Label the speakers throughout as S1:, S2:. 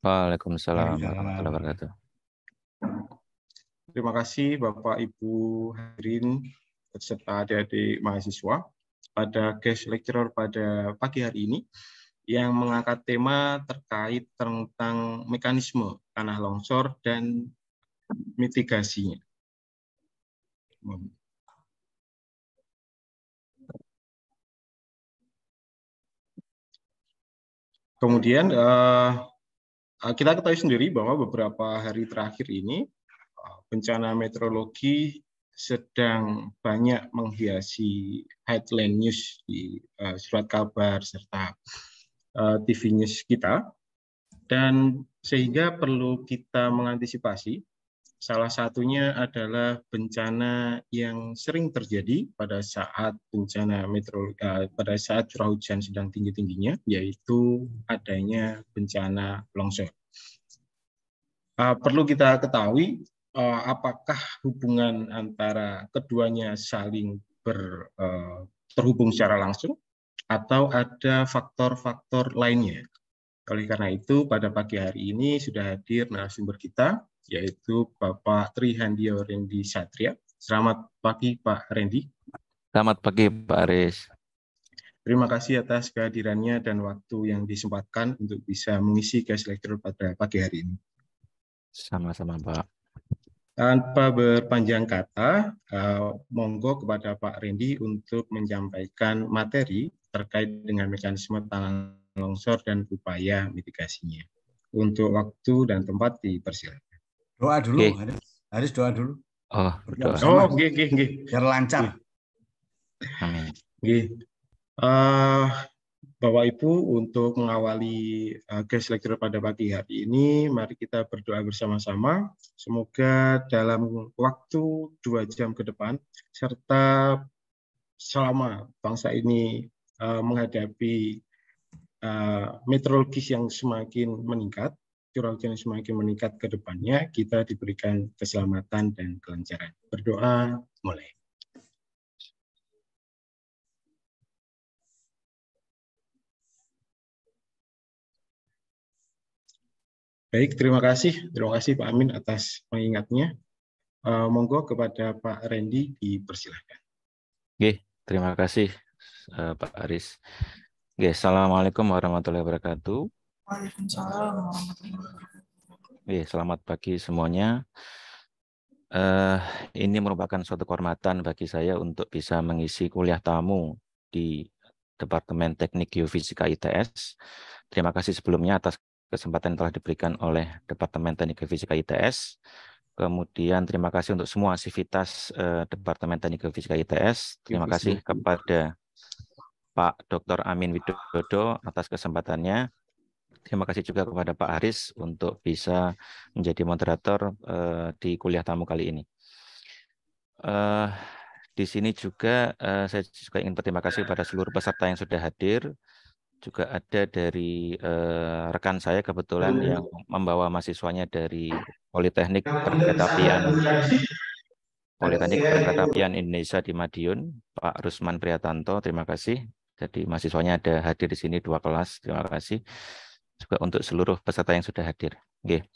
S1: Waalaikumsalam warahmatullahi wabarakatuh.
S2: Terima kasih Bapak Ibu hadirin serta adik-adik mahasiswa pada guest lecturer pada pagi hari ini yang mengangkat tema terkait
S3: tentang mekanisme tanah longsor dan mitigasinya. Hmm. Kemudian uh, kita ketahui sendiri bahwa beberapa hari terakhir ini eh,
S2: bencana meteorologi sedang banyak menghiasi headline news di uh, surat kabar serta uh, TV news kita dan sehingga perlu kita mengantisipasi Salah satunya adalah bencana yang sering terjadi pada saat bencana metro uh, pada saat curah hujan sedang tinggi-tingginya, yaitu adanya bencana longsor. Uh, perlu kita ketahui uh, apakah hubungan antara keduanya saling ber, uh, terhubung secara langsung atau ada faktor-faktor lainnya oleh karena itu, pada pagi hari ini sudah hadir narasumber kita, yaitu Bapak Trihandio Rendi Satria. Selamat pagi, Pak Rendi.
S1: Selamat pagi, Pak Aris.
S2: Terima kasih atas kehadirannya dan waktu yang disempatkan untuk bisa mengisi gas lecture pada pagi hari ini. Sama-sama, Pak. Tanpa berpanjang kata, eh, monggo kepada Pak Rendi untuk menyampaikan materi terkait dengan mekanisme tangan longsor dan upaya mitigasinya. Untuk waktu dan tempat dipersilakan.
S4: Doa dulu, okay. Haris. Haris doa dulu. Oh, doa. Oh, gih gih gih Biar lancar.
S2: Amin. Uh, Bapak Ibu untuk mengawali uh, eh, guest lecture pada pagi hari ini, mari kita berdoa bersama-sama. Semoga dalam waktu dua jam ke depan, serta selama bangsa ini uh, menghadapi Metrologis eh, meteorologis yang semakin meningkat, curah hujan yang semakin meningkat ke depannya, kita diberikan keselamatan
S3: dan kelancaran. Berdoa mulai. Baik, terima kasih. Terima kasih Pak Amin atas mengingatnya.
S2: Uh, monggo kepada Pak Randy
S1: dipersilahkan. Oke, terima kasih uh, Pak Aris. Oke, Assalamualaikum warahmatullahi wabarakatuh.
S5: Waalaikumsalam warahmatullahi
S1: wabarakatuh. Iya, selamat pagi semuanya. Uh, ini merupakan suatu kehormatan bagi saya untuk bisa mengisi kuliah tamu di Departemen Teknik Geofisika ITS. Terima kasih sebelumnya atas kesempatan yang telah diberikan oleh Departemen Teknik Geofisika ITS. Kemudian terima kasih untuk semua aktivitas uh, Departemen Teknik Geofisika ITS. Terima kasih kepada Pak Dr. Amin Widodo atas kesempatannya. Terima kasih juga kepada Pak Haris untuk bisa menjadi moderator uh, di kuliah tamu kali ini. Uh, di sini juga uh, saya juga ingin berterima kasih kepada seluruh peserta yang sudah hadir. Juga ada dari uh, rekan saya kebetulan yang membawa mahasiswanya dari Politeknik Perkeretapian Politeknik Perkeretapian Indonesia di Madiun, Pak Rusman Priyatanto, terima kasih. Jadi mahasiswanya ada hadir di sini dua kelas. Terima kasih juga untuk seluruh peserta yang sudah hadir. Oke.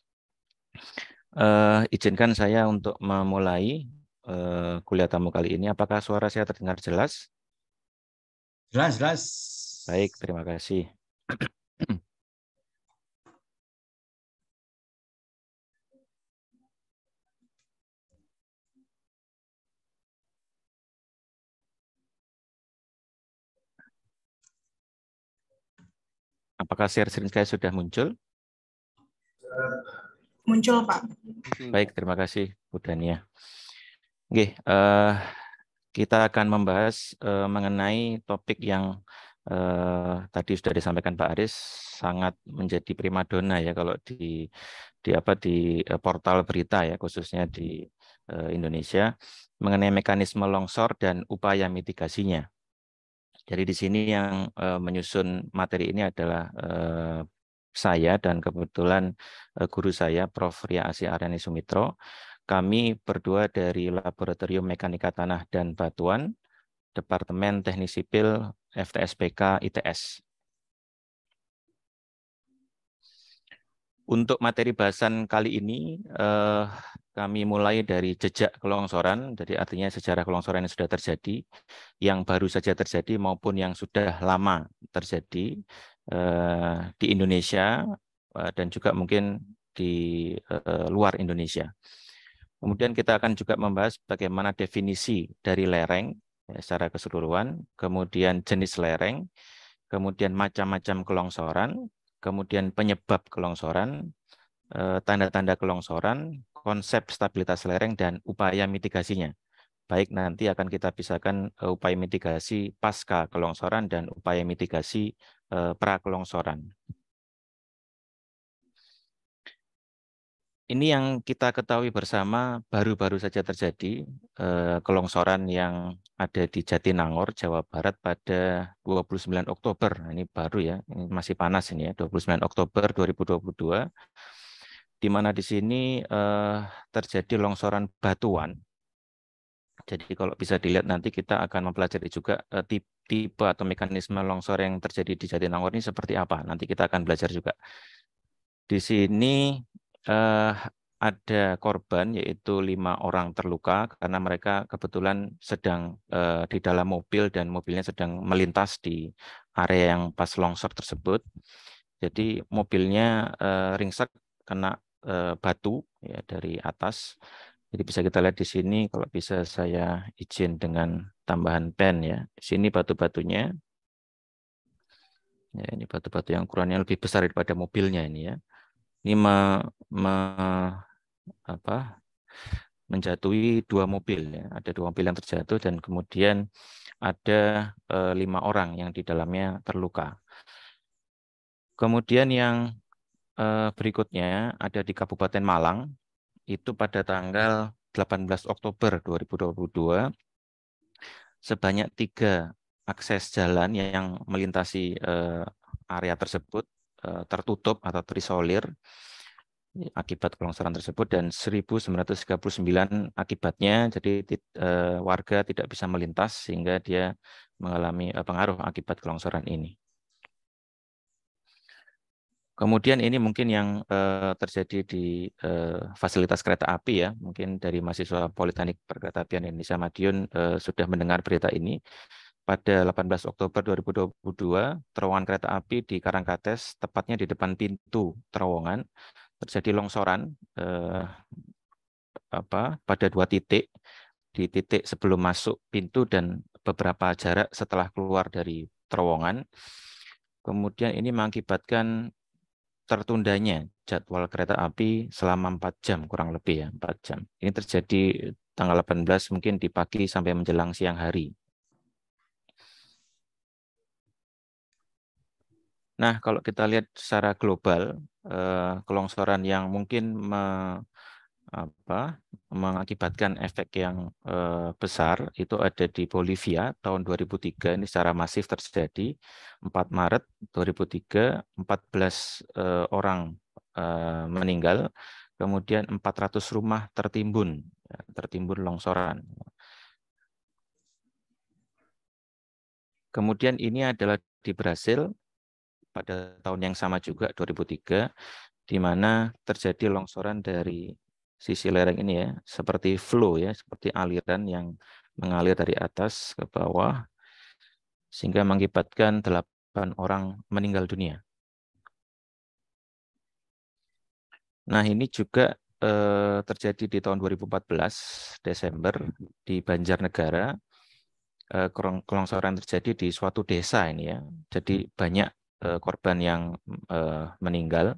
S1: Uh, izinkan saya untuk memulai uh, kuliah tamu kali ini. Apakah suara saya terdengar jelas?
S3: Jelas, jelas. Baik, terima kasih. Apakah share screen saya sudah muncul? Muncul, Pak.
S1: Baik, terima kasih Bu Dania. Oke, uh, kita akan membahas uh, mengenai topik yang uh, tadi sudah disampaikan Pak Aris sangat menjadi primadona ya kalau di di apa di portal berita ya khususnya di uh, Indonesia mengenai mekanisme longsor dan upaya mitigasinya. Jadi di sini yang uh, menyusun materi ini adalah uh, saya dan kebetulan uh, guru saya Prof. Ria Asi Aryani Sumitro. Kami berdua dari Laboratorium Mekanika Tanah dan Batuan, Departemen Teknik Sipil FTSPK ITS. Untuk materi bahasan kali ini, eh, kami mulai dari jejak kelongsoran, jadi artinya sejarah kelongsoran yang sudah terjadi, yang baru saja terjadi maupun yang sudah lama terjadi eh, di Indonesia eh, dan juga mungkin di eh, luar Indonesia. Kemudian kita akan juga membahas bagaimana definisi dari lereng ya, secara keseluruhan, kemudian jenis lereng, kemudian macam-macam kelongsoran, kemudian penyebab kelongsoran, eh, tanda-tanda kelongsoran, konsep stabilitas lereng dan upaya mitigasinya. Baik nanti akan kita pisahkan eh, upaya mitigasi pasca kelongsoran dan upaya mitigasi eh, pra kelongsoran. Ini yang kita ketahui bersama baru-baru saja terjadi eh, kelongsoran yang ada di Jatinangor, Jawa Barat pada 29 Oktober. Nah, ini baru ya, ini masih panas ini ya, 29 Oktober 2022 di mana di sini eh, terjadi longsoran batuan. Jadi kalau bisa dilihat nanti kita akan mempelajari juga eh, tipe, tipe atau mekanisme longsor yang terjadi di Jatinangor ini seperti apa. Nanti kita akan belajar juga. Di sini eh, ada korban yaitu lima orang terluka karena mereka kebetulan sedang eh, di dalam mobil dan mobilnya sedang melintas di area yang pas longsor tersebut. Jadi mobilnya eh, ringsek kena Eh, batu ya dari atas. Jadi bisa kita lihat di sini kalau bisa saya izin dengan tambahan pen ya. Di sini batu-batunya. Ya, ini batu-batu yang ukurannya lebih besar daripada mobilnya ini ya. Ini me, me, apa, menjatuhi dua mobil ya. Ada dua mobil yang terjatuh dan kemudian ada e, lima orang yang di dalamnya terluka. Kemudian yang Eh, berikutnya ada di Kabupaten Malang itu pada tanggal 18 Oktober 2022 sebanyak tiga akses jalan yang melintasi eh, area tersebut eh, tertutup atau terisolir akibat kelongsoran tersebut dan 1939 akibatnya jadi warga tidak bisa melintas sehingga dia mengalami pengaruh akibat kelongsoran ini. Kemudian ini mungkin yang uh, terjadi di uh, fasilitas kereta api ya, mungkin dari mahasiswa Politeknik Perkeretaapian Indonesia Madiun uh, sudah mendengar berita ini. Pada 18 Oktober 2022, terowongan kereta api di Karangkates, tepatnya di depan pintu terowongan, terjadi longsoran eh, apa pada dua titik, di titik sebelum masuk pintu dan beberapa jarak setelah keluar dari terowongan. Kemudian ini mengakibatkan tertundanya jadwal kereta api selama 4 jam kurang lebih ya 4 jam. Ini terjadi tanggal 18 mungkin di pagi sampai menjelang siang hari. Nah, kalau kita lihat secara global, eh, kelongsoran yang mungkin apa mengakibatkan efek yang eh, besar itu ada di Bolivia tahun 2003 ini secara masif terjadi 4 Maret 2003 14 eh, orang eh, meninggal kemudian 400 rumah tertimbun ya, tertimbun longsoran kemudian ini adalah di Brasil pada tahun yang sama juga 2003 di mana terjadi longsoran dari sisi lereng ini ya, seperti flow ya, seperti aliran yang mengalir dari atas ke bawah sehingga mengakibatkan delapan orang meninggal dunia. Nah, ini juga eh, terjadi di tahun 2014 Desember di Banjarnegara. Eh, kelongsoran terjadi di suatu desa ini ya. Jadi banyak eh, korban yang eh, meninggal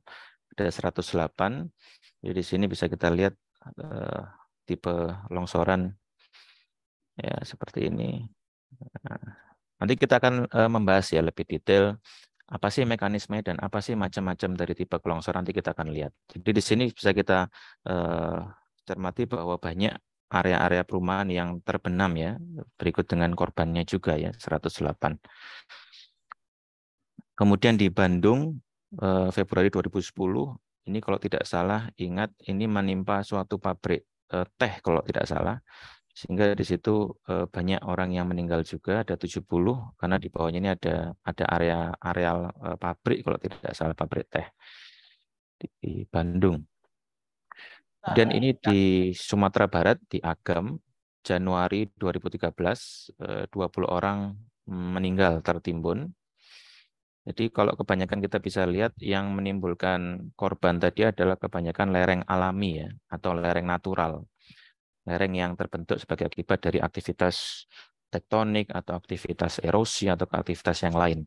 S1: ada 108 jadi di sini bisa kita lihat uh, tipe longsoran ya seperti ini. Nah, nanti kita akan uh, membahas ya lebih detail apa sih mekanisme dan apa sih macam-macam dari tipe longsoran nanti kita akan lihat. Jadi di sini bisa kita uh, cermati bahwa banyak area-area perumahan yang terbenam ya, berikut dengan korbannya juga ya 108. Kemudian di Bandung Februari 2010 ini kalau tidak salah, ingat ini menimpa suatu pabrik eh, teh kalau tidak salah. Sehingga di situ eh, banyak orang yang meninggal juga, ada 70 karena di bawahnya ini ada ada area areal eh, pabrik kalau tidak salah pabrik teh di, di Bandung. Dan ini nah, di ya. Sumatera Barat di Agam Januari 2013 20 eh, orang mm, meninggal tertimbun jadi kalau kebanyakan kita bisa lihat yang menimbulkan korban tadi adalah kebanyakan lereng alami ya atau lereng natural. Lereng yang terbentuk sebagai akibat dari aktivitas tektonik atau aktivitas erosi atau aktivitas yang lain.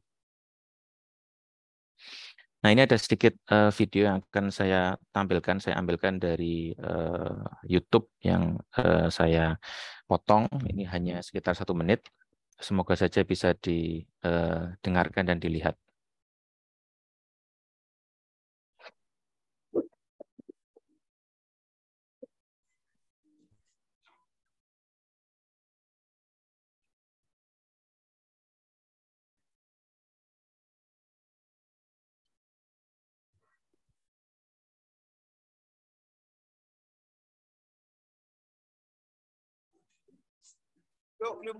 S1: Nah, ini ada sedikit uh, video yang akan saya tampilkan, saya ambilkan dari uh, YouTube yang uh, saya potong. Ini hanya sekitar satu menit semoga saja bisa
S3: didengarkan eh, dan dilihat. ini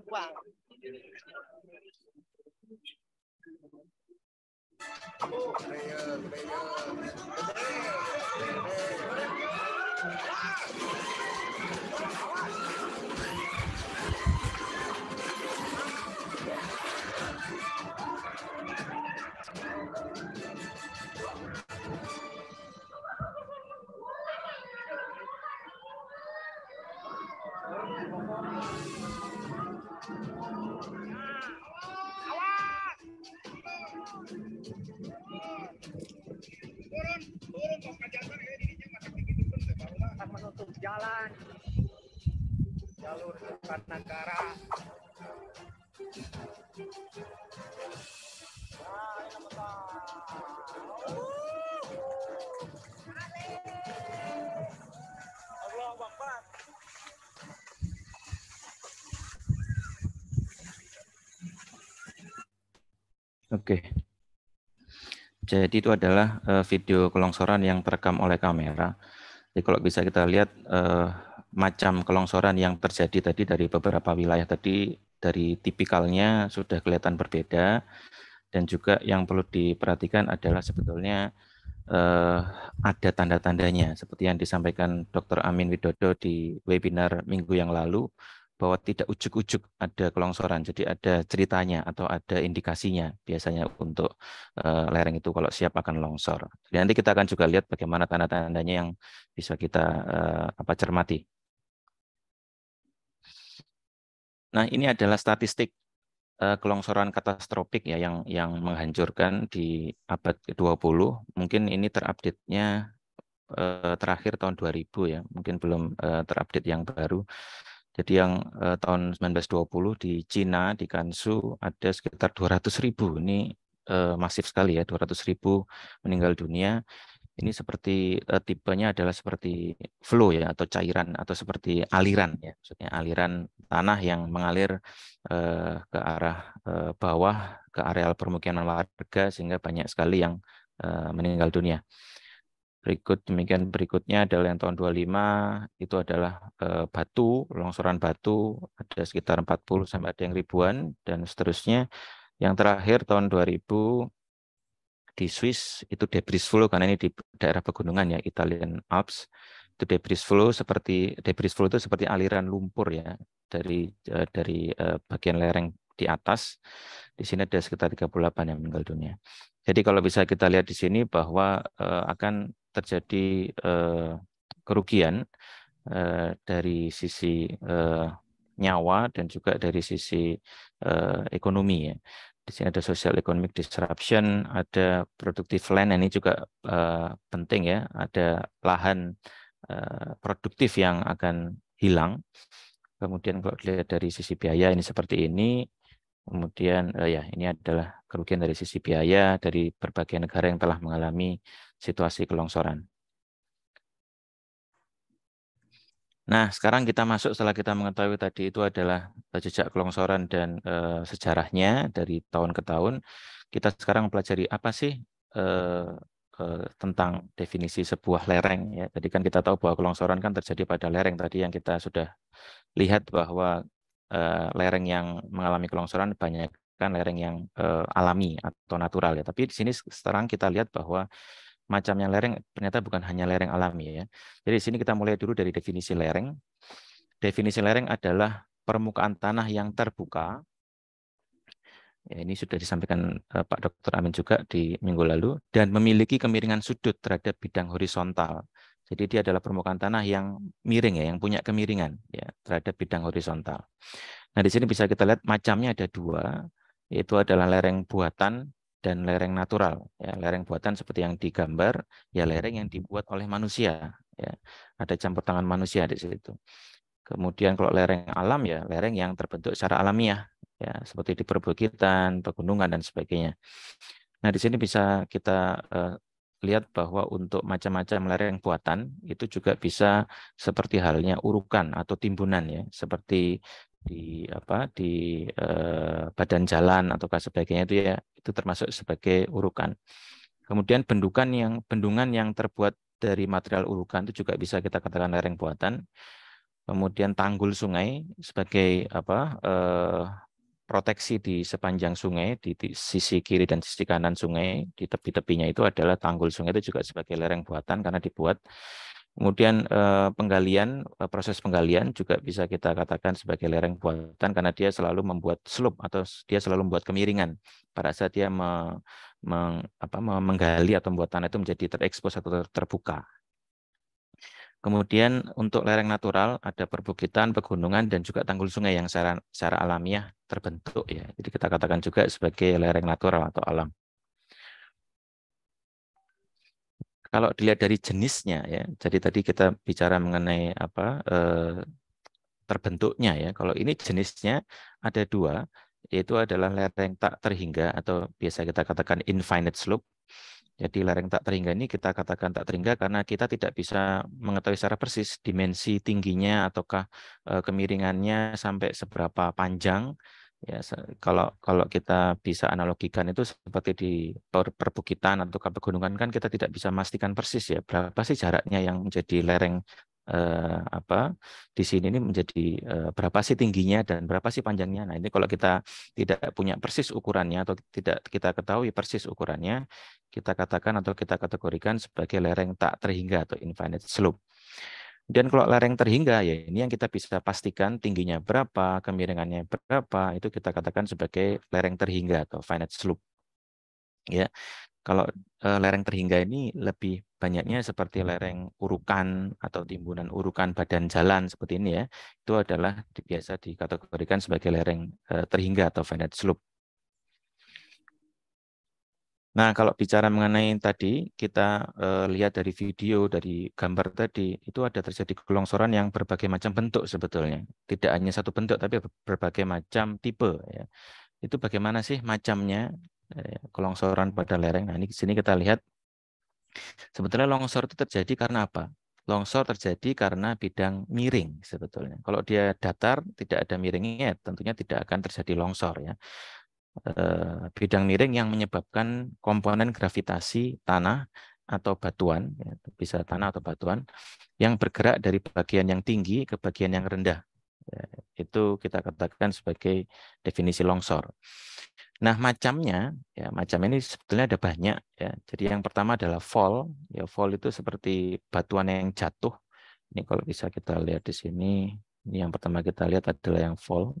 S3: Obrigado, obrigado.
S6: jalan
S2: jalur Karnagara negara
S4: Allah
S1: Oke. Okay. Jadi itu adalah eh, video kelongsoran yang terekam oleh kamera. Jadi kalau bisa kita lihat eh, macam kelongsoran yang terjadi tadi dari beberapa wilayah tadi dari tipikalnya sudah kelihatan berbeda dan juga yang perlu diperhatikan adalah sebetulnya eh, ada tanda-tandanya seperti yang disampaikan Dr. Amin Widodo di webinar minggu yang lalu bahwa tidak ujuk-ujuk ada kelongsoran, jadi ada ceritanya atau ada indikasinya biasanya untuk uh, lereng itu kalau siap akan longsor. Jadi nanti kita akan juga lihat bagaimana tanda-tandanya yang bisa kita uh, apa cermati. Nah, ini adalah statistik uh, kelongsoran katastropik ya yang yang menghancurkan di abad ke-20. Mungkin ini terupdate-nya terakhir tahun 2000 ya, mungkin belum terupdate yang baru. Jadi yang eh, tahun 1920 di Cina, di Kansu ada sekitar 200 ribu. Ini eh, masif sekali ya, 200 ribu meninggal dunia. Ini seperti eh, tipenya adalah seperti flow ya atau cairan atau seperti aliran ya, maksudnya aliran tanah yang mengalir eh, ke arah eh, bawah ke areal permukiman warga sehingga banyak sekali yang eh, meninggal dunia. Berikut demikian berikutnya adalah yang tahun 25 itu adalah e, batu, longsoran batu ada sekitar 40 sampai ada yang ribuan dan seterusnya. Yang terakhir tahun 2000 di Swiss itu debris flow karena ini di daerah pegunungan ya Italian Alps itu debris flow seperti debris flow itu seperti aliran lumpur ya dari e, dari e, bagian lereng di atas. Di sini ada sekitar 38 yang meninggal dunia. Jadi kalau bisa kita lihat di sini bahwa akan terjadi eh, kerugian eh, dari sisi eh, nyawa dan juga dari sisi eh, ekonomi ya. Di sini ada social economic disruption, ada productive land nah ini juga eh, penting ya, ada lahan eh, produktif yang akan hilang. Kemudian kalau dilihat dari sisi biaya ini seperti ini, Kemudian eh, ya ini adalah kerugian dari sisi biaya dari berbagai negara yang telah mengalami situasi kelongsoran. Nah, sekarang kita masuk setelah kita mengetahui tadi itu adalah eh, jejak kelongsoran dan e, sejarahnya dari tahun ke tahun. Kita sekarang mempelajari apa sih e, e, tentang definisi sebuah lereng. Ya, tadi kan kita tahu bahwa kelongsoran kan terjadi pada lereng tadi yang kita sudah lihat bahwa Eh, lereng yang mengalami kelongsoran banyak kan lereng yang uh, alami atau natural ya. Tapi di sini sekarang kita lihat bahwa macamnya lereng ternyata bukan hanya lereng alami ya. Jadi di sini kita mulai dulu dari definisi lereng. Definisi lereng adalah permukaan tanah yang terbuka. Ya, ini sudah disampaikan eh, Pak Dr. Amin juga di minggu lalu dan memiliki kemiringan sudut terhadap bidang horizontal jadi dia adalah permukaan tanah yang miring ya, yang punya kemiringan ya terhadap bidang horizontal. Nah di sini bisa kita lihat macamnya ada dua, yaitu adalah lereng buatan dan lereng natural. Ya, lereng buatan seperti yang digambar, ya lereng yang dibuat oleh manusia. Ya, ada campur tangan manusia di situ. Kemudian kalau lereng alam ya lereng yang terbentuk secara alamiah, ya seperti di perbukitan, pegunungan dan sebagainya. Nah di sini bisa kita uh, lihat bahwa untuk macam-macam lereng buatan itu juga bisa seperti halnya urukan atau timbunan ya seperti di apa di eh, badan jalan atau sebagainya itu ya itu termasuk sebagai urukan. Kemudian bendukan yang bendungan yang terbuat dari material urukan itu juga bisa kita katakan lereng buatan. Kemudian tanggul sungai sebagai apa eh, proteksi di sepanjang sungai, di, di sisi kiri dan sisi kanan sungai, di tepi-tepinya itu adalah tanggul sungai itu juga sebagai lereng buatan karena dibuat. Kemudian eh, penggalian, eh, proses penggalian juga bisa kita katakan sebagai lereng buatan karena dia selalu membuat slope atau dia selalu membuat kemiringan. Pada saat dia me, me, apa, menggali atau membuat tanah itu menjadi terekspos atau ter, terbuka. Kemudian untuk lereng natural ada perbukitan, pegunungan, dan juga tanggul sungai yang secara, secara alamiah terbentuk ya. Jadi kita katakan juga sebagai lereng natural atau alam. Kalau dilihat dari jenisnya ya, jadi tadi kita bicara mengenai apa eh, terbentuknya ya. Kalau ini jenisnya ada dua, yaitu adalah lereng tak terhingga atau biasa kita katakan infinite slope. Jadi lereng tak terhingga ini kita katakan tak terhingga karena kita tidak bisa mengetahui secara persis dimensi tingginya ataukah eh, kemiringannya sampai seberapa panjang ya kalau kalau kita bisa analogikan itu seperti di per perbukitan atau pegunungan kan kita tidak bisa memastikan persis ya berapa sih jaraknya yang menjadi lereng eh, apa di sini ini menjadi eh, berapa sih tingginya dan berapa sih panjangnya nah ini kalau kita tidak punya persis ukurannya atau tidak kita ketahui persis ukurannya kita katakan atau kita kategorikan sebagai lereng tak terhingga atau infinite slope dan kalau lereng terhingga, ya ini yang kita bisa pastikan tingginya berapa, kemiringannya berapa, itu kita katakan sebagai lereng terhingga atau finite slope. Ya, kalau eh, lereng terhingga ini lebih banyaknya seperti lereng urukan atau timbunan urukan badan jalan seperti ini ya, itu adalah biasa dikategorikan sebagai lereng eh, terhingga atau finite slope. Nah, kalau bicara mengenai tadi, kita eh, lihat dari video, dari gambar tadi, itu ada terjadi kelongsoran yang berbagai macam bentuk sebetulnya. Tidak hanya satu bentuk, tapi berbagai macam tipe. Ya. Itu bagaimana sih macamnya eh, kelongsoran pada lereng? Nah, ini di sini kita lihat. Sebetulnya longsor itu terjadi karena apa? Longsor terjadi karena bidang miring sebetulnya. Kalau dia datar, tidak ada miringnya, tentunya tidak akan terjadi longsor. ya. Eh, bidang miring yang menyebabkan komponen gravitasi tanah atau batuan, ya, bisa tanah atau batuan, yang bergerak dari bagian yang tinggi ke bagian yang rendah. Ya, itu kita katakan sebagai definisi longsor. Nah macamnya, ya macam ini sebetulnya ada banyak. Ya. Jadi yang pertama adalah fall. Ya fall itu seperti batuan yang jatuh. Ini kalau bisa kita lihat di sini, ini yang pertama kita lihat adalah yang fall.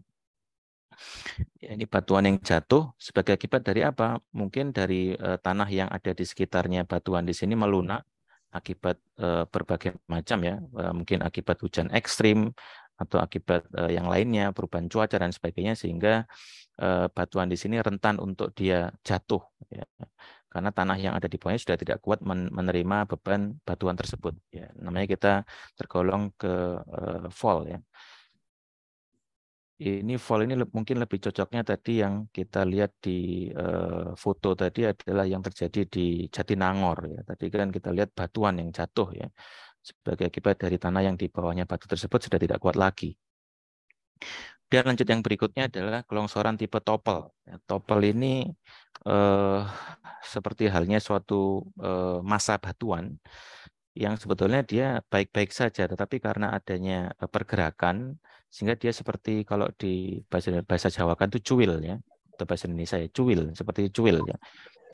S1: Ya, ini batuan yang jatuh sebagai akibat dari apa? Mungkin dari uh, tanah yang ada di sekitarnya batuan di sini melunak akibat uh, berbagai macam ya, Uh, mungkin akibat hujan ekstrim atau akibat uh, yang lainnya, perubahan cuaca dan sebagainya sehingga uh, batuan di sini rentan untuk dia jatuh. Ya karena tanah yang ada di bawahnya sudah tidak kuat menerima beban batuan tersebut. Ya, namanya kita tergolong ke uh, fall ya ini vol ini mungkin lebih cocoknya tadi yang kita lihat di uh, foto tadi adalah yang terjadi di Jatinangor ya. Tadi kan kita lihat batuan yang jatuh ya. Sebagai akibat dari tanah yang di bawahnya batu tersebut sudah tidak kuat lagi. Dan lanjut yang berikutnya adalah kelongsoran tipe topel. Ya, topel ini eh, seperti halnya suatu eh, masa batuan yang sebetulnya dia baik-baik saja, tetapi karena adanya eh, pergerakan sehingga dia seperti kalau di bahasa bahasa Jawa kan itu cuil ya atau bahasa Indonesia ya cuil seperti cuil ya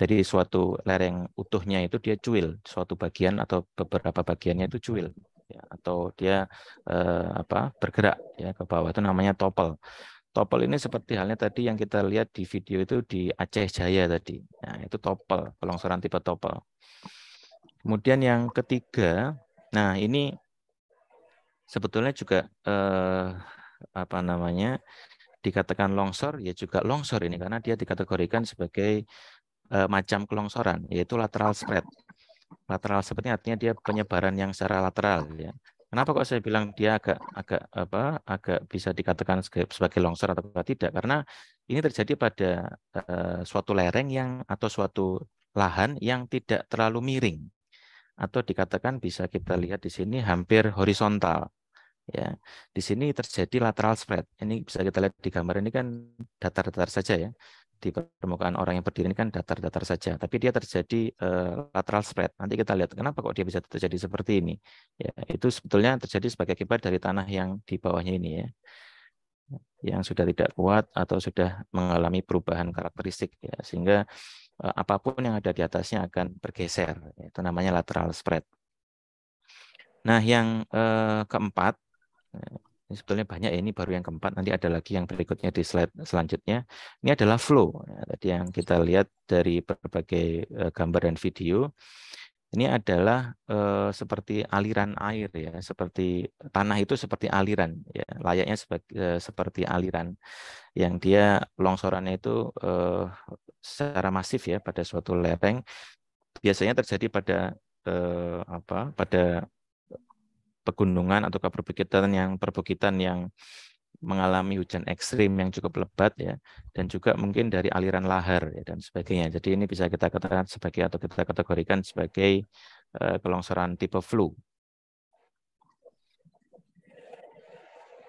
S1: Jadi suatu lereng utuhnya itu dia cuil suatu bagian atau beberapa bagiannya itu cuil ya, atau dia eh, apa bergerak ya ke bawah itu namanya topel topel ini seperti halnya tadi yang kita lihat di video itu di Aceh Jaya tadi nah itu topel pelongsoran tipe topel kemudian yang ketiga nah ini sebetulnya juga eh, apa namanya dikatakan longsor ya juga longsor ini karena dia dikategorikan sebagai eh, macam kelongsoran yaitu lateral spread. Lateral seperti artinya dia penyebaran yang secara lateral ya. Kenapa kok saya bilang dia agak agak apa agak bisa dikatakan sebagai longsor atau tidak? Karena ini terjadi pada eh, suatu lereng yang atau suatu lahan yang tidak terlalu miring atau dikatakan bisa kita lihat di sini hampir horizontal ya di sini terjadi lateral spread ini bisa kita lihat di gambar ini kan datar-datar saja ya di permukaan orang yang berdiri ini kan datar-datar saja tapi dia terjadi uh, lateral spread nanti kita lihat kenapa kok dia bisa terjadi seperti ini ya itu sebetulnya terjadi sebagai akibat dari tanah yang di bawahnya ini ya yang sudah tidak kuat atau sudah mengalami perubahan karakteristik ya sehingga uh, apapun yang ada di atasnya akan bergeser itu namanya lateral spread. Nah, yang eh, keempat ini sebetulnya banyak ya, ini baru yang keempat, nanti ada lagi yang berikutnya di slide selanjutnya. Ini adalah flow, ya, tadi yang kita lihat dari berbagai eh, gambar dan video. Ini adalah eh, seperti aliran air ya, seperti tanah itu seperti aliran ya, layaknya eh, seperti aliran yang dia longsorannya itu secara masif ya pada suatu lereng biasanya terjadi pada apa pada pegunungan atau perbukitan yang perbukitan yang mengalami hujan ekstrim yang cukup lebat ya dan juga mungkin dari aliran lahar ya, dan sebagainya jadi ini bisa kita katakan sebagai atau kita kategorikan sebagai uh, kelongsoran tipe flu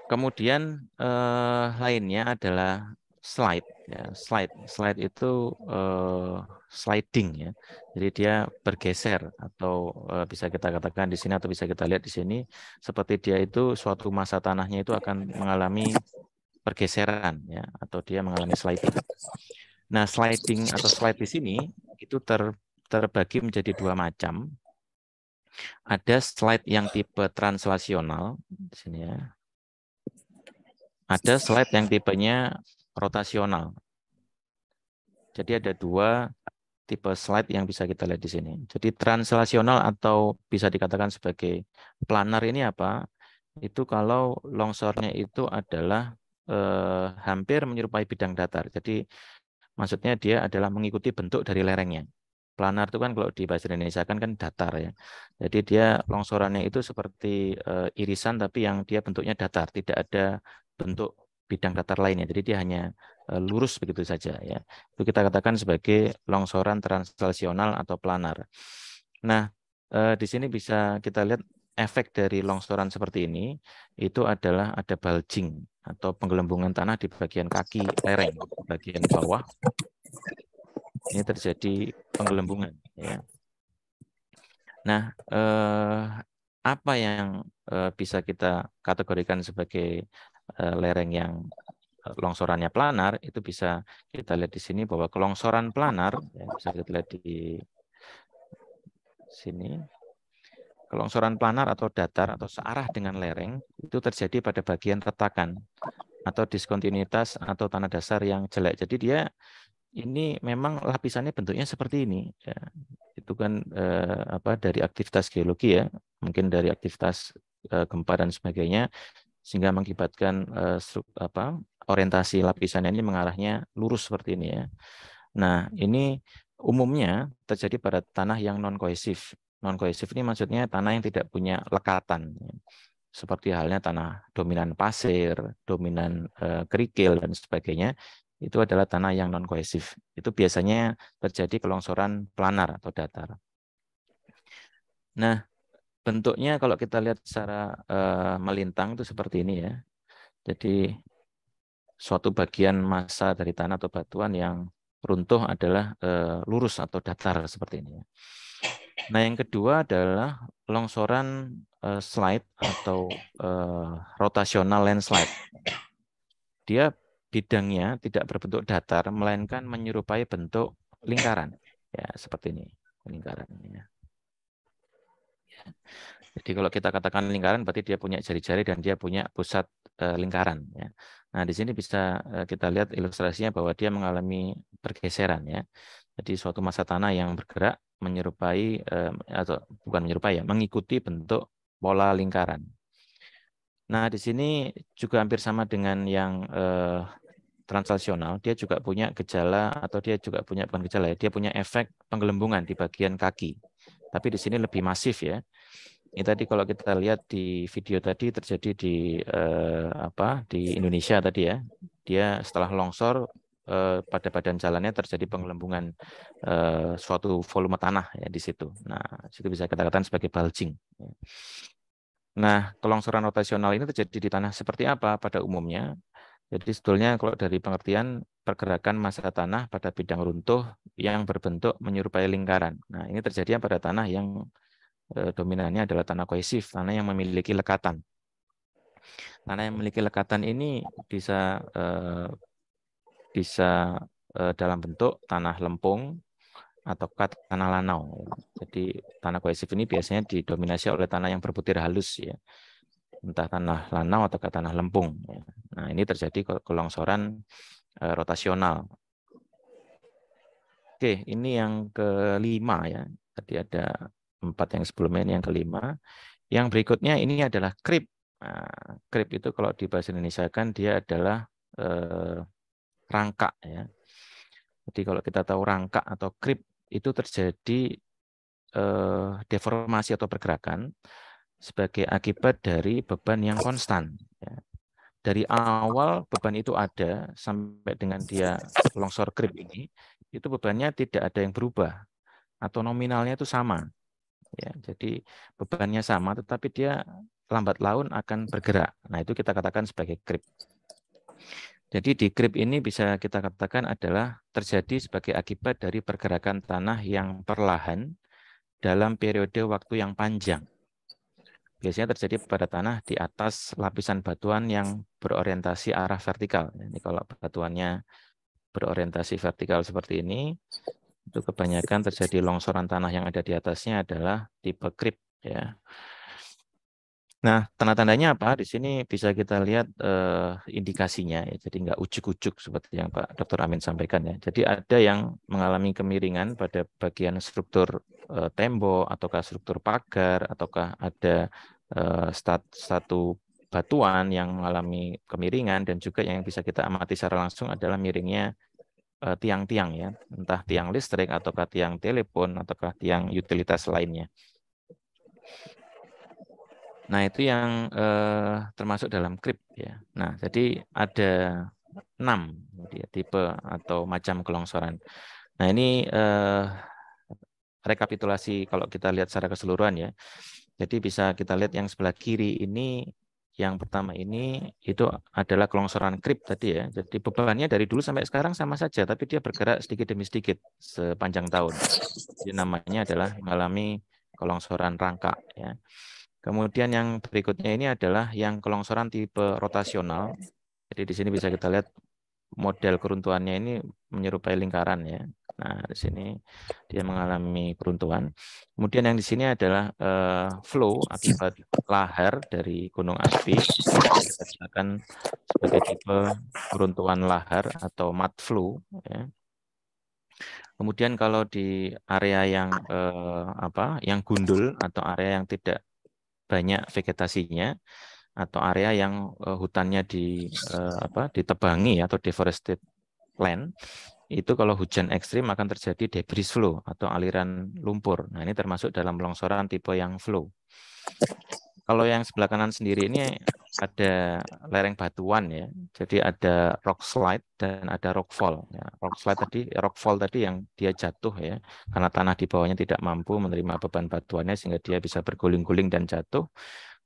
S1: kemudian uh, lainnya adalah slide ya slide slide itu uh, sliding ya jadi dia bergeser atau uh, bisa kita katakan di sini atau bisa kita lihat di sini seperti dia itu suatu masa tanahnya itu akan mengalami pergeseran ya atau dia mengalami sliding nah sliding atau slide di sini itu ter, terbagi menjadi dua macam ada slide yang tipe translasional di sini ya ada slide yang tipenya rotasional. Jadi ada dua tipe slide yang bisa kita lihat di sini. Jadi translasional atau bisa dikatakan sebagai planar ini apa? Itu kalau longsornya itu adalah eh, hampir menyerupai bidang datar. Jadi maksudnya dia adalah mengikuti bentuk dari lerengnya. Planar itu kan kalau di bahasa Indonesia kan kan datar ya. Jadi dia longsorannya itu seperti eh, irisan tapi yang dia bentuknya datar, tidak ada bentuk bidang datar lainnya. Jadi dia hanya eh, lurus begitu saja ya. Itu kita katakan sebagai longsoran translasional atau planar. Nah, eh, di sini bisa kita lihat efek dari longsoran seperti ini itu adalah ada bulging atau penggelembungan tanah di bagian kaki lereng, bagian bawah. Ini terjadi penggelembungan ya. Nah, eh, apa yang eh, bisa kita kategorikan sebagai Eh, lereng yang eh, longsorannya planar itu bisa kita lihat di sini bahwa kelongsoran planar ya, bisa kita lihat di sini kelongsoran planar atau datar atau searah dengan lereng itu terjadi pada bagian retakan atau diskontinuitas atau tanah dasar yang jelek jadi dia ini memang lapisannya bentuknya seperti ini ya, itu kan eh, apa dari aktivitas geologi ya mungkin dari aktivitas eh, gempa dan sebagainya sehingga mengakibatkan uh, apa, orientasi lapisan ini mengarahnya lurus seperti ini ya. Nah ini umumnya terjadi pada tanah yang non kohesif. Non kohesif ini maksudnya tanah yang tidak punya lekatan, seperti halnya tanah dominan pasir, dominan uh, kerikil dan sebagainya. Itu adalah tanah yang non kohesif. Itu biasanya terjadi kelongsoran planar atau datar. Nah, bentuknya kalau kita lihat secara uh, melintang itu seperti ini ya. Jadi suatu bagian massa dari tanah atau batuan yang runtuh adalah uh, lurus atau datar seperti ini. Ya. Nah yang kedua adalah longsoran uh, slide atau uh, rotasional landslide. Dia bidangnya tidak berbentuk datar melainkan menyerupai bentuk lingkaran ya seperti ini lingkaran ya. Jadi kalau kita katakan lingkaran berarti dia punya jari-jari dan dia punya pusat eh, lingkaran ya. Nah, di sini bisa eh, kita lihat ilustrasinya bahwa dia mengalami pergeseran ya. Jadi suatu massa tanah yang bergerak menyerupai eh, atau bukan menyerupai ya, mengikuti bentuk pola lingkaran. Nah, di sini juga hampir sama dengan yang eh, translasional, dia juga punya gejala atau dia juga punya bukan gejala ya, dia punya efek penggelembungan di bagian kaki. Tapi di sini lebih masif ya. Ini tadi kalau kita lihat di video tadi terjadi di eh, apa di Indonesia tadi ya. Dia setelah longsor eh, pada badan jalannya terjadi penggelembungan eh, suatu volume tanah ya di situ. Nah, itu bisa kita katakan sebagai bulging. Ya. Nah, kelongsoran rotasional ini terjadi di tanah seperti apa pada umumnya? Jadi sebetulnya kalau dari pengertian pergerakan massa tanah pada bidang runtuh yang berbentuk menyerupai lingkaran. Nah, ini terjadi pada tanah yang eh, dominannya adalah tanah kohesif, tanah yang memiliki lekatan. Tanah yang memiliki lekatan ini bisa eh, bisa eh, dalam bentuk tanah lempung atau tanah lanau. Jadi tanah kohesif ini biasanya didominasi oleh tanah yang berbutir halus ya entah tanah lanau atau ke tanah lempung. Ya. Nah, ini terjadi kelongsoran e, rotasional. Oke, ini yang kelima ya. Tadi ada empat yang sebelumnya, ini yang kelima. Yang berikutnya ini adalah krip. Nah, krip itu kalau di bahasa Indonesia kan dia adalah eh, rangka ya. Jadi kalau kita tahu rangka atau krip itu terjadi eh, deformasi atau pergerakan sebagai akibat dari beban yang konstan. Ya. Dari awal beban itu ada sampai dengan dia longsor grip ini, itu bebannya tidak ada yang berubah atau nominalnya itu sama. Ya, jadi bebannya sama, tetapi dia lambat laun akan bergerak. Nah itu kita katakan sebagai grip. Jadi di grip ini bisa kita katakan adalah terjadi sebagai akibat dari pergerakan tanah yang perlahan dalam periode waktu yang panjang biasanya terjadi pada tanah di atas lapisan batuan yang berorientasi arah vertikal. Ini kalau batuannya berorientasi vertikal seperti ini, itu kebanyakan terjadi longsoran tanah yang ada di atasnya adalah tipe krip ya. Nah, tanda-tandanya apa? Di sini bisa kita lihat eh, indikasinya, ya. jadi nggak ujuk-ujuk seperti yang Pak Dr. Amin sampaikan. ya. Jadi ada yang mengalami kemiringan pada bagian struktur eh, tembok, ataukah struktur pagar, ataukah ada eh, stat, satu batuan yang mengalami kemiringan, dan juga yang bisa kita amati secara langsung adalah miringnya eh, tiang-tiang ya, entah tiang listrik ataukah tiang telepon ataukah tiang utilitas lainnya. Nah, itu yang eh, termasuk dalam krip ya. Nah, jadi ada enam ya, tipe atau macam kelongsoran. Nah, ini eh, rekapitulasi kalau kita lihat secara keseluruhan ya. Jadi bisa kita lihat yang sebelah kiri ini yang pertama ini itu adalah kelongsoran krip tadi ya. Jadi bebannya dari dulu sampai sekarang sama saja, tapi dia bergerak sedikit demi sedikit sepanjang tahun. Jadi namanya adalah mengalami kelongsoran rangka ya. Kemudian yang berikutnya ini adalah yang kelongsoran tipe rotasional. Jadi di sini bisa kita lihat model keruntuhannya ini menyerupai lingkaran ya. Nah, di sini dia mengalami keruntuhan. Kemudian yang di sini adalah uh, flow akibat lahar dari gunung api. Kita sebagai tipe keruntuhan lahar atau mud flow ya. Kemudian kalau di area yang eh, apa, yang gundul atau area yang tidak banyak vegetasinya atau area yang uh, hutannya di uh, apa ditebangi atau deforested land itu kalau hujan ekstrim akan terjadi debris flow atau aliran lumpur. Nah ini termasuk dalam longsoran tipe yang flow kalau yang sebelah kanan sendiri ini ada lereng batuan ya. Jadi ada rock slide dan ada rockfall. Ya. Rock slide tadi, rockfall tadi yang dia jatuh ya, karena tanah di bawahnya tidak mampu menerima beban batuannya sehingga dia bisa berguling-guling dan jatuh.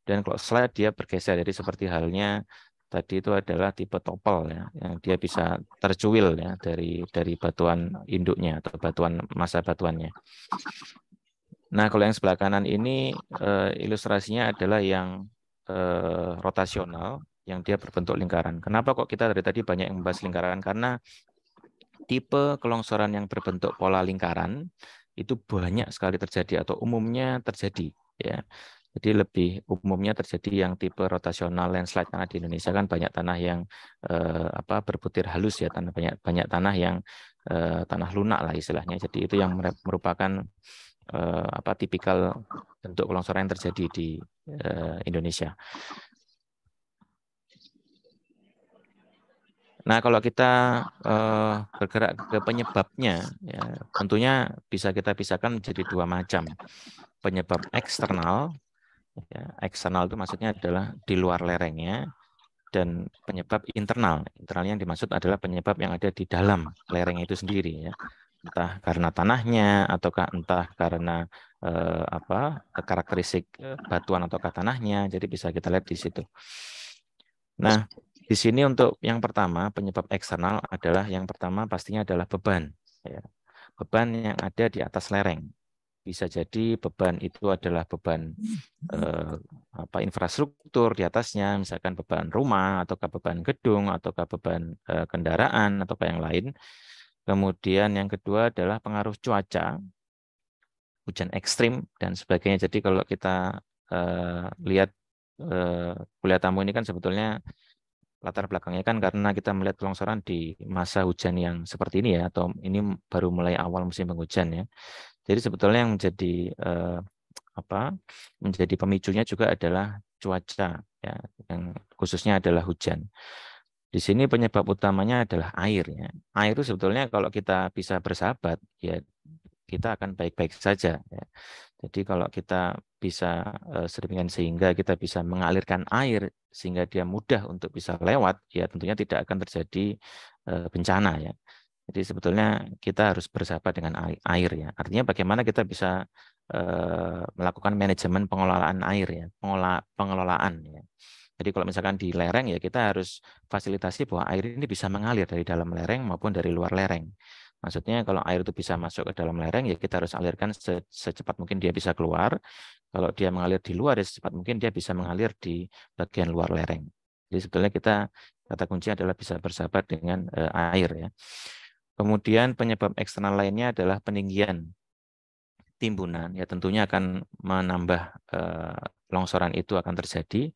S1: Dan kalau slide dia bergeser, jadi seperti halnya tadi itu adalah tipe topel ya, yang dia bisa tercuil ya dari dari batuan induknya atau batuan masa batuannya. Nah, kalau yang sebelah kanan ini uh, ilustrasinya adalah yang uh, rotasional, yang dia berbentuk lingkaran. Kenapa kok kita dari tadi banyak yang membahas lingkaran? Karena tipe kelongsoran yang berbentuk pola lingkaran itu banyak sekali terjadi atau umumnya terjadi. Ya. Jadi lebih umumnya terjadi yang tipe rotasional landslide karena di Indonesia kan banyak tanah yang eh, apa berbutir halus ya tanah banyak banyak tanah yang eh, tanah lunak lah istilahnya. Jadi itu yang merupakan eh, apa tipikal bentuk longsoran yang terjadi di eh, Indonesia. Nah, kalau kita eh, bergerak ke penyebabnya, ya, tentunya bisa kita pisahkan menjadi dua macam. Penyebab eksternal, ya, eksternal itu maksudnya adalah di luar lerengnya, dan penyebab internal. Internal yang dimaksud adalah penyebab yang ada di dalam lereng itu sendiri. Ya entah karena tanahnya ataukah entah karena eh, apa karakteristik eh, batuan ataukah tanahnya. Jadi bisa kita lihat di situ. Nah, di sini untuk yang pertama penyebab eksternal adalah yang pertama pastinya adalah beban. Ya. Beban yang ada di atas lereng. Bisa jadi beban itu adalah beban eh, apa infrastruktur di atasnya, misalkan beban rumah ataukah beban gedung ataukah beban eh, kendaraan ataukah yang lain Kemudian yang kedua adalah pengaruh cuaca, hujan ekstrim dan sebagainya. Jadi kalau kita eh, lihat eh, kuliah tamu ini kan sebetulnya latar belakangnya kan karena kita melihat longsoran di masa hujan yang seperti ini ya atau ini baru mulai awal musim penghujan ya. Jadi sebetulnya yang menjadi eh, apa menjadi pemicunya juga adalah cuaca ya yang khususnya adalah hujan. Di sini penyebab utamanya adalah airnya. Air itu sebetulnya kalau kita bisa bersahabat, ya kita akan baik-baik saja. Ya. Jadi kalau kita bisa eh, seringan sehingga kita bisa mengalirkan air sehingga dia mudah untuk bisa lewat, ya tentunya tidak akan terjadi eh, bencana ya. Jadi sebetulnya kita harus bersahabat dengan air ya. Artinya bagaimana kita bisa eh, melakukan manajemen pengelolaan air ya, pengelola, pengelolaan ya. Jadi kalau misalkan di lereng ya kita harus fasilitasi bahwa air ini bisa mengalir dari dalam lereng maupun dari luar lereng. Maksudnya kalau air itu bisa masuk ke dalam lereng ya kita harus alirkan secepat mungkin dia bisa keluar. Kalau dia mengalir di luar ya secepat mungkin dia bisa mengalir di bagian luar lereng. Jadi sebetulnya kita kata kunci adalah bisa bersahabat dengan e, air ya. Kemudian penyebab eksternal lainnya adalah peninggian timbunan ya tentunya akan menambah e, longsoran itu akan terjadi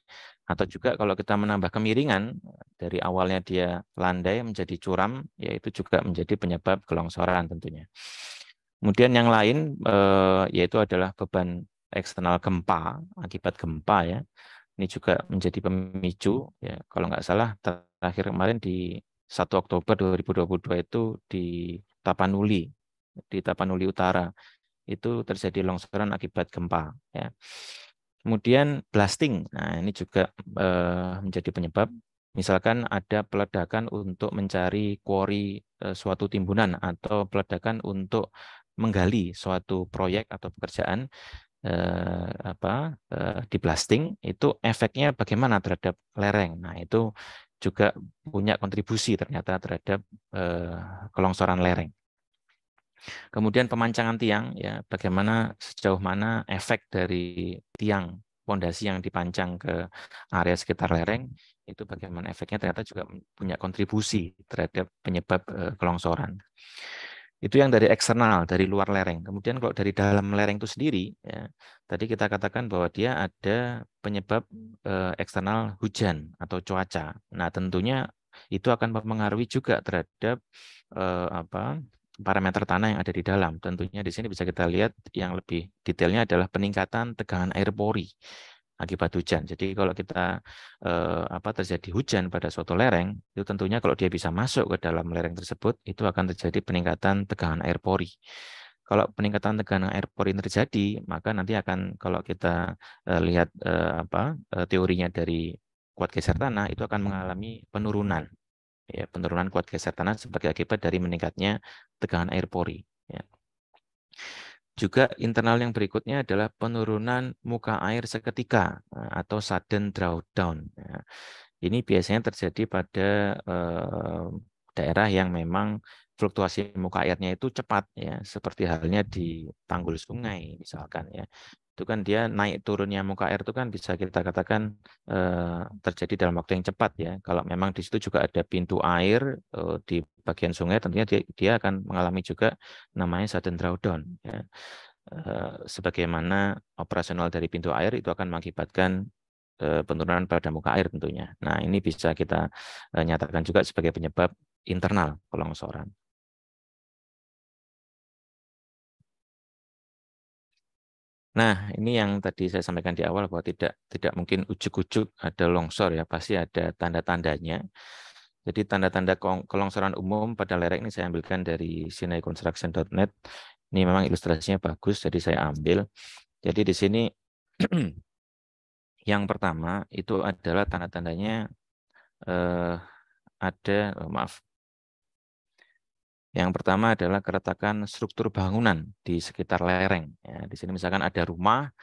S1: atau juga kalau kita menambah kemiringan dari awalnya dia landai menjadi curam, yaitu juga menjadi penyebab kelongsoran tentunya. Kemudian yang lain eh, yaitu adalah beban eksternal gempa akibat gempa ya. Ini juga menjadi pemicu ya. Kalau nggak salah terakhir kemarin di 1 Oktober 2022 itu di Tapanuli di Tapanuli Utara itu terjadi longsoran akibat gempa ya. Kemudian blasting, nah ini juga eh, menjadi penyebab. Misalkan ada peledakan untuk mencari kuori eh, suatu timbunan atau peledakan untuk menggali suatu proyek atau pekerjaan eh, apa eh, di blasting itu efeknya bagaimana terhadap lereng. Nah itu juga punya kontribusi ternyata terhadap eh, kelongsoran lereng. Kemudian pemancangan tiang, ya bagaimana sejauh mana efek dari tiang pondasi yang dipancang ke area sekitar lereng itu bagaimana efeknya ternyata juga punya kontribusi terhadap penyebab eh, kelongsoran. Itu yang dari eksternal, dari luar lereng. Kemudian kalau dari dalam lereng itu sendiri, ya, tadi kita katakan bahwa dia ada penyebab eh, eksternal hujan atau cuaca. Nah tentunya itu akan mempengaruhi juga terhadap eh, apa parameter tanah yang ada di dalam. Tentunya di sini bisa kita lihat yang lebih detailnya adalah peningkatan tegangan air pori akibat hujan. Jadi kalau kita eh, apa terjadi hujan pada suatu lereng, itu tentunya kalau dia bisa masuk ke dalam lereng tersebut, itu akan terjadi peningkatan tegangan air pori. Kalau peningkatan tegangan air pori terjadi, maka nanti akan kalau kita eh, lihat eh, apa eh, teorinya dari kuat geser tanah itu akan mengalami penurunan ya, penurunan kuat geser tanah sebagai akibat dari meningkatnya tegangan air pori. Ya. Juga internal yang berikutnya adalah penurunan muka air seketika eh, atau sudden drawdown. Ya. Ini biasanya terjadi pada eh, daerah yang memang fluktuasi muka airnya itu cepat ya seperti halnya di tanggul sungai misalkan ya itu kan dia naik turunnya muka air itu kan bisa kita katakan eh, terjadi dalam waktu yang cepat ya. Kalau memang di situ juga ada pintu air eh, di bagian sungai, tentunya dia, dia akan mengalami juga namanya sudden drawdown. Ya. Eh, sebagaimana operasional dari pintu air itu akan mengakibatkan eh, penurunan pada muka air tentunya. Nah ini bisa kita
S3: eh, nyatakan juga sebagai penyebab internal kelongsoran. Nah, ini yang tadi saya
S1: sampaikan di awal bahwa tidak tidak mungkin ujuk-ujuk ada longsor ya, pasti ada tanda-tandanya. Jadi tanda-tanda kelongsoran umum pada lereng ini saya ambilkan dari sinaiconstruction.net. Ini memang ilustrasinya bagus, jadi saya ambil. Jadi di sini yang pertama itu adalah tanda-tandanya eh, ada oh, maaf yang pertama adalah keretakan struktur bangunan di sekitar lereng. Ya, di sini misalkan ada rumah,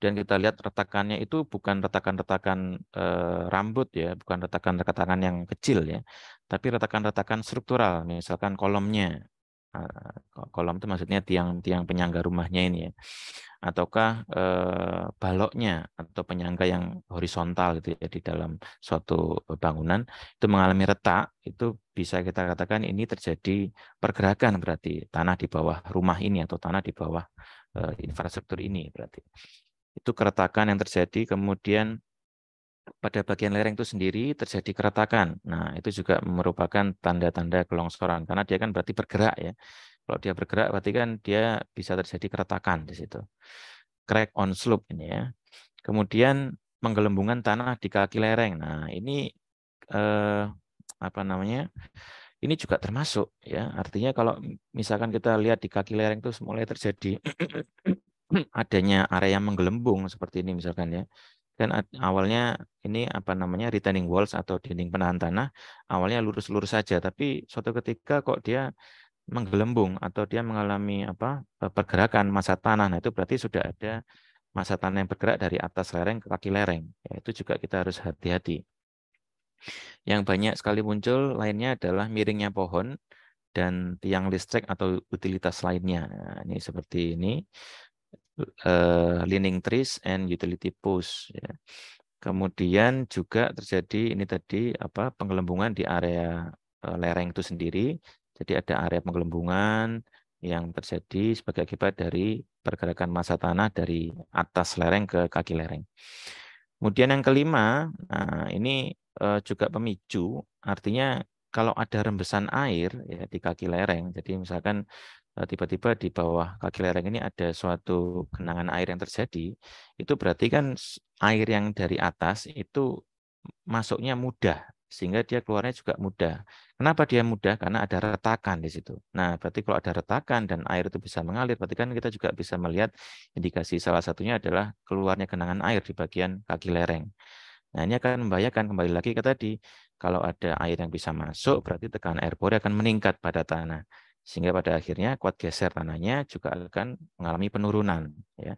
S1: dan kita lihat retakannya itu bukan retakan-retakan e, rambut ya, bukan retakan-retakan yang kecil ya, tapi retakan-retakan struktural, misalkan kolomnya, kolom itu maksudnya tiang-tiang penyangga rumahnya ini ya ataukah e, baloknya atau penyangga yang horizontal gitu ya di dalam suatu bangunan itu mengalami retak itu bisa kita katakan ini terjadi pergerakan berarti tanah di bawah rumah ini atau tanah di bawah e, infrastruktur ini berarti itu keretakan yang terjadi kemudian pada bagian lereng itu sendiri terjadi keretakan. Nah, itu juga merupakan tanda-tanda kelongsoran karena dia kan berarti bergerak ya. Kalau dia bergerak berarti kan dia bisa terjadi keretakan di situ. Crack on slope ini ya. Kemudian menggelembungan tanah di kaki lereng. Nah, ini eh, apa namanya? Ini juga termasuk ya. Artinya kalau misalkan kita lihat di kaki lereng itu mulai terjadi adanya area menggelembung seperti ini misalkan ya kan awalnya ini apa namanya retaining walls atau dinding penahan tanah awalnya lurus-lurus saja tapi suatu ketika kok dia menggelembung atau dia mengalami apa eh, pergerakan masa tanah nah itu berarti sudah ada masa tanah yang bergerak dari atas lereng ke kaki lereng ya, itu juga kita harus hati-hati yang banyak sekali muncul lainnya adalah miringnya pohon dan tiang listrik atau utilitas lainnya nah, ini seperti ini uh, leaning trees and utility posts. Ya. Kemudian juga terjadi ini tadi apa penggelembungan di area uh, lereng itu sendiri. Jadi ada area penggelembungan yang terjadi sebagai akibat dari pergerakan massa tanah dari atas lereng ke kaki lereng. Kemudian yang kelima, nah ini eh, juga pemicu, artinya kalau ada rembesan air ya di kaki lereng, jadi misalkan Eh, tiba-tiba di bawah kaki lereng ini ada suatu genangan air yang terjadi, itu berarti kan air yang dari atas itu masuknya mudah sehingga dia keluarnya juga mudah. Kenapa dia mudah? Karena ada retakan di situ. Nah, berarti kalau ada retakan dan air itu bisa mengalir, berarti kan kita juga bisa melihat indikasi salah satunya adalah keluarnya genangan air di bagian kaki lereng. Nah, ini akan membahayakan kembali lagi ke tadi, kalau ada air yang bisa masuk, berarti tekanan air bor akan meningkat pada tanah. Sehingga pada akhirnya kuat geser tanahnya juga akan mengalami penurunan. Ya.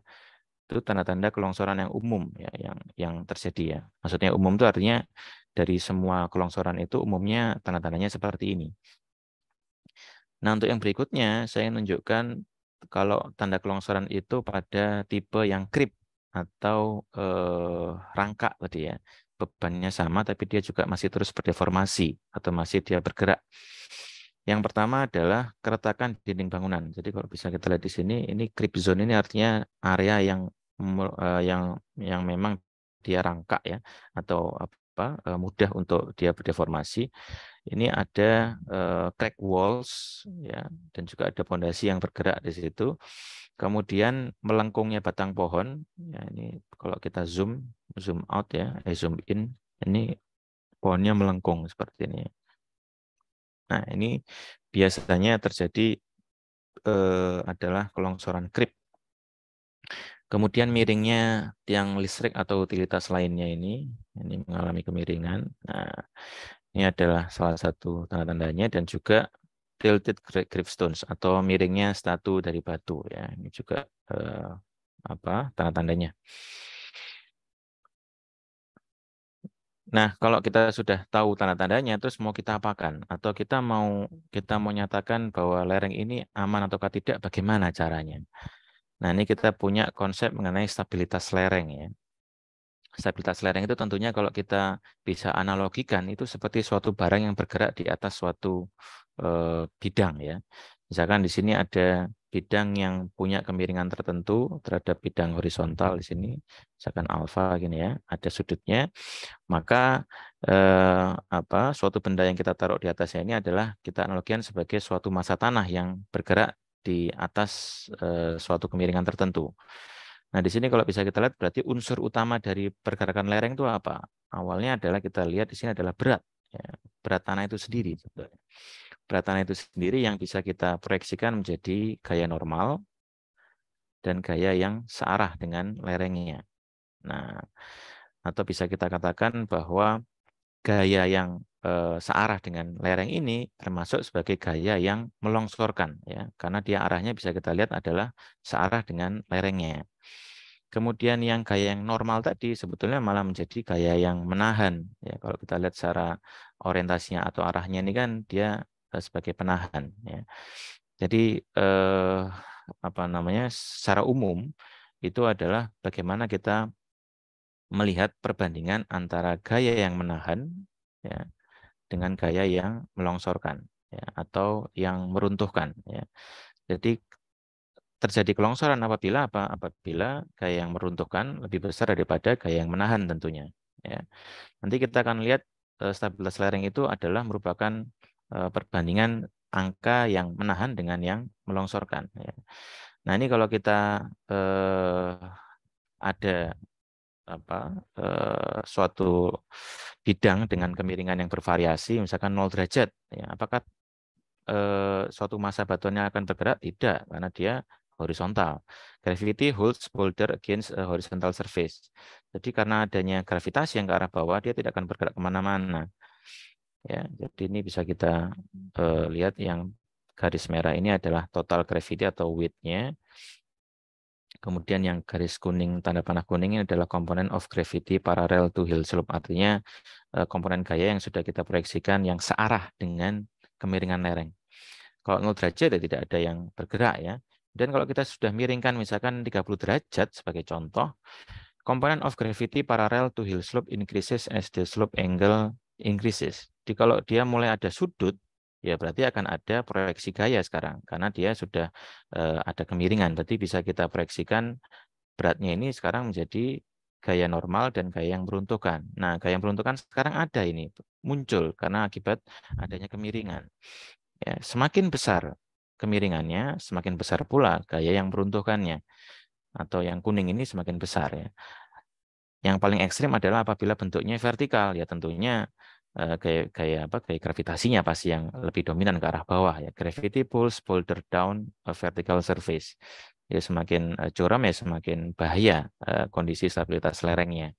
S1: Itu tanda-tanda kelongsoran yang umum ya, yang yang terjadi ya. Maksudnya umum itu artinya dari semua kelongsoran itu umumnya tanda-tandanya seperti ini. Nah untuk yang berikutnya saya menunjukkan kalau tanda kelongsoran itu pada tipe yang krip atau eh, rangka tadi ya bebannya sama tapi dia juga masih terus berdeformasi atau masih dia bergerak yang pertama adalah keretakan dinding bangunan. Jadi kalau bisa kita lihat di sini, ini creep zone ini artinya area yang eh, yang yang memang dia rangka ya atau apa eh, mudah untuk dia berdeformasi. Ini ada eh, crack walls ya dan juga ada pondasi yang bergerak di situ. Kemudian melengkungnya batang pohon. Ya, ini kalau kita zoom zoom out ya, eh, zoom in, ini pohonnya melengkung seperti ini. Ya. Nah, ini biasanya terjadi eh, adalah kelongsoran krip. Kemudian miringnya tiang listrik atau utilitas lainnya ini, ini mengalami kemiringan. Nah, ini adalah salah satu tanda-tandanya dan juga tilted grip stones atau miringnya statu dari batu ya. Ini juga eh, apa tanda-tandanya. Nah, kalau kita sudah tahu tanda-tandanya, terus mau kita apakan? Atau kita mau kita mau nyatakan bahwa lereng ini aman atau tidak? Bagaimana caranya? Nah, ini kita punya konsep mengenai stabilitas lereng ya. Stabilitas lereng itu tentunya kalau kita bisa analogikan itu seperti suatu barang yang bergerak di atas suatu e, bidang ya. Misalkan di sini ada bidang yang punya kemiringan tertentu terhadap bidang horizontal di sini, misalkan alfa gini ya, ada sudutnya, maka eh, apa suatu benda yang kita taruh di atasnya ini adalah kita analogikan sebagai suatu masa tanah yang bergerak di atas eh, suatu kemiringan tertentu. Nah, di sini kalau bisa kita lihat berarti unsur utama dari pergerakan lereng itu apa? Awalnya adalah kita lihat di sini adalah berat, ya. berat tanah itu sendiri. Sebetulnya tanah itu sendiri yang bisa kita proyeksikan menjadi gaya normal dan gaya yang searah dengan lerengnya. Nah, atau bisa kita katakan bahwa gaya yang e, searah dengan lereng ini termasuk sebagai gaya yang melongsorkan ya karena dia arahnya bisa kita lihat adalah searah dengan lerengnya. Kemudian yang gaya yang normal tadi sebetulnya malah menjadi gaya yang menahan ya kalau kita lihat secara orientasinya atau arahnya ini kan dia Eh, sebagai penahan ya. Jadi eh, apa namanya secara umum itu adalah bagaimana kita melihat perbandingan antara gaya yang menahan ya, dengan gaya yang melongsorkan ya, atau yang meruntuhkan ya. Jadi terjadi kelongsoran apabila apa apabila gaya yang meruntuhkan lebih besar daripada gaya yang menahan tentunya ya. Nanti kita akan lihat eh, stabilitas lereng itu adalah merupakan Eh, perbandingan angka yang menahan dengan yang melongsorkan. Ya. Nah ini kalau kita eh, ada apa eh, suatu bidang dengan kemiringan yang bervariasi, misalkan 0 derajat, ya, apakah suatu masa batuannya akan bergerak? Tidak, karena dia horizontal. Gravity holds boulder against a horizontal surface. Jadi karena adanya gravitasi yang ke arah bawah, dia tidak akan bergerak kemana-mana. Ya, jadi ini bisa kita uh, lihat yang garis merah ini adalah total gravity atau weightnya. Kemudian yang garis kuning, tanda panah kuning ini adalah komponen of gravity parallel to hill slope. Artinya uh, komponen gaya yang sudah kita proyeksikan yang searah dengan kemiringan lereng. Kalau 0 derajat ya tidak ada yang bergerak ya. Dan kalau kita sudah miringkan misalkan 30 derajat sebagai contoh, Komponen of gravity parallel to hill slope increases as the slope angle increases. Jadi kalau dia mulai ada sudut, ya berarti akan ada proyeksi gaya sekarang karena dia sudah uh, ada kemiringan. Berarti bisa kita proyeksikan beratnya ini sekarang menjadi gaya normal dan gaya yang beruntukan. Nah, gaya yang beruntukan sekarang ada ini muncul karena akibat adanya kemiringan. Ya, semakin besar kemiringannya, semakin besar pula gaya yang beruntukannya atau yang kuning ini semakin besar ya. Yang paling ekstrim adalah apabila bentuknya vertikal, ya tentunya gaya, eh, kayak apa kayak gravitasinya pasti yang lebih dominan ke arah bawah ya gravity pulls boulder down a vertical surface ya semakin eh, curam ya semakin bahaya uh, kondisi stabilitas lerengnya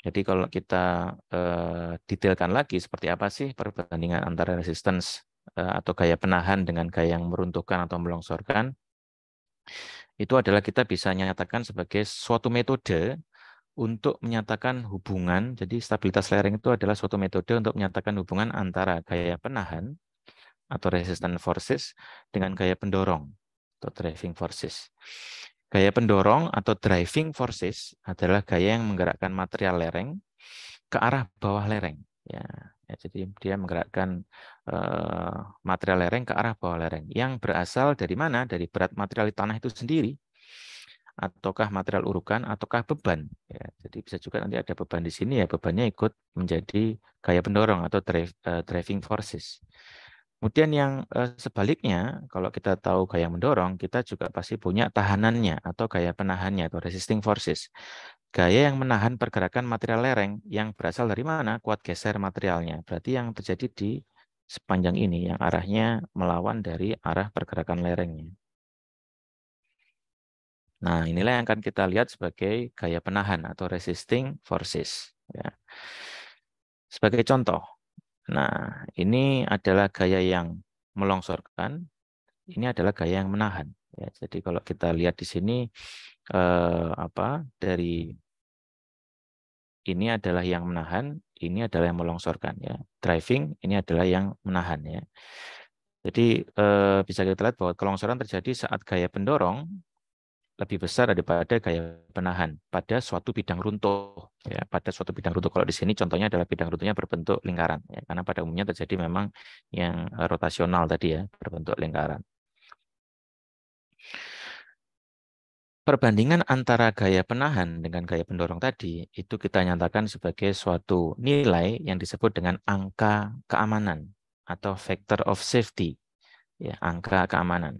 S1: jadi kalau kita uh, detailkan lagi seperti apa sih perbandingan antara resistance atau gaya penahan dengan gaya yang meruntuhkan atau melongsorkan itu adalah kita bisa nyatakan sebagai suatu metode untuk menyatakan hubungan. Jadi stabilitas layering itu adalah suatu metode untuk menyatakan hubungan antara gaya penahan atau resistant forces dengan gaya pendorong atau driving forces. Gaya pendorong atau driving forces adalah gaya yang menggerakkan material lereng ke arah bawah lereng. Ya, ya jadi dia menggerakkan uh, material lereng ke arah bawah lereng yang berasal dari mana? Dari berat material di tanah itu sendiri ataukah material urukan, ataukah beban. Ya, jadi bisa juga nanti ada beban di sini ya, bebannya ikut menjadi gaya pendorong atau eh, driving forces. Kemudian yang eh, sebaliknya, kalau kita tahu gaya mendorong, kita juga pasti punya tahanannya atau gaya penahannya atau resisting forces. Gaya yang menahan pergerakan material lereng yang berasal dari mana? Kuat geser materialnya. Berarti yang terjadi di sepanjang ini yang arahnya melawan dari arah pergerakan lerengnya. Nah, inilah yang akan kita lihat sebagai gaya penahan atau resisting forces. Ya. Sebagai contoh, nah ini adalah gaya yang melongsorkan, ini adalah gaya yang menahan. Ya, jadi kalau kita lihat di sini eh, apa dari ini adalah yang menahan, ini adalah yang melongsorkan ya. Driving ini adalah yang menahan ya. Jadi eh, bisa kita lihat bahwa kelongsoran terjadi saat gaya pendorong lebih besar daripada gaya penahan pada suatu bidang runtuh ya pada suatu bidang runtuh kalau di sini contohnya adalah bidang runtuhnya berbentuk lingkaran ya karena pada umumnya terjadi memang yang e, rotasional tadi ya berbentuk lingkaran perbandingan antara gaya penahan dengan gaya pendorong tadi itu kita nyatakan sebagai suatu nilai yang disebut dengan angka keamanan atau factor of safety ya angka keamanan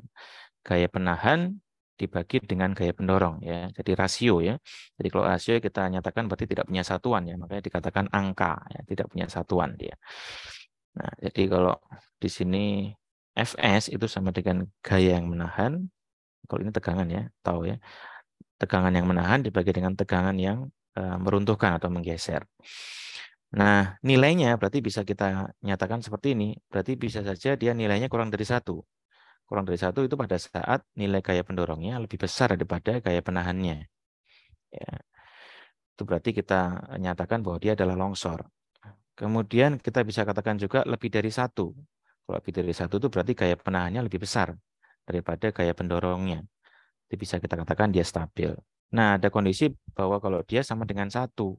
S1: gaya penahan dibagi dengan gaya pendorong ya. Jadi rasio ya. Jadi kalau rasio kita nyatakan berarti tidak punya satuan ya, makanya dikatakan angka ya, tidak punya satuan dia. Nah, jadi kalau di sini FS itu sama dengan gaya yang menahan. Kalau ini tegangan ya, tahu ya. Tegangan yang menahan dibagi dengan tegangan yang eh, meruntuhkan atau menggeser. Nah, nilainya berarti bisa kita nyatakan seperti ini. Berarti bisa saja dia nilainya kurang dari satu kurang dari satu itu pada saat nilai gaya pendorongnya lebih besar daripada gaya penahannya. Ya. Itu berarti kita nyatakan bahwa dia adalah longsor. Kemudian kita bisa katakan juga lebih dari satu. Kalau lebih dari satu itu berarti gaya penahannya lebih besar daripada gaya pendorongnya. Itu bisa kita katakan dia stabil. Nah, ada kondisi bahwa kalau dia sama dengan satu,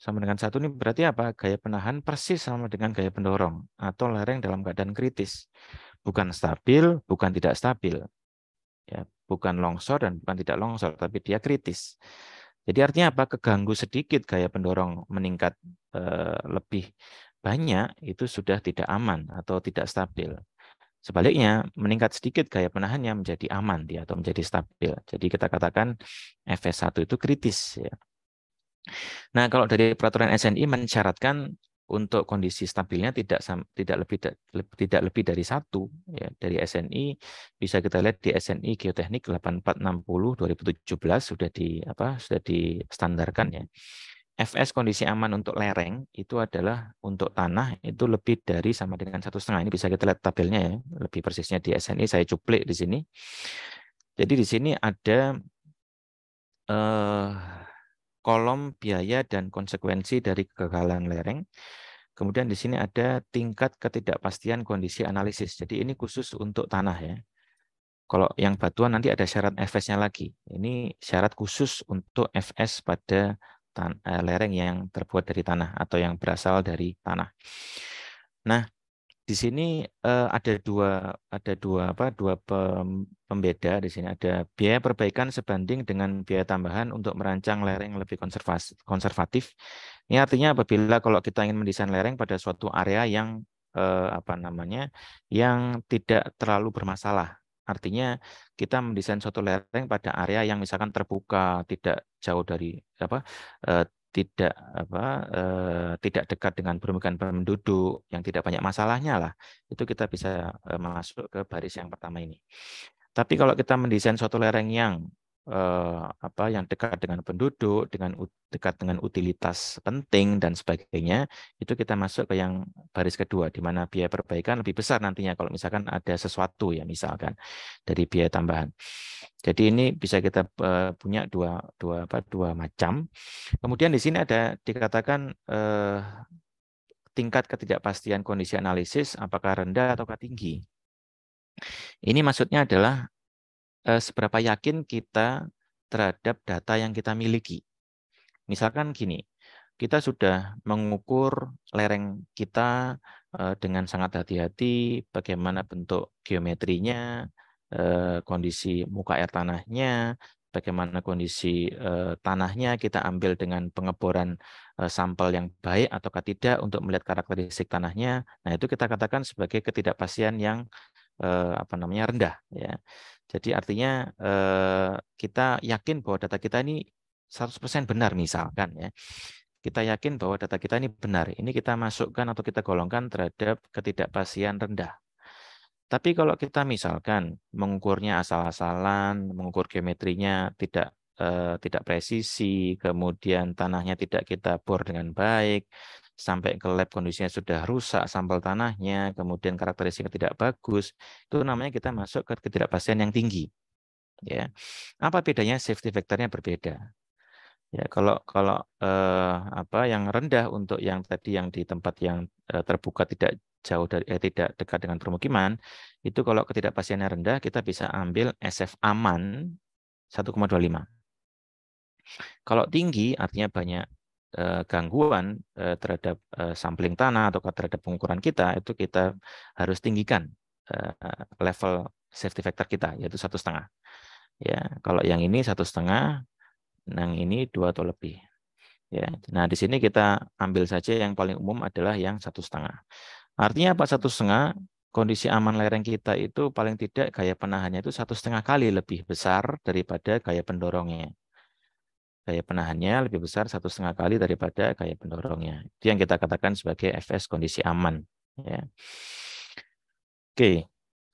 S1: sama dengan satu ini berarti apa? Gaya penahan persis sama dengan gaya pendorong atau lereng dalam keadaan kritis bukan stabil, bukan tidak stabil. Ya, bukan longsor dan bukan tidak longsor, tapi dia kritis. Jadi artinya apa? Keganggu sedikit gaya pendorong meningkat e, lebih banyak itu sudah tidak aman atau tidak stabil. Sebaliknya, meningkat sedikit gaya penahannya menjadi aman dia atau menjadi stabil. Jadi kita katakan FS1 itu kritis ya. Nah, kalau dari peraturan SNI mensyaratkan untuk kondisi stabilnya tidak tidak lebih tidak lebih dari satu ya dari SNI bisa kita lihat di SNI Geoteknik 8460 2017 sudah di apa sudah distandarkan ya FS kondisi aman untuk lereng itu adalah untuk tanah itu lebih dari sama dengan satu setengah ini bisa kita lihat tabelnya ya lebih persisnya di SNI saya cuplik di sini jadi di sini ada eh, kolom biaya dan konsekuensi dari kegagalan lereng. Kemudian di sini ada tingkat ketidakpastian kondisi analisis. Jadi ini khusus untuk tanah ya. Kalau yang batuan nanti ada syarat FS-nya lagi. Ini syarat khusus untuk FS pada eh, lereng yang terbuat dari tanah atau yang berasal dari tanah. Nah, di sini eh, ada dua ada dua apa dua pem, pembeda di sini ada biaya perbaikan sebanding dengan biaya tambahan untuk merancang lereng lebih konservatif. Ini artinya apabila kalau kita ingin mendesain lereng pada suatu area yang eh, apa namanya yang tidak terlalu bermasalah. Artinya kita mendesain suatu lereng pada area yang misalkan terbuka, tidak jauh dari apa eh, tidak apa e, tidak dekat dengan permukaan penduduk yang tidak banyak masalahnya lah itu kita bisa e, masuk ke baris yang pertama ini tapi kalau kita mendesain suatu lereng yang Eh, apa yang dekat dengan penduduk, dengan dekat dengan utilitas penting dan sebagainya, itu kita masuk ke yang baris kedua di mana biaya perbaikan lebih besar nantinya kalau misalkan ada sesuatu ya misalkan dari biaya tambahan. Jadi ini bisa kita eh, punya dua dua apa dua macam. Kemudian di sini ada dikatakan eh, tingkat ketidakpastian kondisi analisis apakah rendah ataukah tinggi. Ini maksudnya adalah eh, seberapa yakin kita terhadap data yang kita miliki. Misalkan gini, kita sudah mengukur lereng kita eh, dengan sangat hati-hati, bagaimana bentuk geometrinya, eh, kondisi muka air tanahnya, bagaimana kondisi eh, tanahnya kita ambil dengan pengeboran eh, sampel yang baik atau tidak untuk melihat karakteristik tanahnya. Nah, itu kita katakan sebagai ketidakpastian yang eh, apa namanya rendah ya. Jadi artinya eh, kita yakin bahwa data kita ini 100% benar misalkan ya. Kita yakin bahwa data kita ini benar. Ini kita masukkan atau kita golongkan terhadap ketidakpastian rendah. Tapi kalau kita misalkan mengukurnya asal-asalan, mengukur geometrinya tidak eh, tidak presisi, kemudian tanahnya tidak kita bor dengan baik, sampai ke lab kondisinya sudah rusak, sampel tanahnya, kemudian karakteristiknya tidak bagus, itu namanya kita masuk ke ketidakpastian yang tinggi. Ya, apa bedanya? Safety factornya berbeda. Ya, kalau kalau eh, apa yang rendah untuk yang tadi yang di tempat yang eh, terbuka tidak jauh dari eh, tidak dekat dengan permukiman, itu kalau ketidakpastiannya rendah kita bisa ambil SF aman 1,25. Kalau tinggi artinya banyak Eh, gangguan eh, terhadap eh, sampling tanah atau terhadap pengukuran kita itu kita harus tinggikan level safety factor kita yaitu satu setengah ya kalau yang ini satu setengah yang ini dua atau lebih ya nah di sini kita ambil saja yang paling umum adalah yang satu setengah artinya apa satu setengah kondisi aman lereng kita itu paling tidak gaya penahannya itu satu setengah kali lebih besar daripada gaya pendorongnya gaya penahannya lebih besar satu setengah kali daripada gaya pendorongnya. Itu yang kita katakan sebagai FS kondisi aman. Ya. Oke,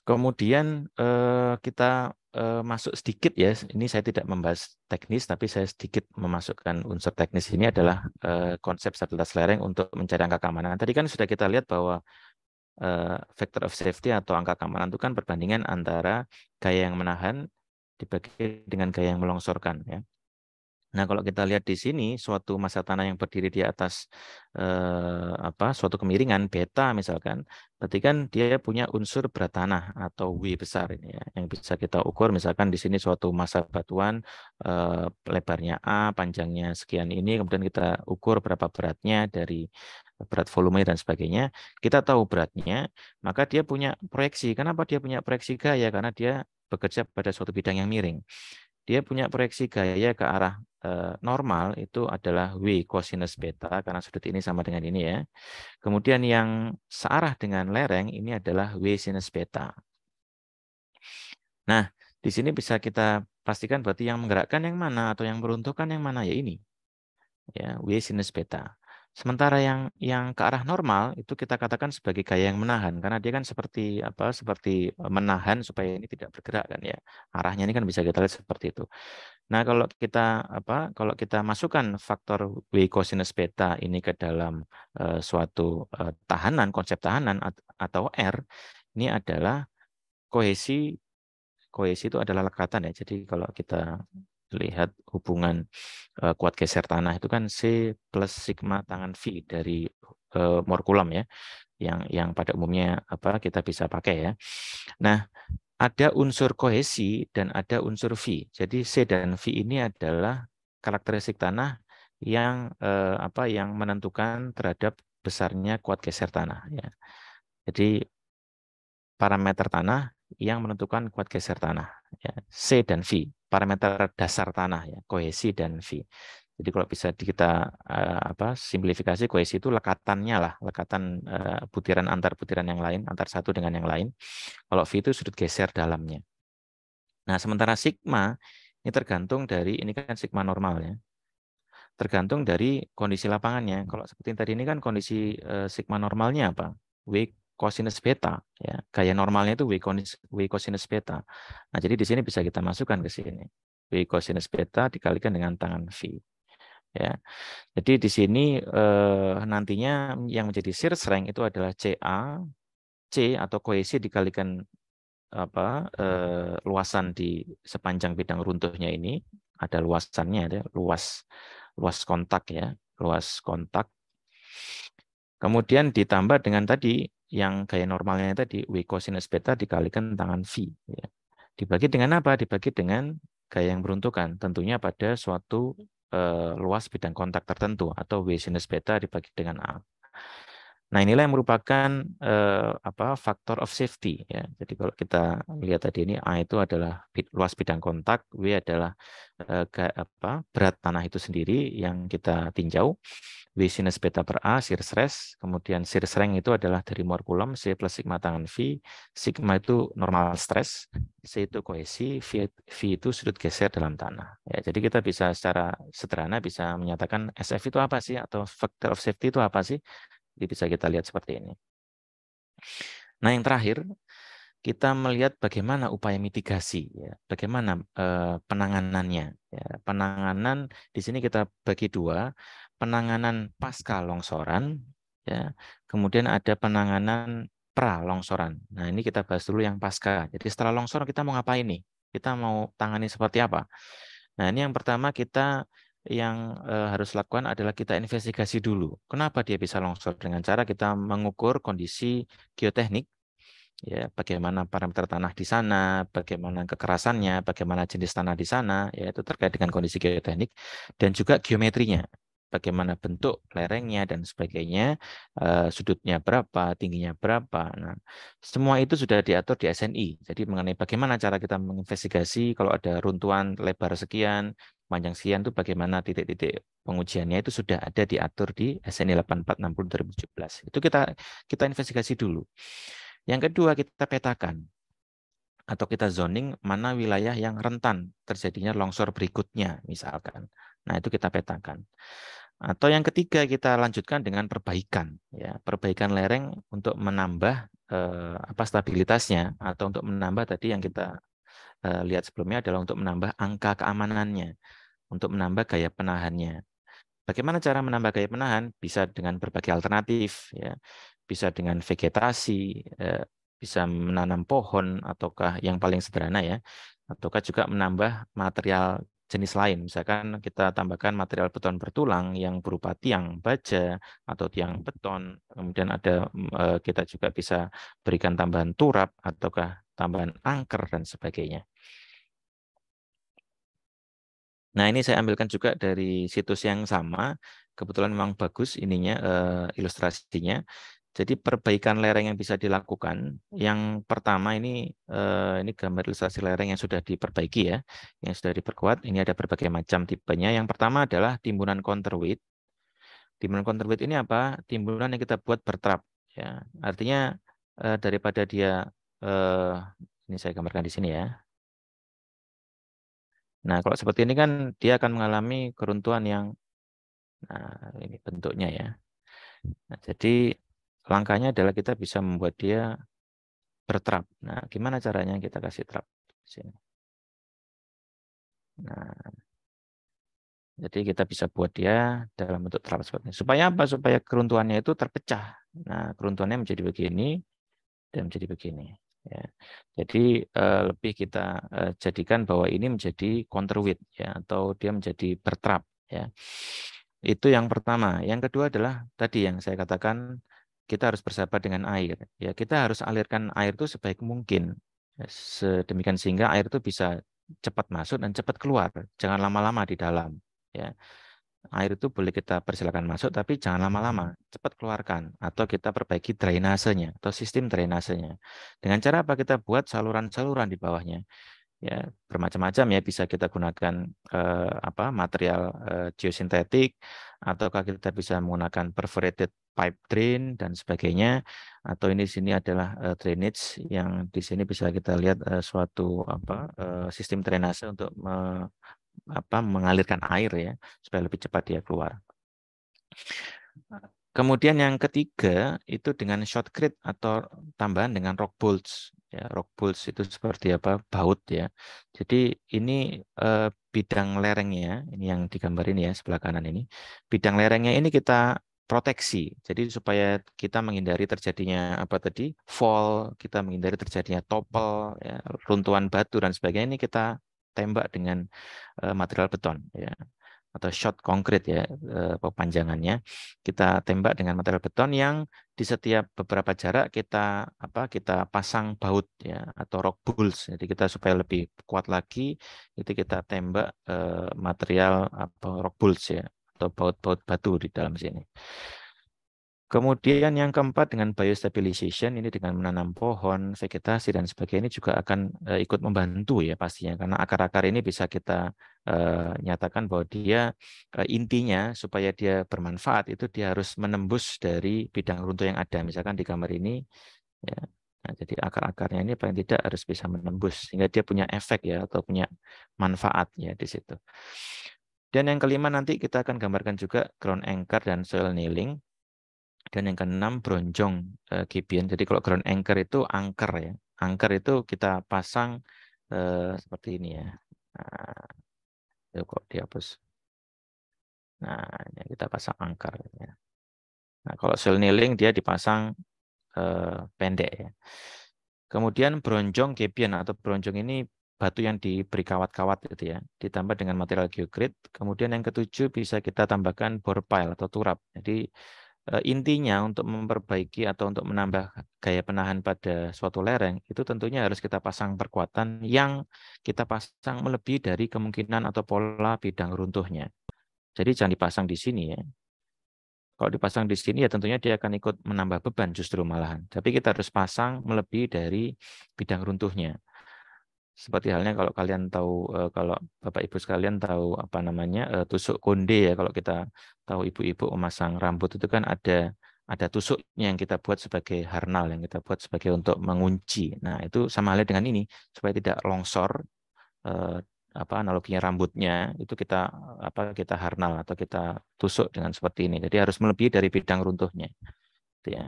S1: kemudian eh, kita eh, masuk sedikit ya. Ini saya tidak membahas teknis, tapi saya sedikit memasukkan unsur teknis ini adalah eh, konsep stabilitas lereng untuk mencari angka keamanan. Tadi kan sudah kita lihat bahwa eh, factor of safety atau angka keamanan itu kan perbandingan antara gaya yang menahan dibagi dengan gaya yang melongsorkan. Ya. Nah, kalau kita lihat di sini suatu masa tanah yang berdiri di atas eh, apa suatu kemiringan beta misalkan, berarti kan dia punya unsur berat tanah atau W besar ini ya, yang bisa kita ukur misalkan di sini suatu masa batuan eh, lebarnya A, panjangnya sekian ini, kemudian kita ukur berapa beratnya dari berat volume dan sebagainya, kita tahu beratnya, maka dia punya proyeksi. Kenapa dia punya proyeksi gaya? Karena dia bekerja pada suatu bidang yang miring. Dia punya proyeksi gaya ke arah Eh, normal itu adalah W cosinus beta karena sudut ini sama dengan ini ya. Kemudian yang searah dengan lereng ini adalah W sinus beta. Nah, di sini bisa kita pastikan berarti yang menggerakkan yang mana atau yang meruntuhkan yang mana ya ini. Ya, W sinus beta. Sementara yang yang ke arah normal itu kita katakan sebagai gaya yang menahan karena dia kan seperti apa seperti e, menahan supaya ini tidak bergerak kan ya. Arahnya ini kan bisa kita lihat seperti itu. Nah, kalau kita apa kalau kita masukkan faktor W cosinus beta ini ke dalam uh, suatu uh, tahanan konsep tahanan atau R ini adalah kohesi kohesi itu adalah lekatan ya. Jadi kalau kita lihat hubungan uh, kuat geser tanah itu kan C plus sigma tangan V dari uh, eh, Morkulam ya yang yang pada umumnya apa kita bisa pakai ya. Nah, ada unsur kohesi dan ada unsur V. Jadi C dan V ini adalah karakteristik tanah yang eh, apa yang menentukan terhadap besarnya kuat geser tanah ya. Jadi parameter tanah yang menentukan kuat geser tanah ya, C dan V, parameter dasar tanah ya, kohesi dan V. Jadi kalau bisa kita uh, apa simplifikasi kohesi itu lekatannya lah, lekatan uh, butiran antar butiran yang lain, antar satu dengan yang lain. Kalau V itu sudut geser dalamnya. Nah, sementara sigma ini tergantung dari ini kan sigma normal ya. Tergantung dari kondisi lapangannya. Kalau seperti tadi ini kan kondisi uh, sigma normalnya apa? Weak, cosinus beta ya gaya normalnya itu w cosinus, w cosinus beta nah jadi di sini bisa kita masukkan ke sini w cosinus beta dikalikan dengan tangan v ya jadi di sini eh, nantinya yang menjadi strength itu adalah ca c atau koesi dikalikan apa eh, luasan di sepanjang bidang runtuhnya ini ada luasannya ada luas luas kontak ya luas kontak Kemudian ditambah dengan tadi yang gaya normalnya tadi W cosinus beta dikalikan tangan V. Ya. Dibagi dengan apa? Dibagi dengan gaya yang beruntukan. Tentunya pada suatu uh, luas bidang kontak tertentu atau W sinus beta dibagi dengan A. Nah, inilah yang merupakan eh, apa faktor of safety ya. Jadi kalau kita lihat tadi ini A itu adalah luas bidang kontak, W adalah eh, ke, apa berat tanah itu sendiri yang kita tinjau. W sinus beta per A, shear stress, kemudian shear strength itu adalah dari Mohr Coulomb, C plus sigma tangan V, sigma itu normal stress, C itu kohesi, V, v itu sudut geser dalam tanah. Ya, jadi kita bisa secara sederhana bisa menyatakan SF itu apa sih, atau factor of safety itu apa sih, jadi bisa kita lihat seperti ini. Nah, yang terakhir kita melihat bagaimana upaya mitigasi, ya, bagaimana eh, penanganannya. Ya. Penanganan di sini kita bagi dua, penanganan pasca longsoran, ya, kemudian ada penanganan pra longsoran. Nah ini kita bahas dulu yang pasca. Jadi setelah longsoran kita mau ngapain nih? Kita mau tangani seperti apa? Nah ini yang pertama kita yang eh, harus lakukan adalah kita investigasi dulu. Kenapa dia bisa longsor? Dengan cara kita mengukur kondisi geoteknik, ya bagaimana parameter tanah di sana, bagaimana kekerasannya, bagaimana jenis tanah di sana, ya itu terkait dengan kondisi geoteknik dan juga geometrinya. Bagaimana bentuk lerengnya dan sebagainya, eh, sudutnya berapa, tingginya berapa. Nah, semua itu sudah diatur di SNI. Jadi mengenai bagaimana cara kita menginvestigasi kalau ada runtuhan lebar sekian, panjang sekian itu bagaimana titik-titik pengujiannya itu sudah ada diatur di SNI 8460 2017. Itu kita kita investigasi dulu. Yang kedua kita petakan atau kita zoning mana wilayah yang rentan terjadinya longsor berikutnya misalkan. Nah, itu kita petakan. Atau yang ketiga kita lanjutkan dengan perbaikan ya, perbaikan lereng untuk menambah eh, apa stabilitasnya atau untuk menambah tadi yang kita eh, lihat sebelumnya adalah untuk menambah angka keamanannya untuk menambah gaya penahannya. Bagaimana cara menambah gaya penahan? Bisa dengan berbagai alternatif, ya. bisa dengan vegetasi, eh, bisa menanam pohon, ataukah yang paling sederhana ya, ataukah juga menambah material jenis lain. Misalkan kita tambahkan material beton bertulang yang berupa tiang baja atau tiang beton. Kemudian ada mm, eh, kita juga bisa berikan tambahan turap ataukah tambahan angker dan sebagainya. Nah, ini saya ambilkan juga dari situs yang sama. Kebetulan memang bagus ininya uh, ilustrasinya. Jadi perbaikan lereng yang bisa dilakukan, yang pertama ini eh, ini gambar ilustrasi lereng yang sudah diperbaiki ya, yang sudah diperkuat. Ini ada berbagai macam tipenya. Yang pertama adalah timbunan counterweight. Timbunan counterweight ini apa? Timbunan yang kita buat bertrap. Ya, artinya eh, daripada dia eh, ini saya gambarkan di sini ya. Nah, kalau seperti ini kan dia akan mengalami keruntuhan yang nah ini bentuknya ya. Nah, jadi langkahnya adalah kita bisa membuat dia bertrap. Nah, gimana caranya kita kasih trap di sini? Nah, jadi kita bisa buat dia dalam bentuk trap seperti ini. Supaya apa? Supaya keruntuhannya itu terpecah. Nah, keruntuhannya menjadi begini dan menjadi begini. Ya. Jadi uh, lebih kita uh, jadikan bahwa ini menjadi counterweight ya atau dia menjadi bertrap ya. Itu yang pertama. Yang kedua adalah tadi yang saya katakan kita harus bersahabat dengan air. Ya, kita harus alirkan air itu sebaik mungkin. Ya, sedemikian sehingga air itu bisa cepat masuk dan cepat keluar. Jangan lama-lama di dalam. Ya, air itu boleh kita persilakan masuk tapi jangan lama-lama hmm. cepat keluarkan atau kita perbaiki drainasenya atau sistem drainasenya dengan cara apa kita buat saluran-saluran di bawahnya ya bermacam-macam ya bisa kita gunakan eh, apa material eh, geosintetik ataukah kita bisa menggunakan perforated pipe drain dan sebagainya atau ini sini adalah eh, drainage yang di sini bisa kita lihat eh, suatu apa eh, sistem drainase untuk eh, apa mengalirkan air ya supaya lebih cepat dia keluar. Kemudian yang ketiga itu dengan shotcrete atau tambahan dengan rock bolts. Ya, rock bolts itu seperti apa? Baut ya. Jadi ini eh, bidang lerengnya, ini yang digambarin ya sebelah kanan ini. Bidang lerengnya ini kita proteksi. Jadi supaya kita menghindari terjadinya apa tadi? fall, kita menghindari terjadinya topel, ya, runtuhan batu dan sebagainya ini kita tembak dengan uh, material beton ya atau shot konkret ya uh, kita tembak dengan material beton yang di setiap beberapa jarak kita apa kita pasang baut ya atau rock bulls jadi kita supaya lebih kuat lagi itu kita tembak uh, material apa rock bulls ya atau baut-baut batu di dalam sini Kemudian yang keempat dengan biostabilization ini dengan menanam pohon, vegetasi dan sebagainya ini juga akan uh, ikut membantu ya pastinya karena akar-akar ini bisa kita uh, nyatakan bahwa dia uh, intinya supaya dia bermanfaat itu dia harus menembus dari bidang runtuh yang ada misalkan di kamar ini ya. Nah, jadi akar-akarnya ini paling tidak harus bisa menembus sehingga dia punya efek ya atau punya manfaat ya di situ. Dan yang kelima nanti kita akan gambarkan juga ground anchor dan soil nailing dan yang keenam bronjong eh, gibian. Jadi kalau ground anchor itu angker ya. Angker itu kita pasang eh, seperti ini ya. Nah, kok dihapus. Nah, kita pasang angker. Ya. Nah, kalau kneeling dia dipasang eh, pendek ya. Kemudian bronjong gibian atau nah, bronjong ini batu yang diberi kawat-kawat gitu ya, ditambah dengan material geokrit. Kemudian yang ketujuh bisa kita tambahkan pile atau turap. Jadi Eh, intinya untuk memperbaiki atau untuk menambah gaya penahan pada suatu lereng itu tentunya harus kita pasang perkuatan yang kita pasang melebihi dari kemungkinan atau pola bidang runtuhnya. Jadi jangan dipasang di sini ya. Kalau dipasang di sini ya tentunya dia akan ikut menambah beban justru malahan. Tapi kita harus pasang melebihi dari bidang runtuhnya. Seperti halnya kalau kalian tahu eh, kalau Bapak Ibu sekalian tahu apa namanya eh, tusuk konde ya kalau kita tahu ibu-ibu memasang rambut itu kan ada ada tusuknya yang kita buat sebagai harnal yang kita buat sebagai untuk mengunci. Nah, itu sama halnya dengan ini supaya tidak longsor eh, apa analoginya rambutnya itu kita apa kita harnal atau kita tusuk dengan seperti ini. Jadi harus melebihi dari bidang runtuhnya. Gitu ya.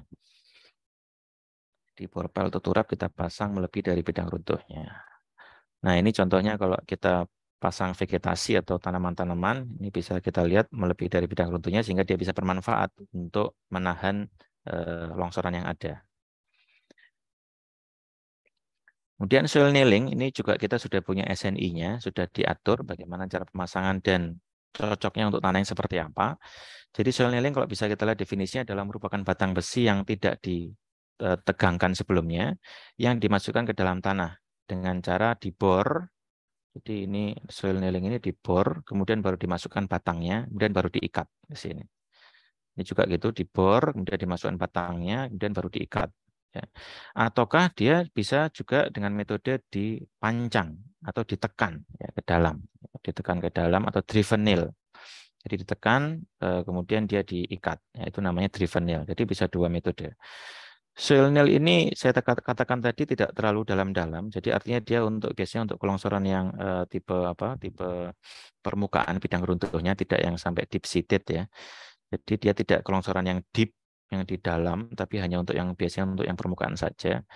S1: Di borpel atau turap kita pasang melebihi dari bidang runtuhnya. Nah, ini contohnya kalau kita pasang vegetasi atau tanaman-tanaman, ini bisa kita lihat melebihi dari bidang runtuhnya sehingga dia bisa bermanfaat untuk menahan eh, longsoran yang ada. Kemudian soil nailing, ini juga kita sudah punya SNI-nya, sudah diatur bagaimana cara pemasangan dan cocoknya untuk tanah yang seperti apa. Jadi soil nailing kalau bisa kita lihat definisinya adalah merupakan batang besi yang tidak ditegangkan eh, sebelumnya, yang dimasukkan ke dalam tanah dengan cara dibor. Jadi ini soil nailing ini dibor, kemudian baru dimasukkan batangnya, kemudian baru diikat di sini. Ini juga gitu dibor, kemudian dimasukkan batangnya, kemudian baru diikat. Ya. Ataukah dia bisa juga dengan metode dipancang atau ditekan ya, ke dalam, ditekan ke dalam atau driven nail. Jadi ditekan, eh, kemudian dia diikat. Ya, itu namanya driven nail. Jadi bisa dua metode. Soil nil ini saya katakan tadi tidak terlalu dalam-dalam, jadi artinya dia untuk biasanya untuk kelongsoran yang uh, tipe apa tipe permukaan bidang runtuhnya tidak yang sampai deep seated ya. Jadi dia tidak kelongsoran yang deep yang di dalam, tapi hanya untuk yang biasanya untuk yang permukaan saja.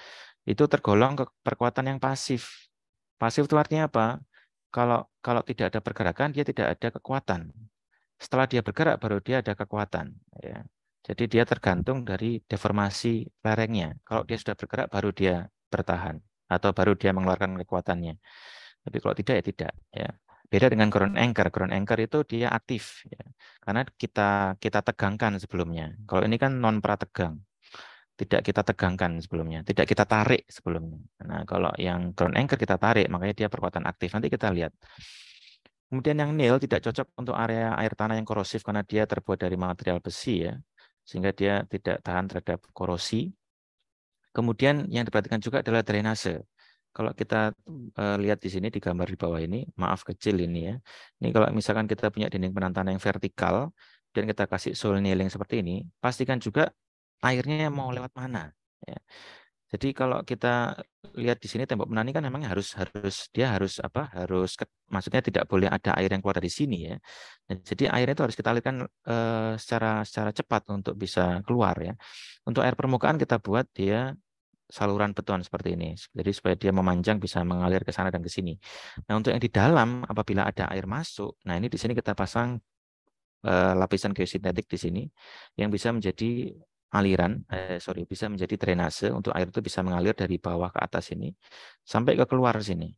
S1: Itu tergolong ke perkuatan yang pasif. Pasif itu artinya apa? Kalau kalau tidak ada pergerakan dia tidak ada kekuatan. Setelah dia bergerak baru dia ada kekuatan. Ya. Jadi dia tergantung dari deformasi lerengnya. Kalau dia sudah bergerak baru dia bertahan atau baru dia mengeluarkan kekuatannya. Tapi kalau tidak ya tidak ya. Beda dengan ground anchor. Ground anchor itu dia aktif ya. Karena kita kita tegangkan sebelumnya. Kalau ini kan non prategang. Tidak kita tegangkan sebelumnya, tidak kita tarik sebelumnya. Nah, kalau yang ground anchor kita tarik, makanya dia perkuatan aktif. Nanti kita lihat. Kemudian yang nil tidak cocok untuk area air tanah yang korosif karena dia terbuat dari material besi ya sehingga dia tidak tahan terhadap korosi. Kemudian yang diperhatikan juga adalah drainase. Kalau kita e, lihat di sini di gambar di bawah ini, maaf kecil ini ya. Ini kalau misalkan kita punya dinding penantan yang vertikal dan kita kasih soil nailing seperti ini, pastikan juga airnya mau lewat mana. Ya. Jadi kalau kita lihat di sini tembok penani kan memang harus harus dia harus apa harus maksudnya tidak boleh ada air yang keluar dari sini ya. Nah, jadi airnya itu harus kita alirkan eh, secara secara cepat untuk bisa keluar ya. Untuk air permukaan kita buat dia saluran beton seperti ini. Jadi supaya dia memanjang bisa mengalir ke sana dan ke sini. Nah, untuk yang di dalam apabila ada air masuk, nah ini di sini kita pasang eh, lapisan geosintetik di sini yang bisa menjadi aliran, eh, sorry, bisa menjadi drainase untuk air itu bisa mengalir dari bawah ke atas ini sampai ke keluar sini.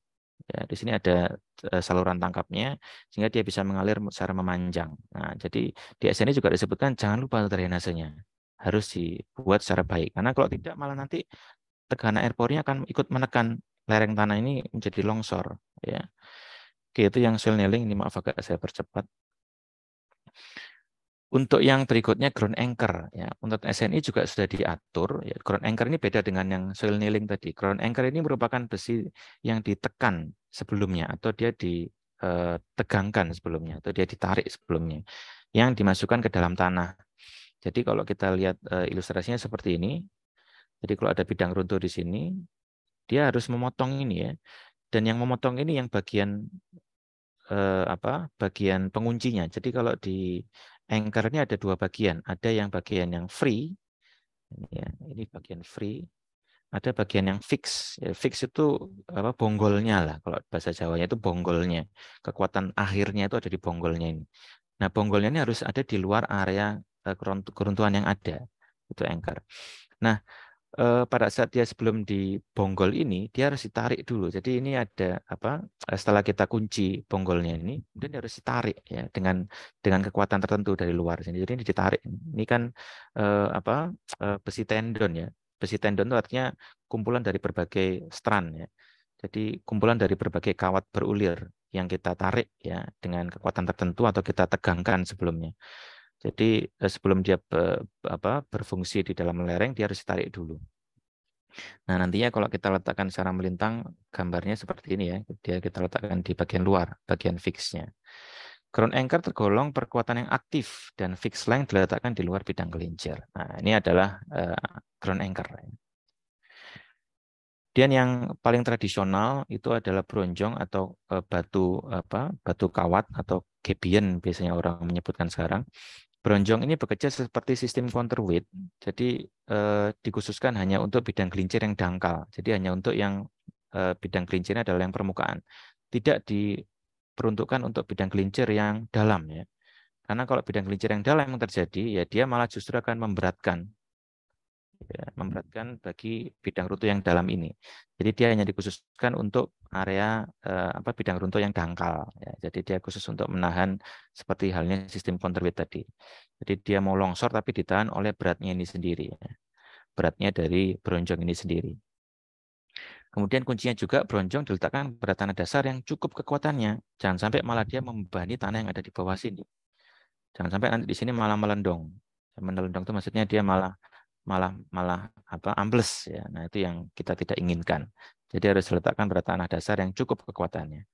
S1: Ya, di sini ada eh, saluran tangkapnya sehingga dia bisa mengalir secara memanjang. Nah, jadi di sini juga disebutkan jangan lupa drainasenya harus dibuat secara baik karena kalau tidak malah nanti tekanan air porinya akan ikut menekan lereng tanah ini menjadi longsor ya. Oke, itu yang soil nailing ini maaf agak saya percepat. Untuk yang berikutnya ground anchor ya. Untuk SNI juga sudah diatur ya. Ground anchor ini beda dengan yang soil nailing tadi. Ground anchor ini merupakan besi yang ditekan sebelumnya atau dia ditegangkan eh, sebelumnya atau dia ditarik sebelumnya yang dimasukkan ke dalam tanah. Jadi kalau kita lihat eh, ilustrasinya seperti ini. Jadi kalau ada bidang runtuh di sini, dia harus memotong ini ya. Dan yang memotong ini yang bagian eh, apa? Bagian penguncinya. Jadi kalau di Anchor ini ada dua bagian. Ada yang bagian yang free, ya, ini bagian free. Ada bagian yang fix. Ya, fix itu apa bonggolnya lah kalau bahasa Jawanya itu bonggolnya. Kekuatan akhirnya itu ada di bonggolnya ini. Nah, bonggolnya ini harus ada di luar area eh, keruntuhan yang ada itu anchor. Nah, eh, pada saat dia sebelum dibonggol ini dia harus ditarik dulu. Jadi ini ada apa? Eh, setelah kita kunci bonggolnya ini, kemudian dia harus ditarik ya dengan dengan kekuatan tertentu dari luar Jadi ini ditarik. Ini kan eh, apa? Eh, besi tendon ya. Besi tendon itu artinya kumpulan dari berbagai strand ya. Jadi kumpulan dari berbagai kawat berulir yang kita tarik ya dengan kekuatan tertentu atau kita tegangkan sebelumnya. Jadi eh, sebelum dia apa, berfungsi di dalam lereng, dia harus ditarik dulu. Nah nantinya kalau kita letakkan secara melintang, gambarnya seperti ini ya. Dia kita letakkan di bagian luar, bagian fixnya. Ground anchor tergolong perkuatan yang aktif dan fix line diletakkan di luar bidang kelincir. Nah ini adalah eh, ground anchor. Dan yang paling tradisional itu adalah bronjong atau eh, batu apa batu kawat atau gabion, biasanya orang menyebutkan sekarang. Bronjong ini bekerja seperti sistem counterweight, jadi eh, dikhususkan hanya untuk bidang gelincir yang dangkal, jadi hanya untuk yang eh, bidang gelincirnya adalah yang permukaan, tidak diperuntukkan untuk bidang gelincir yang dalam ya. Karena kalau bidang gelincir yang dalam yang terjadi, ya dia malah justru akan memberatkan ya, memberatkan bagi bidang runtuh yang dalam ini. Jadi dia hanya dikhususkan untuk area eh, apa bidang runtuh yang dangkal. Ya. Jadi dia khusus untuk menahan seperti halnya sistem counterweight tadi. Jadi dia mau longsor tapi ditahan oleh beratnya ini sendiri. Ya. Beratnya dari bronjong ini sendiri. Kemudian kuncinya juga bronjong diletakkan pada tanah dasar yang cukup kekuatannya. Jangan sampai malah dia membebani tanah yang ada di bawah sini. Jangan sampai nanti di sini malah melendong. Menelendong itu maksudnya dia malah malah malah apa ambles ya. Nah, itu yang kita tidak inginkan. Jadi harus diletakkan pada tanah dasar yang cukup kekuatannya.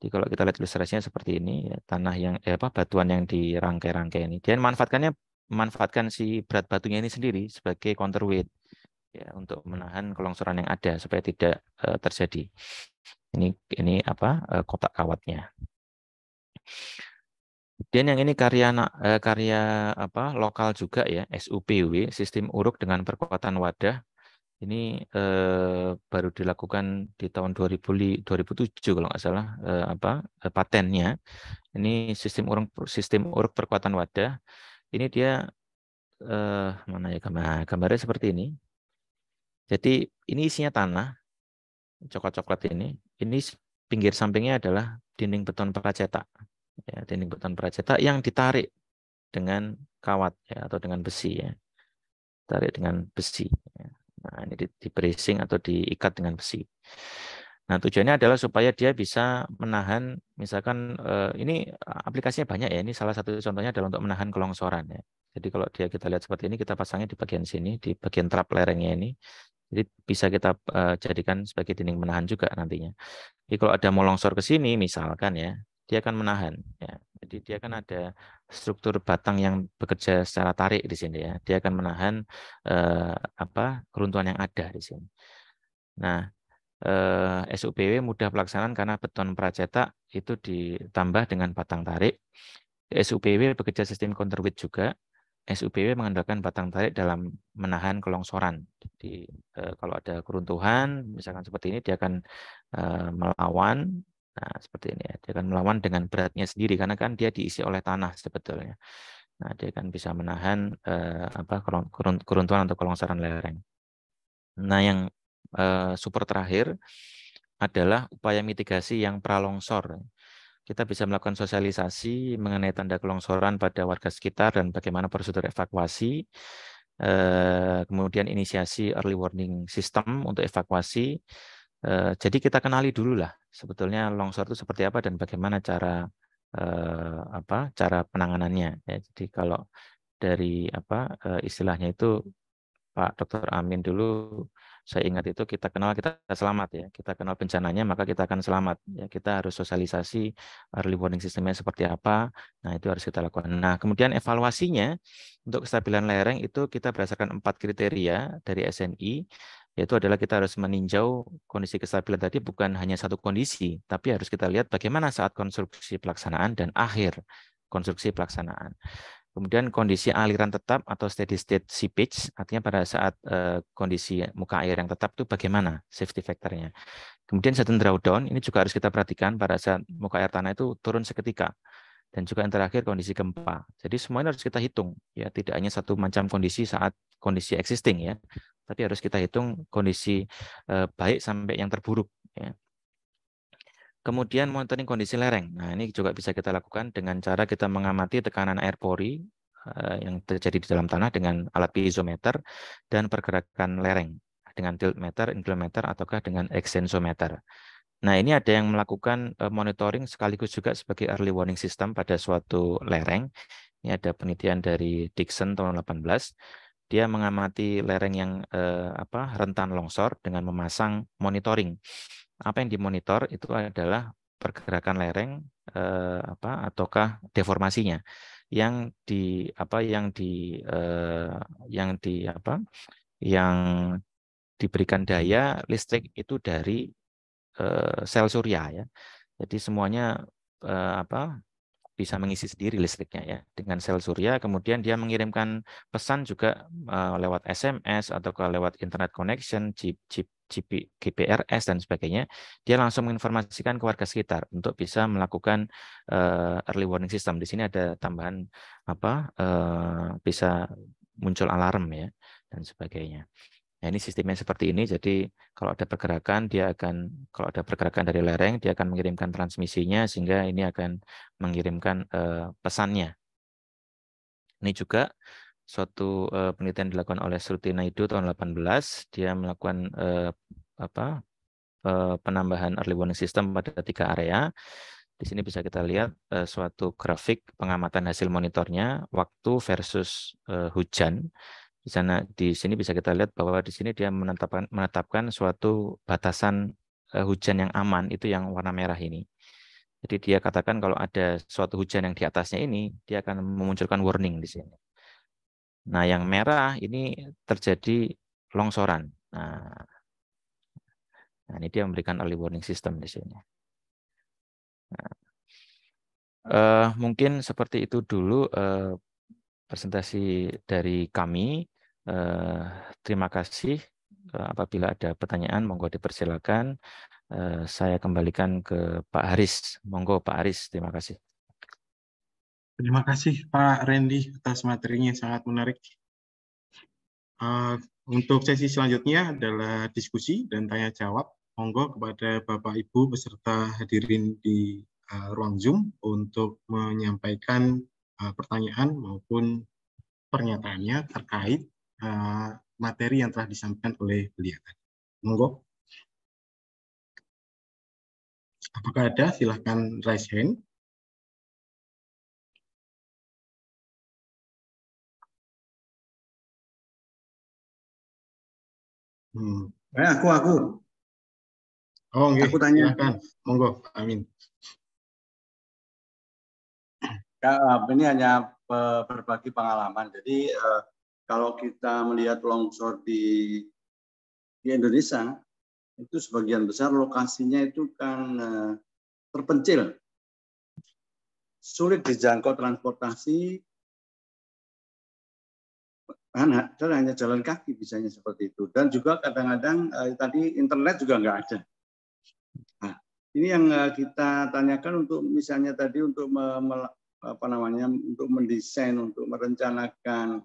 S1: Jadi kalau kita lihat ilustrasinya seperti ini, ya, tanah yang eh, apa batuan yang dirangkai-rangkai ini, dia manfaatkannya manfaatkan si berat batunya ini sendiri sebagai counterweight ya untuk menahan kelongsoran yang ada supaya tidak uh, terjadi. Ini ini apa uh, kotak kawatnya. Dan yang ini karya eh, karya apa lokal juga ya SUPW sistem uruk dengan perkuatan wadah ini eh, baru dilakukan di tahun 2007 kalau nggak salah eh, apa eh, patennya ini sistem uruk sistem uruk perkuatan wadah ini dia eh, mana ya gambar nah, gambarnya seperti ini jadi ini isinya tanah coklat coklat ini ini pinggir sampingnya adalah dinding beton pracetak ya dinding buatan pracetak yang ditarik dengan kawat ya atau dengan besi ya tarik dengan besi ya. nah ini di, di bracing atau diikat dengan besi nah tujuannya adalah supaya dia bisa menahan misalkan eh, ini aplikasinya banyak ya ini salah satu contohnya adalah untuk menahan kelongsoran ya jadi kalau dia kita lihat seperti ini kita pasangnya di bagian sini di bagian trap lerengnya ini jadi bisa kita eh, jadikan sebagai dinding menahan juga nantinya. Jadi kalau ada mau longsor ke sini misalkan ya, dia akan menahan. Ya. Jadi dia akan ada struktur batang yang bekerja secara tarik di sini ya. Dia akan menahan eh, apa keruntuhan yang ada di sini. Nah, eh, SUPW mudah pelaksanaan karena beton pracetak itu ditambah dengan batang tarik. SUPW bekerja sistem counterweight juga. SUPW mengandalkan batang tarik dalam menahan kelongsoran. Jadi eh, kalau ada keruntuhan, misalkan seperti ini, dia akan eh, melawan Nah, seperti ini ya. Dia akan melawan dengan beratnya sendiri karena kan dia diisi oleh tanah sebetulnya. Nah, dia kan bisa menahan eh, apa keruntuhan atau kelongsoran lereng. Nah, yang eh, super terakhir adalah upaya mitigasi yang pralongsor. Kita bisa melakukan sosialisasi mengenai tanda kelongsoran pada warga sekitar dan bagaimana prosedur evakuasi. Eh, kemudian inisiasi early warning system untuk evakuasi Eh, jadi kita kenali dulu lah sebetulnya longsor itu seperti apa dan bagaimana cara eh, apa cara penanganannya. Ya, jadi kalau dari apa eh, istilahnya itu Pak Dr. Amin dulu saya ingat itu kita kenal kita selamat ya kita kenal bencananya maka kita akan selamat ya kita harus sosialisasi early warning sistemnya seperti apa nah itu harus kita lakukan nah kemudian evaluasinya untuk kestabilan lereng itu kita berdasarkan empat kriteria dari SNI yaitu adalah kita harus meninjau kondisi kestabilan tadi bukan hanya satu kondisi, tapi harus kita lihat bagaimana saat konstruksi pelaksanaan dan akhir konstruksi pelaksanaan. Kemudian kondisi aliran tetap atau steady state seepage, artinya pada saat uh, kondisi muka air yang tetap itu bagaimana safety factornya. Kemudian sudden drawdown, ini juga harus kita perhatikan pada saat muka air tanah itu turun seketika. Dan juga yang terakhir kondisi gempa. Jadi semuanya harus kita hitung, ya tidak hanya satu macam kondisi saat kondisi existing ya, tapi harus kita hitung kondisi baik sampai yang terburuk. Ya. Kemudian monitoring kondisi lereng. Nah ini juga bisa kita lakukan dengan cara kita mengamati tekanan air pori yang terjadi di dalam tanah dengan alat piezometer dan pergerakan lereng dengan tilt meter, inclimeter, ataukah dengan extensometer. Nah, ini ada yang melakukan monitoring sekaligus juga sebagai early warning system pada suatu lereng. Ini ada penelitian dari Dixon tahun 18 dia mengamati lereng yang eh, apa rentan longsor dengan memasang monitoring. Apa yang dimonitor itu adalah pergerakan lereng eh, apa ataukah deformasinya yang di apa yang di eh, yang di apa yang diberikan daya listrik itu dari eh, sel surya ya. Jadi semuanya eh, apa bisa mengisi sendiri listriknya ya dengan sel surya kemudian dia mengirimkan pesan juga uh, lewat SMS atau ke lewat internet connection chip chip GP, GPRS dan sebagainya dia langsung menginformasikan ke warga sekitar untuk bisa melakukan uh, early warning system di sini ada tambahan apa uh, bisa muncul alarm ya dan sebagainya Ya, ini sistemnya seperti ini. Jadi kalau ada pergerakan, dia akan kalau ada pergerakan dari lereng, dia akan mengirimkan transmisinya sehingga ini akan mengirimkan uh, pesannya. Ini juga suatu uh, penelitian dilakukan oleh Sruti Naidu tahun 18. Dia melakukan uh, apa penambahan early warning system pada tiga area. Di sini bisa kita lihat uh, suatu grafik pengamatan hasil monitornya waktu versus uh, hujan di sana di sini bisa kita lihat bahwa di sini dia menetapkan menetapkan suatu batasan eh, hujan yang aman itu yang warna merah ini. Jadi dia katakan kalau ada suatu hujan yang di atasnya ini, dia akan memunculkan warning di sini. Nah, yang merah ini terjadi longsoran. Nah, nah ini dia memberikan early warning system di sini. Nah, eh, mungkin seperti itu dulu eh, presentasi dari kami. Eh, terima kasih. Eh, apabila ada pertanyaan, monggo dipersilakan. Eh, saya kembalikan ke Pak Haris. Monggo Pak Haris, terima kasih.
S3: Terima kasih Pak
S2: Randy atas materinya yang sangat menarik. untuk sesi selanjutnya adalah diskusi dan tanya jawab. Monggo kepada Bapak Ibu beserta hadirin di ruang Zoom untuk menyampaikan pertanyaan
S3: maupun pernyataannya terkait Eh, materi yang telah disampaikan oleh beliau. Monggo. Apakah ada? Silahkan raise hand. Hmm. Eh, aku, aku. Oh, okay. Aku tanya. Silahkan. Monggo, Amin.
S4: Ya, ini hanya berbagi pengalaman. Jadi eh, kalau kita melihat longsor di di Indonesia itu sebagian besar lokasinya itu kan eh, terpencil, sulit dijangkau transportasi,
S3: dan kan hanya jalan kaki bisanya seperti itu. Dan
S4: juga kadang-kadang eh, tadi internet juga nggak ada. Nah, ini yang eh, kita tanyakan untuk misalnya tadi untuk apa namanya untuk mendesain, untuk merencanakan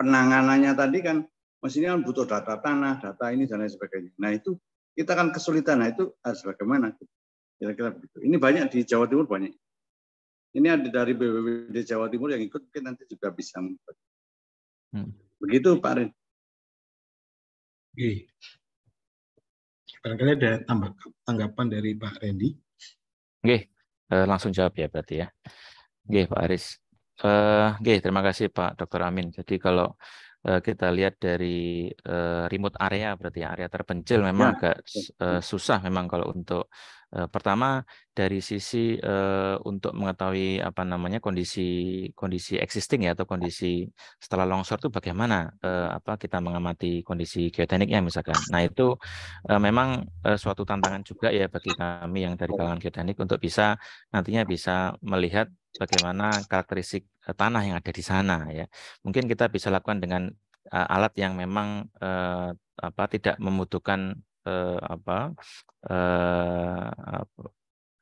S4: penanganannya tadi kan mestinya kan butuh data tanah, data ini dan lain sebagainya. Nah itu kita akan kesulitan. Nah itu harus bagaimana? Kira-kira begitu. Ini banyak di Jawa Timur banyak. Ini ada dari BBBD Jawa Timur yang ikut mungkin nanti juga bisa. Hmm. Begitu Pak Rin.
S3: Oke. Barangkali ada tambah, tanggapan dari
S2: Pak Rendi.
S1: Oke, eh, langsung jawab ya berarti ya. Oke Pak Aris. Uh, eh, okay, terima kasih Pak Dr. Amin. Jadi kalau uh, kita lihat dari uh, remote area berarti ya, area terpencil ya, memang ya. agak uh, susah memang kalau untuk Eh, pertama dari sisi eh, untuk mengetahui apa namanya kondisi kondisi existing ya atau kondisi setelah longsor itu bagaimana eh, apa kita mengamati kondisi geotekniknya misalkan. Nah, itu memang suatu tantangan juga ya bagi kami yang dari kalangan geoteknik untuk bisa nantinya bisa melihat bagaimana karakteristik tanah yang ada di sana ya. Mungkin kita bisa lakukan dengan alat yang memang apa tidak membutuhkan eh, apa eh,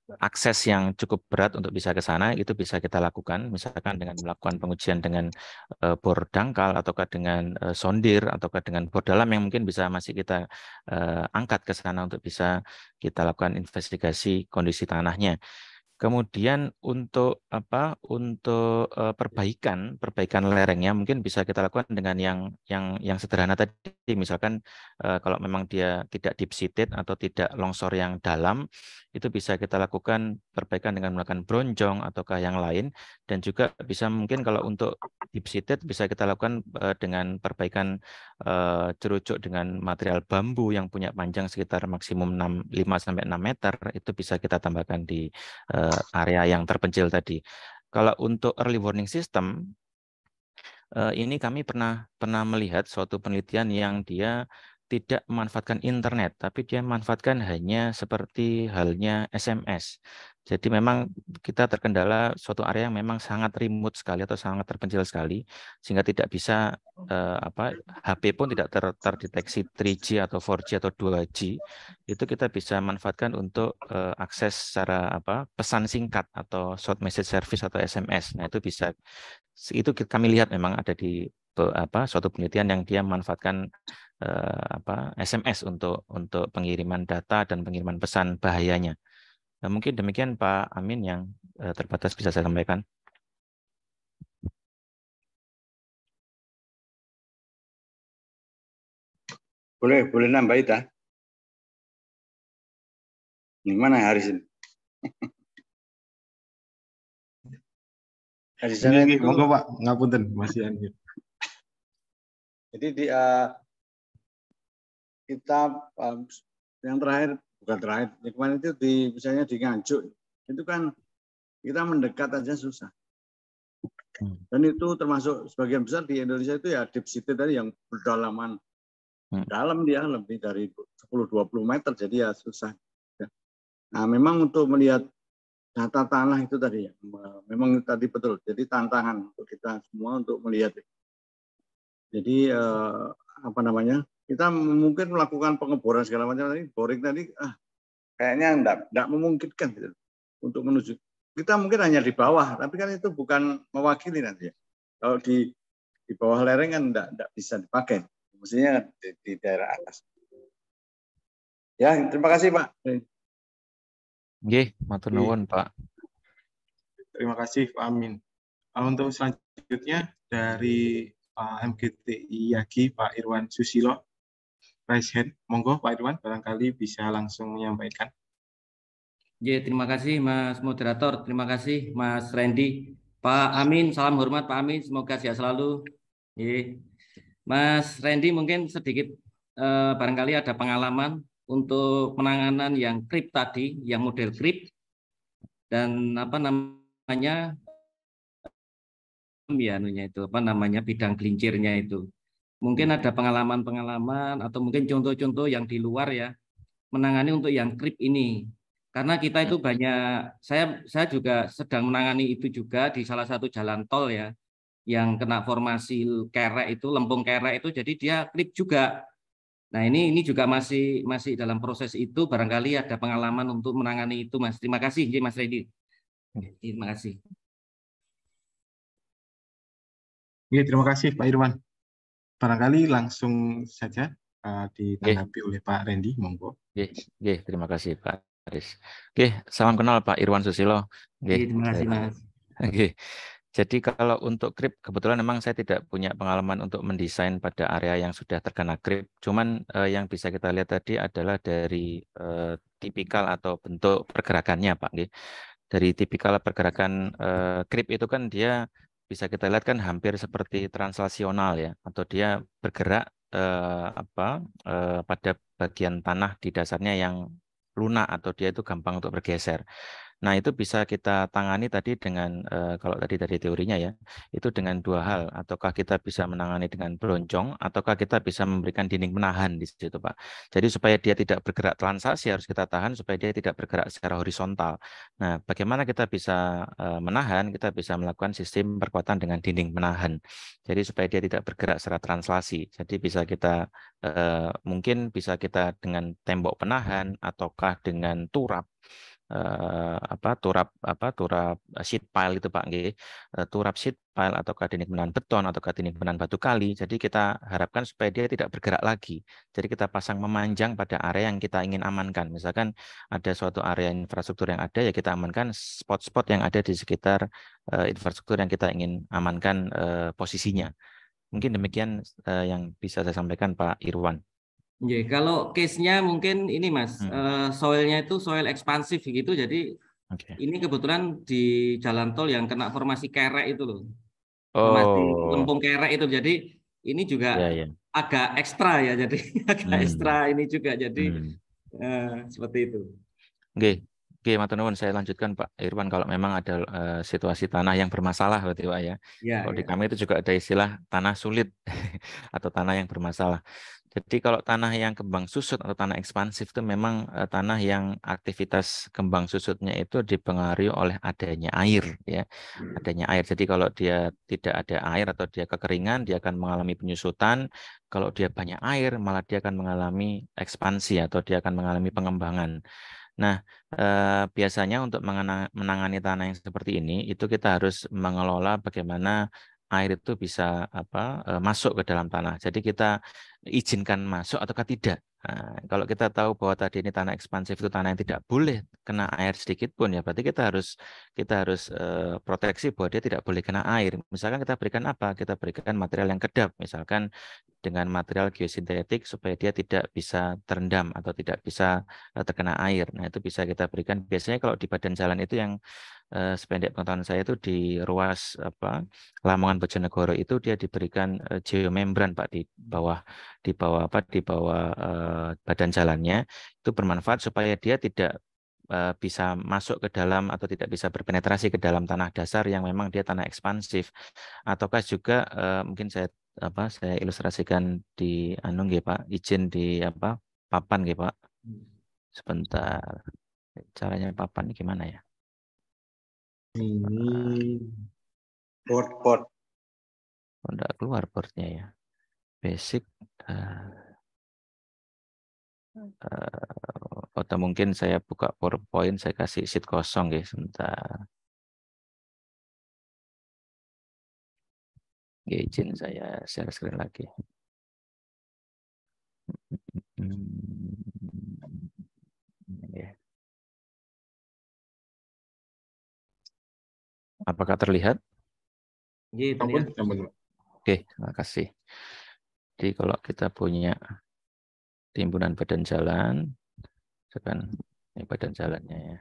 S1: akses yang cukup berat untuk bisa ke sana itu bisa kita lakukan misalkan dengan melakukan pengujian dengan eh, bor dangkal ataukah dengan eh, sondir ataukah dengan bor dalam yang mungkin bisa masih kita eh, angkat ke sana untuk bisa kita lakukan investigasi kondisi tanahnya Kemudian untuk apa? Untuk eh, perbaikan perbaikan lerengnya mungkin bisa kita lakukan dengan yang yang yang sederhana tadi. Misalkan eh, kalau memang dia tidak deep seated atau tidak longsor yang dalam, itu bisa kita lakukan perbaikan dengan menggunakan bronjong ataukah yang lain dan juga bisa mungkin kalau untuk deep seated bisa kita lakukan eh, dengan perbaikan uh, cerucuk dengan material bambu yang punya panjang sekitar maksimum 6 5 sampai 6 meter itu bisa kita tambahkan di area yang terpencil tadi. Kalau untuk early warning system, eh, ini kami pernah pernah melihat suatu penelitian yang dia tidak memanfaatkan internet, tapi dia memanfaatkan hanya seperti halnya SMS. Jadi memang kita terkendala suatu area yang memang sangat remote sekali atau sangat terpencil sekali, sehingga tidak bisa eh, apa HP pun tidak ter, terdeteksi 3G atau 4G atau 2G. Itu kita bisa manfaatkan untuk eh, akses secara apa pesan singkat atau short message service atau SMS. Nah itu bisa itu kami lihat memang ada di apa suatu penelitian yang dia memanfaatkan eh, apa SMS untuk untuk pengiriman data dan pengiriman pesan bahayanya.
S3: Nah, mungkin demikian Pak Amin yang eh, terbatas bisa saya sampaikan. Boleh, boleh nambah itu. Gimana Haris ini? Haris ini monggo Pak, ngapunten Mas Yani.
S4: Jadi di uh, eh, kita uh, eh, yang terakhir bukan terakhir kemarin itu di misalnya di Nganjuk itu kan kita mendekat aja susah. Hmm. Dan itu termasuk sebagian besar di Indonesia itu ya deep city tadi yang berdalaman hmm. dalam dia lebih dari 10-20 meter jadi ya susah. Ya. Nah memang untuk melihat data tanah itu tadi ya memang tadi betul jadi tantangan untuk kita semua untuk melihat jadi eh, apa namanya? Kita mungkin melakukan pengeboran segala macam tadi, boring tadi ah kayaknya enggak, enggak memungkinkan gitu untuk menuju. Kita mungkin hanya di bawah, tapi kan itu bukan mewakili nanti ya. Kalau di di bawah lereng kan enggak, enggak bisa dipakai. Mestinya di, di daerah atas. Ya, terima kasih Pak.
S3: Nggih, matur nuwun Pak. Terima kasih Pak Amin. Ah,
S2: untuk selanjutnya dari uh, MGTI Yagi Pak Irwan Susilo raise hand. Monggo Pak
S7: Irwan barangkali bisa langsung menyampaikan. Ya, terima kasih Mas Moderator, terima kasih Mas Randy. Pak Amin, salam hormat Pak Amin, semoga sehat selalu. Ya. Mas Randy mungkin sedikit eh, barangkali ada pengalaman untuk penanganan yang krip tadi, yang model krip dan apa namanya ya anunya itu apa namanya bidang gelincirnya itu. Mungkin ada pengalaman-pengalaman atau mungkin contoh-contoh yang di luar ya menangani untuk yang krip ini. Karena kita itu banyak saya saya juga sedang menangani itu juga di salah satu jalan tol ya yang kena formasi kerek itu lempung kerek itu jadi dia krip juga nah ini ini juga masih masih dalam proses itu barangkali ada pengalaman untuk menangani itu mas terima kasih mas Redi terima kasih
S3: Oke, terima kasih Pak Irwan. Barangkali langsung
S2: saja uh, ditanggapi oleh Pak Randy, monggo.
S1: Oke, Oke, terima kasih Pak Aris. Oke, salam kenal Pak Irwan Susilo. Oke, Oke iya, terima kasih Mas. Oke. Jadi kalau untuk grip, kebetulan memang saya tidak punya pengalaman untuk mendesain pada area yang sudah terkena grip. Cuman eh, yang bisa kita lihat tadi adalah dari eh, tipikal atau bentuk pergerakannya, Pak. Dari tipikal pergerakan eh, grip itu kan dia bisa kita lihat kan hampir seperti translasional ya atau dia bergerak eh, apa eh, pada bagian tanah di dasarnya yang lunak atau dia itu gampang untuk bergeser. Nah, itu bisa kita tangani tadi dengan eh, kalau tadi dari teorinya ya, itu dengan dua hal, ataukah kita bisa menangani dengan beroncong ataukah kita bisa memberikan dinding menahan di situ, Pak. Jadi supaya dia tidak bergerak transaksi, harus kita tahan supaya dia tidak bergerak secara horizontal. Nah, bagaimana kita bisa eh, menahan? Kita bisa melakukan sistem perkuatan dengan dinding menahan. Jadi supaya dia tidak bergerak secara translasi. Jadi bisa kita eh, mungkin bisa kita dengan tembok penahan ataukah dengan turap uh, apa turap apa turap eh, sheet pile itu Pak nggih. Eh, turap sheet pile atau dinding penahan beton atau dinding penahan batu kali. Jadi kita harapkan supaya dia tidak bergerak lagi. Jadi kita pasang memanjang pada area yang kita ingin amankan. Misalkan ada suatu area infrastruktur yang ada ya kita amankan spot-spot yang ada di sekitar uh, infrastruktur yang kita ingin amankan uh, posisinya. Mungkin demikian uh, yang bisa saya sampaikan Pak Irwan.
S7: Yeah, kalau case-nya mungkin ini mas, hmm. uh, soilnya itu soil ekspansif gitu, jadi okay. ini kebetulan di jalan tol yang kena formasi kerek itu loh,
S3: oh. formasi lempung
S7: kerek itu, jadi ini juga yeah, yeah. agak ekstra ya, jadi agak hmm. ekstra ini juga, jadi hmm. uh, seperti itu.
S3: Oke, okay.
S1: Oke, Matunuwun, saya lanjutkan Pak Irwan kalau memang ada uh, situasi tanah yang bermasalah berarti Pak ya. ya kalau ya. di iya. kami itu juga ada istilah tanah sulit atau tanah yang bermasalah. Jadi kalau tanah yang kembang susut atau tanah ekspansif itu memang uh, tanah yang aktivitas kembang susutnya itu dipengaruhi oleh adanya air ya. Hmm. Adanya air. Jadi kalau dia tidak ada air atau dia kekeringan, dia akan mengalami penyusutan. Kalau dia banyak air, malah dia akan mengalami ekspansi atau dia akan mengalami pengembangan. Nah, eh, biasanya untuk menangani tanah yang seperti ini, itu kita harus mengelola bagaimana air itu bisa apa eh, masuk ke dalam tanah. Jadi kita izinkan masuk ataukah tidak. Nah, kalau kita tahu bahwa tadi ini tanah ekspansif itu tanah yang tidak boleh kena air sedikit pun ya berarti kita harus kita harus uh, proteksi bahwa dia tidak boleh kena air. Misalkan kita berikan apa? Kita berikan material yang kedap, misalkan dengan material geosintetik supaya dia tidak bisa terendam atau tidak bisa eh, terkena air. Nah, itu bisa kita berikan biasanya kalau di badan jalan itu yang uh, sependek pengetahuan saya itu di ruas apa Lamongan Bojonegoro itu dia diberikan geomembran Pak di bawah di bawah apa di bawah eh, badan jalannya itu bermanfaat supaya dia tidak eh, bisa masuk ke dalam atau tidak bisa berpenetrasi ke dalam tanah dasar yang memang dia tanah ekspansif ataukah juga eh, mungkin saya apa saya ilustrasikan di anung nggih Pak izin di apa papan nggih Pak sebentar
S3: caranya papan gimana ya ini port port oh, keluar portnya ya basic uh, uh, atau mungkin saya buka PowerPoint saya kasih sheet kosong ya sebentar ya, izin saya share screen lagi. Ya. Apakah terlihat? Ya, terlihat. Oke, terima kasih. Jadi kalau kita punya
S1: timbunan badan jalan, misalkan ini badan
S3: jalannya ya.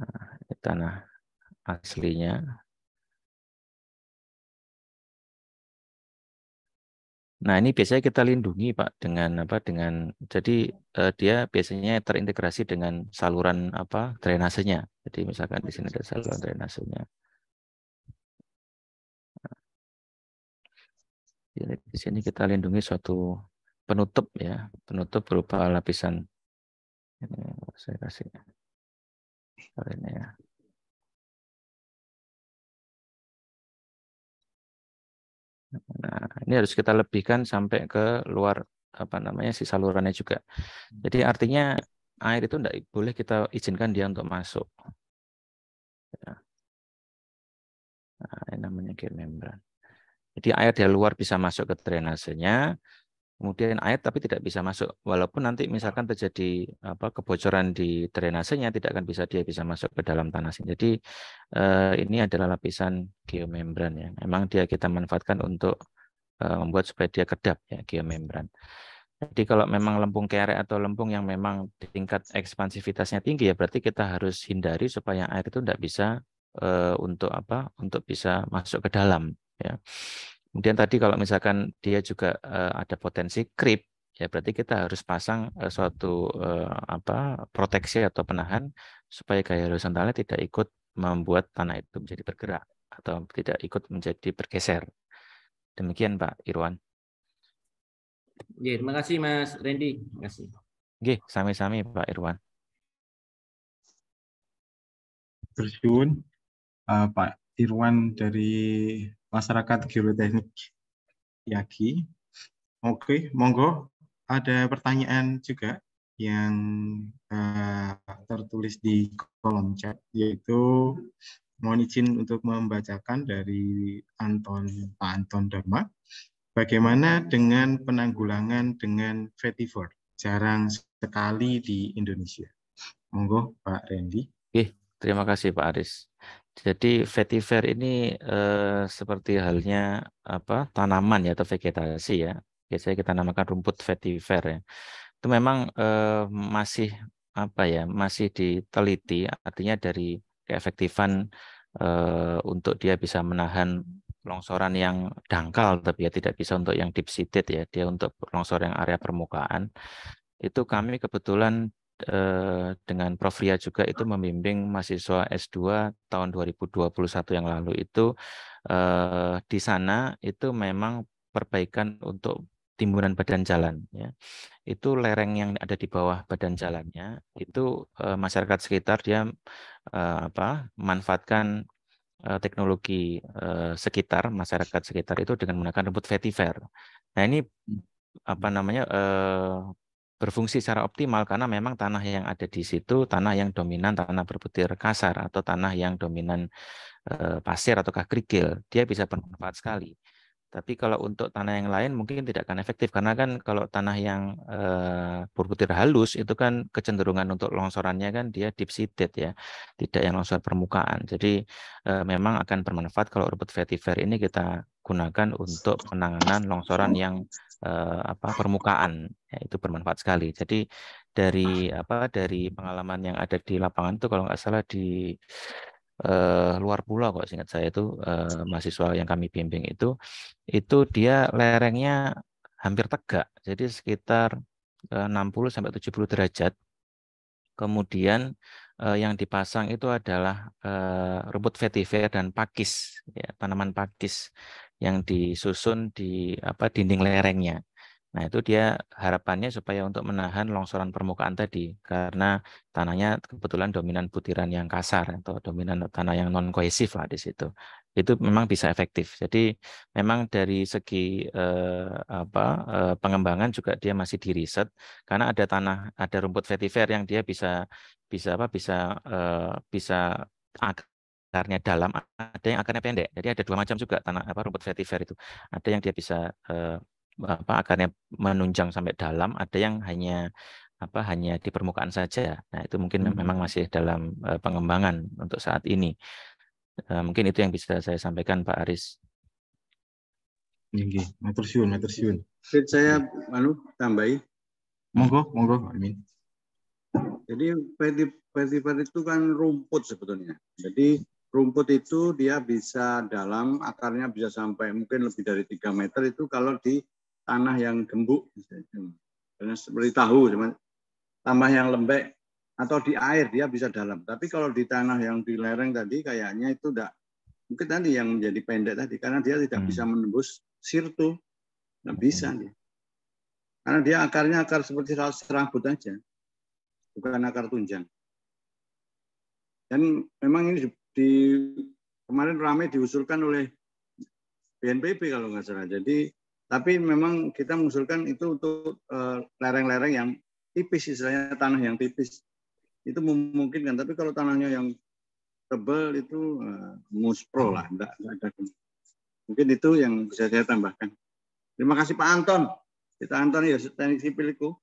S3: Nah, ini tanah aslinya. Nah, ini biasanya kita lindungi, Pak, dengan apa? Dengan jadi eh, dia
S1: biasanya terintegrasi dengan saluran apa? drainasenya. Jadi misalkan di sini ada saluran
S3: drainasenya. Jadi ya, di sini kita lindungi suatu penutup ya, penutup berupa lapisan ini ya, saya kasih ini ya. Nah, ini harus kita lebihkan sampai ke luar apa namanya si salurannya juga. Jadi artinya
S1: air itu tidak boleh kita izinkan dia untuk masuk. Ya. Nah, ini namanya membran. Jadi air dari luar bisa masuk ke drainasenya, kemudian air tapi tidak bisa masuk. Walaupun nanti misalkan terjadi apa kebocoran di drainasenya, tidak akan bisa dia bisa masuk ke dalam tanah. Jadi eh, ini adalah lapisan geomembran ya. Emang dia kita manfaatkan untuk eh, membuat supaya dia kedap ya geomembran. Jadi kalau memang lempung kere atau lempung yang memang tingkat ekspansivitasnya tinggi ya berarti kita harus hindari supaya air itu tidak bisa eh, untuk apa untuk bisa masuk ke dalam ya. Kemudian tadi kalau misalkan dia juga uh, ada potensi krip, ya berarti kita harus pasang uh, suatu uh, apa proteksi atau penahan supaya gaya horizontalnya tidak ikut membuat tanah itu menjadi bergerak atau tidak ikut menjadi bergeser. Demikian Pak Irwan.
S7: ya terima kasih Mas Randy. Terima kasih.
S1: Oke, sami-sami Pak Irwan. kasih
S2: uh, Pak Irwan dari masyarakat geoteknik Yagi. Oke, monggo ada pertanyaan juga yang uh, tertulis di kolom chat yaitu mohon izin untuk membacakan dari Anton Pak Anton Dharma. Bagaimana dengan penanggulangan dengan vetiver? Jarang sekali di Indonesia. Monggo Pak Randy.
S1: Oke, terima kasih Pak Aris. Jadi vetiver ini eh, seperti halnya apa tanaman ya atau vegetasi ya. Biasanya kita namakan rumput vetiver ya. Itu memang eh, masih apa ya masih diteliti artinya dari keefektifan eh, untuk dia bisa menahan longsoran yang dangkal tapi ya tidak bisa untuk yang deep seated ya dia untuk longsor yang area permukaan itu kami kebetulan Eh, dengan Prof. Ria juga itu membimbing mahasiswa S2 tahun 2021 yang lalu itu eh, di sana itu memang perbaikan untuk timbunan badan jalan ya. Itu lereng yang ada di bawah badan jalannya itu eh, masyarakat sekitar dia eh, apa manfaatkan eh, teknologi eh, sekitar masyarakat sekitar itu dengan menggunakan rumput vetiver. Nah, ini apa namanya eh, berfungsi secara optimal karena memang tanah yang ada di situ tanah yang dominan tanah berbutir kasar atau tanah yang dominan eh, pasir ataukah kerikil dia bisa bermanfaat sekali tapi kalau untuk tanah yang lain mungkin tidak akan efektif karena kan kalau tanah yang eh, berbutir halus itu kan kecenderungan untuk longsorannya kan dia deep seated ya, tidak yang longsor permukaan. Jadi uh, memang akan bermanfaat kalau rumput vetiver ini kita gunakan untuk penanganan longsoran yang uh, apa permukaan. Ya, itu bermanfaat sekali. Jadi dari apa dari pengalaman yang ada di lapangan itu kalau nggak salah di eh, luar pulau kok ingat saya itu eh, mahasiswa yang kami bimbing itu itu dia lerengnya hampir tegak jadi sekitar eh, 60 sampai 70 derajat kemudian eh, yang dipasang itu adalah eh, rumput vetiver dan pakis ya, tanaman pakis yang disusun di apa dinding lerengnya Nah, itu dia harapannya supaya untuk menahan longsoran permukaan tadi karena tanahnya kebetulan dominan butiran yang kasar atau dominan tanah yang non kohesif lah di situ. Itu memang bisa efektif. Jadi memang dari segi eh, apa eh, pengembangan juga dia masih di riset karena ada tanah ada rumput vetiver yang dia bisa bisa apa bisa eh, bisa akarnya dalam, ada yang akarnya pendek. Jadi ada dua macam juga tanah apa rumput vetiver itu. Ada yang dia bisa eh, apa akarnya menunjang sampai dalam, ada yang hanya apa hanya di permukaan saja. Nah, itu mungkin hmm. hmm. memang masih dalam uh, pengembangan untuk saat ini. Uh, mungkin itu yang bisa saya sampaikan Pak Aris. tinggi matur suwun, matur Saya
S4: iya. anu tambahi.
S1: Monggo, monggo, Amin.
S4: Jadi festival itu kan rumput sebetulnya. Jadi rumput itu dia bisa dalam akarnya bisa sampai mungkin lebih dari tiga meter itu kalau di tanah yang gembuk karena seperti tahu cuman tambah yang lembek atau di air dia bisa dalam tapi kalau di tanah yang di lereng tadi kayaknya itu tidak mungkin tadi yang menjadi pendek tadi karena dia tidak hmm. bisa menembus sirtu nggak bisa hmm. dia karena dia akarnya akar seperti serabut aja bukan akar tunjang dan memang ini di kemarin ramai diusulkan oleh BNPB kalau nggak salah jadi tapi memang kita mengusulkan itu untuk eh, lereng-lereng yang tipis, istilahnya tanah yang tipis. Itu memungkinkan. Tapi kalau tanahnya yang tebal itu uh, eh, muspro lah, enggak, enggak ada. Mungkin itu yang bisa saya tambahkan. Terima kasih Pak Anton. Kita Anton ya teknik sipilku.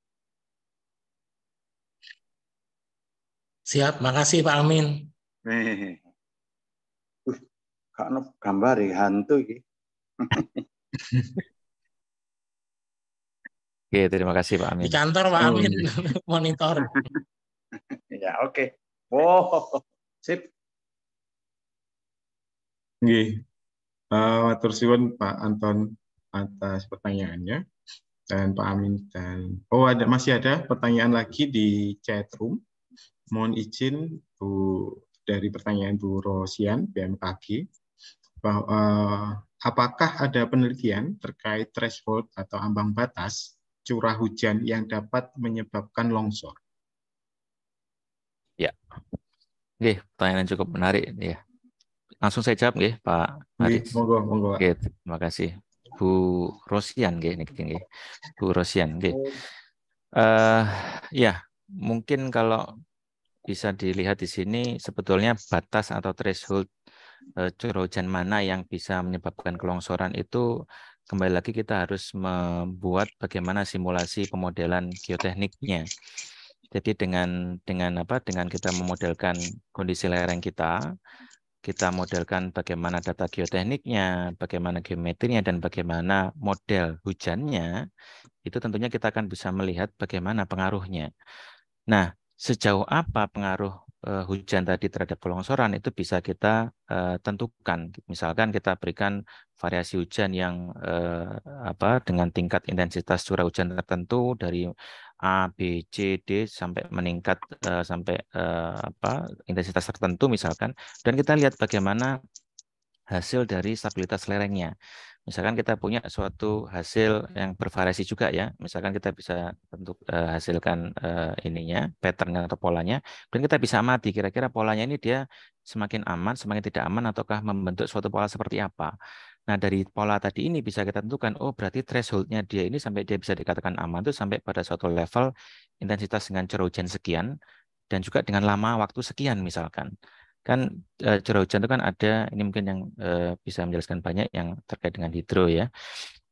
S8: Siap, makasih Pak Amin.
S4: Hehehe. Uh, gambar ya hantu gitu.
S1: Oke, terima kasih Pak Amin. Di kantor Pak oh, Amin
S4: hmm. monitor. ya, oke. Okay. Wow, sip.
S2: Oke. Uh, eh, siwan Pak Anton atas pertanyaannya dan Pak Amin dan oh ada masih ada pertanyaan lagi di chat room. Mohon izin Bu dari pertanyaan Bu Rosian BMKG bahwa uh, apakah ada penelitian terkait threshold atau ambang batas curah hujan yang dapat menyebabkan longsor.
S1: Ya. Oke, pertanyaan cukup menarik ya. Langsung saya jawab ya, Pak Haris. Monggo, monggo. Oke, terima kasih. Bu Rosian nggih nih Bu Rosian nggih. Uh, ya, mungkin kalau bisa dilihat di sini sebetulnya batas atau threshold eh, curah hujan mana yang bisa menyebabkan kelongsoran itu kembali lagi kita harus membuat bagaimana simulasi pemodelan geotekniknya. Jadi dengan dengan apa dengan kita memodelkan kondisi lereng kita, kita modelkan bagaimana data geotekniknya, bagaimana geometrinya dan bagaimana model hujannya, itu tentunya kita akan bisa melihat bagaimana pengaruhnya. Nah, sejauh apa pengaruh uh, hujan tadi terhadap kelongsoran itu bisa kita uh, tentukan. Misalkan kita berikan variasi hujan yang uh, apa dengan tingkat intensitas curah hujan tertentu dari A, B, C, D sampai meningkat uh, sampai uh, apa intensitas tertentu misalkan dan kita lihat bagaimana hasil dari stabilitas lerengnya. Misalkan kita punya suatu hasil yang bervariasi juga ya. Misalkan kita bisa bentuk uh, hasilkan uh, ininya, patternnya atau polanya. Kemudian kita bisa amati kira-kira polanya ini dia semakin aman, semakin tidak aman, ataukah membentuk suatu pola seperti apa. Nah, dari pola tadi ini bisa kita tentukan, oh berarti thresholdnya dia ini sampai dia bisa dikatakan aman itu sampai pada suatu level intensitas dengan curah hujan sekian, dan juga dengan lama waktu sekian misalkan kan uh, curah hujan itu kan ada ini mungkin yang uh, bisa menjelaskan banyak yang terkait dengan hidro ya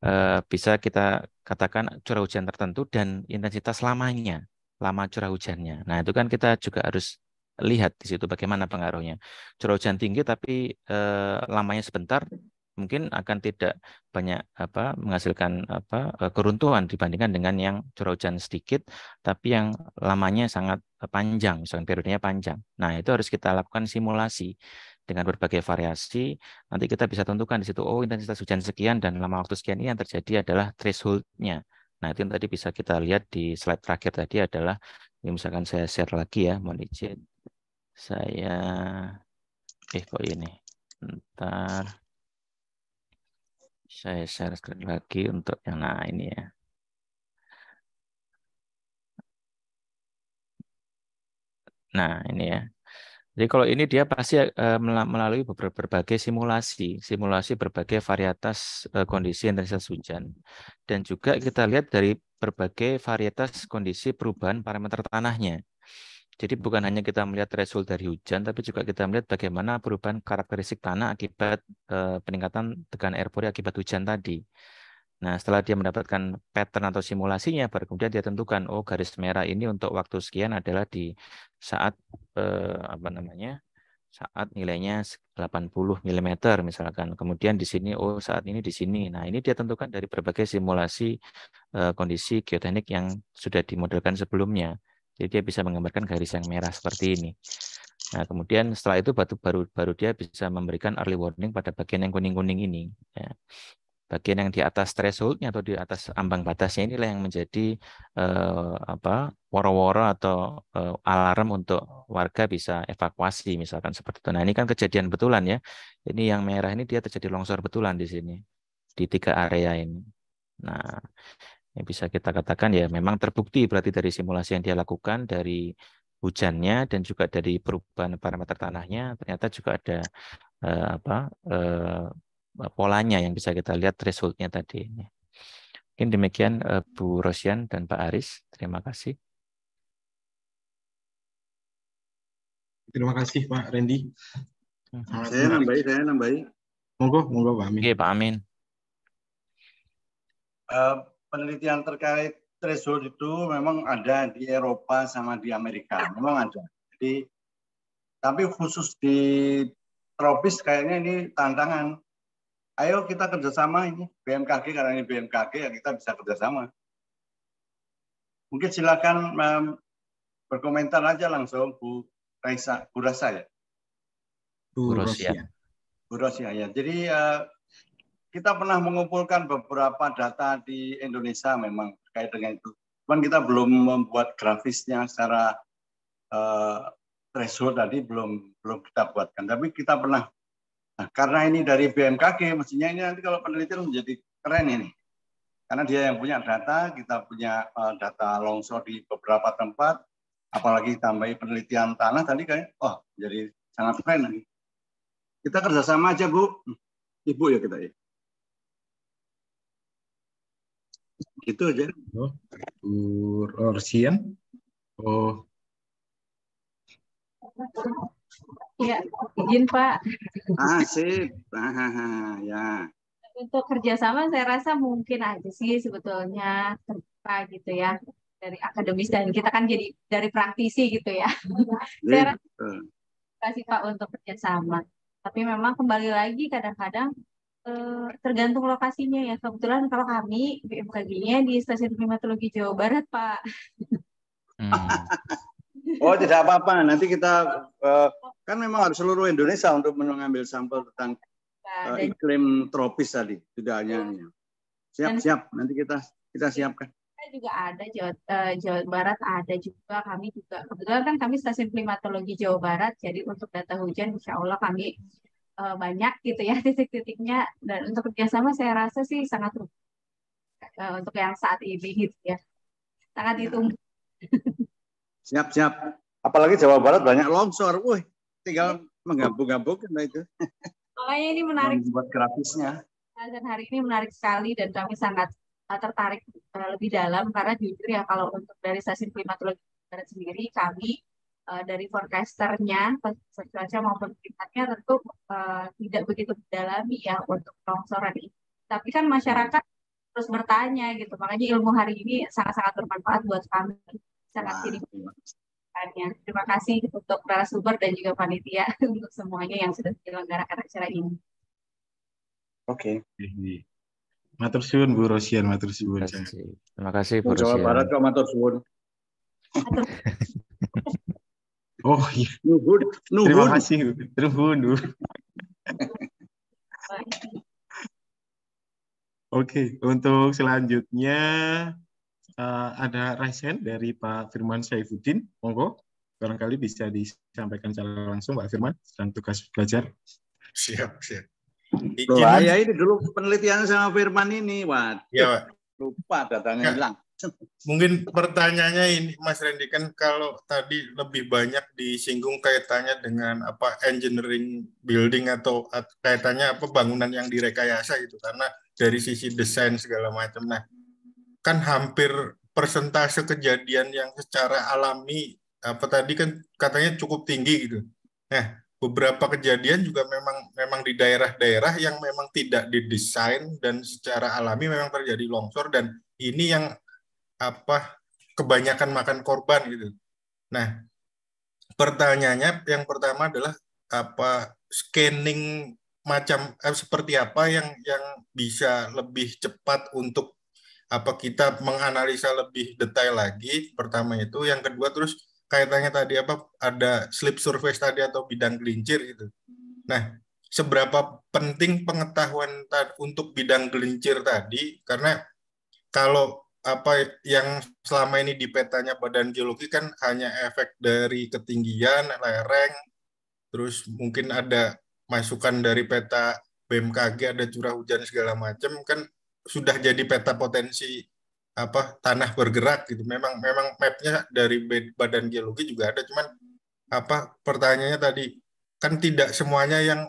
S1: uh, bisa kita katakan curah hujan tertentu dan intensitas lamanya lama curah hujannya nah itu kan kita juga harus lihat di situ bagaimana pengaruhnya curah hujan tinggi tapi eh, lamanya sebentar mungkin akan tidak banyak apa menghasilkan apa e, keruntuhan dibandingkan dengan yang curah hujan sedikit tapi yang lamanya sangat e, panjang misalkan periodenya panjang. Nah, itu harus kita lakukan simulasi dengan berbagai variasi nanti kita bisa tentukan di situ oh intensitas hujan sekian dan lama waktu sekian ini yang terjadi adalah threshold-nya. Nah, itu yang tadi bisa kita lihat di slide terakhir tadi adalah ini misalkan saya share lagi ya, mohon izin. Saya eh kok ini. ntar. Saya share screen lagi untuk yang nah ini ya. Nah, ini ya. Jadi kalau ini dia pasti eh, melalui berbagai simulasi, simulasi berbagai varietas eh, kondisi intensitas hujan. Dan juga kita lihat dari berbagai varietas kondisi perubahan parameter tanahnya. Jadi bukan hanya kita melihat result dari hujan, tapi juga kita melihat bagaimana perubahan karakteristik tanah akibat e, peningkatan tekan air pori akibat hujan tadi. Nah, setelah dia mendapatkan pattern atau simulasinya, baru kemudian dia tentukan, oh garis merah ini untuk waktu sekian adalah di saat e, apa namanya saat nilainya 80 mm misalkan. Kemudian di sini oh saat ini di sini. Nah, ini dia tentukan dari berbagai simulasi e, kondisi geoteknik yang sudah dimodelkan sebelumnya. Jadi dia bisa menggambarkan garis yang merah seperti ini. Nah, kemudian setelah itu batu baru baru dia bisa memberikan early warning pada bagian yang kuning-kuning ini. Ya. Bagian yang di atas thresholdnya atau di atas ambang batasnya inilah yang menjadi eh, apa woro-woro atau eh, alarm untuk warga bisa evakuasi misalkan seperti itu. Nah ini kan kejadian betulan ya. Ini yang merah ini dia terjadi longsor betulan di sini di tiga area ini. Nah yang bisa kita katakan ya memang terbukti berarti dari simulasi yang dia lakukan dari hujannya dan juga dari perubahan parameter tanahnya ternyata juga ada eh, apa eh, polanya yang bisa kita lihat resultnya tadi. Mungkin demikian eh, Bu Rosian dan Pak Aris. Terima kasih.
S2: Terima kasih Pak Randy. Mhm. Saya
S4: nambahi, saya nambahi.
S1: Monggo, monggo Pak Amin. Oke, Pak Amin.
S4: Uh, penelitian terkait threshold itu memang ada di Eropa sama di Amerika, memang ada. Jadi tapi khusus di tropis kayaknya ini tantangan. Ayo kita kerjasama ini BMKG karena ini BMKG yang kita bisa kerjasama. Mungkin silakan berkomentar aja langsung Bu Raisa, Bu Rasa ya.
S3: Bu Rosia.
S4: Bu Rosia ya. Jadi eh, kita pernah mengumpulkan beberapa data di Indonesia memang terkait dengan itu. Cuman kita belum membuat grafisnya secara uh, threshold tadi belum belum kita buatkan. Tapi kita pernah nah, karena ini dari BMKG mestinya ini nanti kalau penelitian menjadi keren ini. Karena dia yang punya data, kita punya uh, data longsor di beberapa tempat, apalagi tambahi penelitian tanah tadi kayak oh, jadi sangat keren nih. Kita kerjasama aja Bu, ibu ya kita ya. Itu aja.
S3: Oh, Orsian. Oh.
S9: Ya, izin Pak. Ah, sip. Ah, ya. Untuk kerjasama saya rasa mungkin aja sih sebetulnya terbuka gitu ya dari akademis dan kita kan jadi dari praktisi gitu ya. Iya, saya rasa kasih Pak untuk kerjasama. Tapi memang kembali lagi kadang-kadang Gitu. tergantung lokasinya ya. Kebetulan kalau kami BMKG-nya di Stasiun Klimatologi Jawa Barat, Pak.
S4: Hmm. oh, tidak apa-apa. Nanti kita uh, kan memang harus seluruh Indonesia untuk mengambil sampel tentang uh, iklim tropis tadi, tidak hanya siap-siap. Nanti kita kita iya. siapkan
S9: juga ada Jawa, uh, Jawa Barat ada juga kami juga kebetulan kan kami stasiun klimatologi Jawa Barat jadi untuk data hujan insya Allah kami uh, banyak gitu ya titik-titiknya dan untuk kerjasama saya rasa sih sangat uh, untuk yang saat ini gitu ya sangat ya. ditunggu.
S4: Siap siap. Apalagi Jawa Barat banyak longsor, wih tinggal iya. menggabung-gabungkan itu.
S9: Makanya ini menarik.
S4: Buat grafisnya.
S9: Dan hari ini menarik sekali dan kami sangat eh, tertarik lebih dalam karena jujur ya kalau untuk dari stasiun klimatologi Barat sendiri kami Eh, dari forecasternya, cuaca maupun pemerintahnya tentu uh, tidak begitu mendalami ya untuk longsoran ini. Tapi kan masyarakat terus bertanya gitu, makanya ilmu hari ini sangat-sangat bermanfaat buat kami. Sangat sini. Terima kasih untuk para super dan juga panitia untuk semuanya yang sudah menyelenggarakan acara ini.
S4: Oke.
S2: Okay. Matur suwun Bu Rosian, matur suwun. Terima kasih Bu Rosian. Jawa Barat
S4: kok matur suwun.
S2: Oh iya. Nuhun. Nuhun. Terima kasih. Nuhun. Oke, okay, untuk selanjutnya uh, ada Raisen dari Pak Firman Syaifuddin. Monggo, barangkali bisa disampaikan secara langsung Pak Firman dan tugas belajar.
S4: Siap, siap. Loh, ya ini dulu penelitian sama Firman ini, Wah. Iya, Lupa datangnya ya. hilang.
S10: Mungkin pertanyaannya ini
S4: Mas Randy kan kalau
S10: tadi lebih banyak disinggung kaitannya dengan apa engineering building atau kaitannya apa bangunan yang direkayasa gitu karena dari sisi desain segala macam. Nah, kan hampir persentase kejadian yang secara alami apa tadi kan katanya cukup tinggi gitu. Nah, beberapa kejadian juga memang memang di daerah-daerah yang memang tidak didesain dan secara alami memang terjadi longsor dan ini yang apa kebanyakan makan korban gitu. Nah, pertanyaannya yang pertama adalah apa scanning macam eh, seperti apa yang yang bisa lebih cepat untuk apa kita menganalisa lebih detail lagi pertama itu yang kedua terus kaitannya tadi apa ada slip surface tadi atau bidang gelincir gitu nah seberapa penting pengetahuan untuk bidang gelincir tadi karena kalau apa yang selama ini di petanya badan geologi kan hanya efek dari ketinggian, lereng, terus mungkin ada masukan dari peta BMKG ada curah hujan segala macam kan sudah jadi peta potensi apa tanah bergerak gitu. Memang memang mapnya dari badan geologi juga ada cuman apa pertanyaannya tadi kan tidak semuanya yang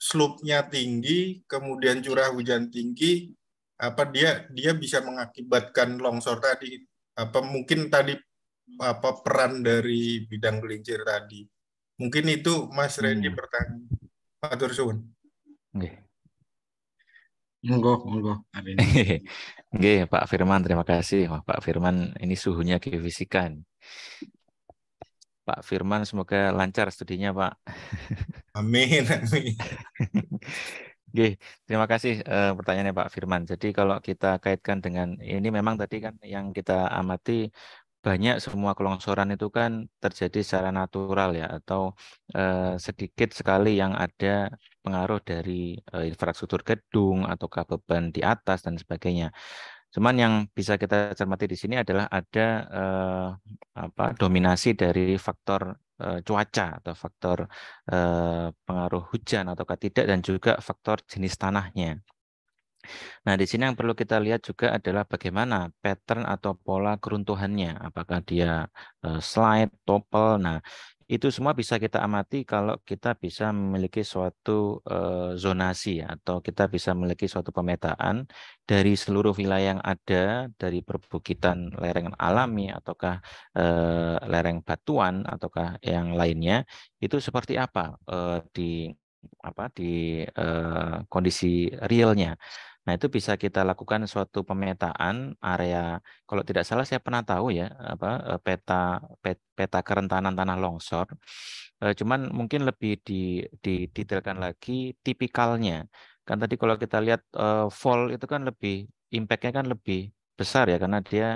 S10: slope-nya tinggi, kemudian curah hujan tinggi, apa dia dia bisa mengakibatkan longsor tadi apa mungkin tadi apa peran dari bidang gelincir tadi mungkin itu Mas Randy hmm. bertanya pak Tursun
S3: okay. Monggo, monggo. Oke,
S1: Pak Firman, terima kasih. Wah, Pak Firman, ini suhunya geofisika. Pak Firman, semoga lancar studinya, Pak. Amin, amin. Oke, terima kasih uh, pertanyaannya Pak Firman. Jadi kalau kita kaitkan dengan ini memang tadi kan yang kita amati banyak semua kelongsoran itu kan terjadi secara natural ya atau uh, sedikit sekali yang ada pengaruh dari uh, infrastruktur gedung atau beban di atas dan sebagainya. Cuman yang bisa kita cermati di sini adalah ada eh, apa dominasi dari faktor Eh, cuaca atau faktor eh, pengaruh hujan atau tidak dan juga faktor jenis tanahnya. Nah, di sini yang perlu kita lihat juga adalah bagaimana pattern atau pola keruntuhannya. Apakah dia eh, slide, topel. Nah, itu semua bisa kita amati kalau kita bisa memiliki suatu zonasi ya, atau kita bisa memiliki suatu pemetaan dari seluruh wilayah yang ada dari perbukitan lereng alami ataukah lereng batuan ataukah yang lainnya itu seperti apa di apa di kondisi realnya. Nah, itu bisa kita lakukan suatu pemetaan area. Kalau tidak salah saya pernah tahu ya apa eh, peta peta kerentanan tanah longsor. Eh, cuman mungkin lebih di, didetailkan lagi tipikalnya. Kan tadi kalau kita lihat eh, fall itu kan lebih impact-nya kan lebih besar ya karena dia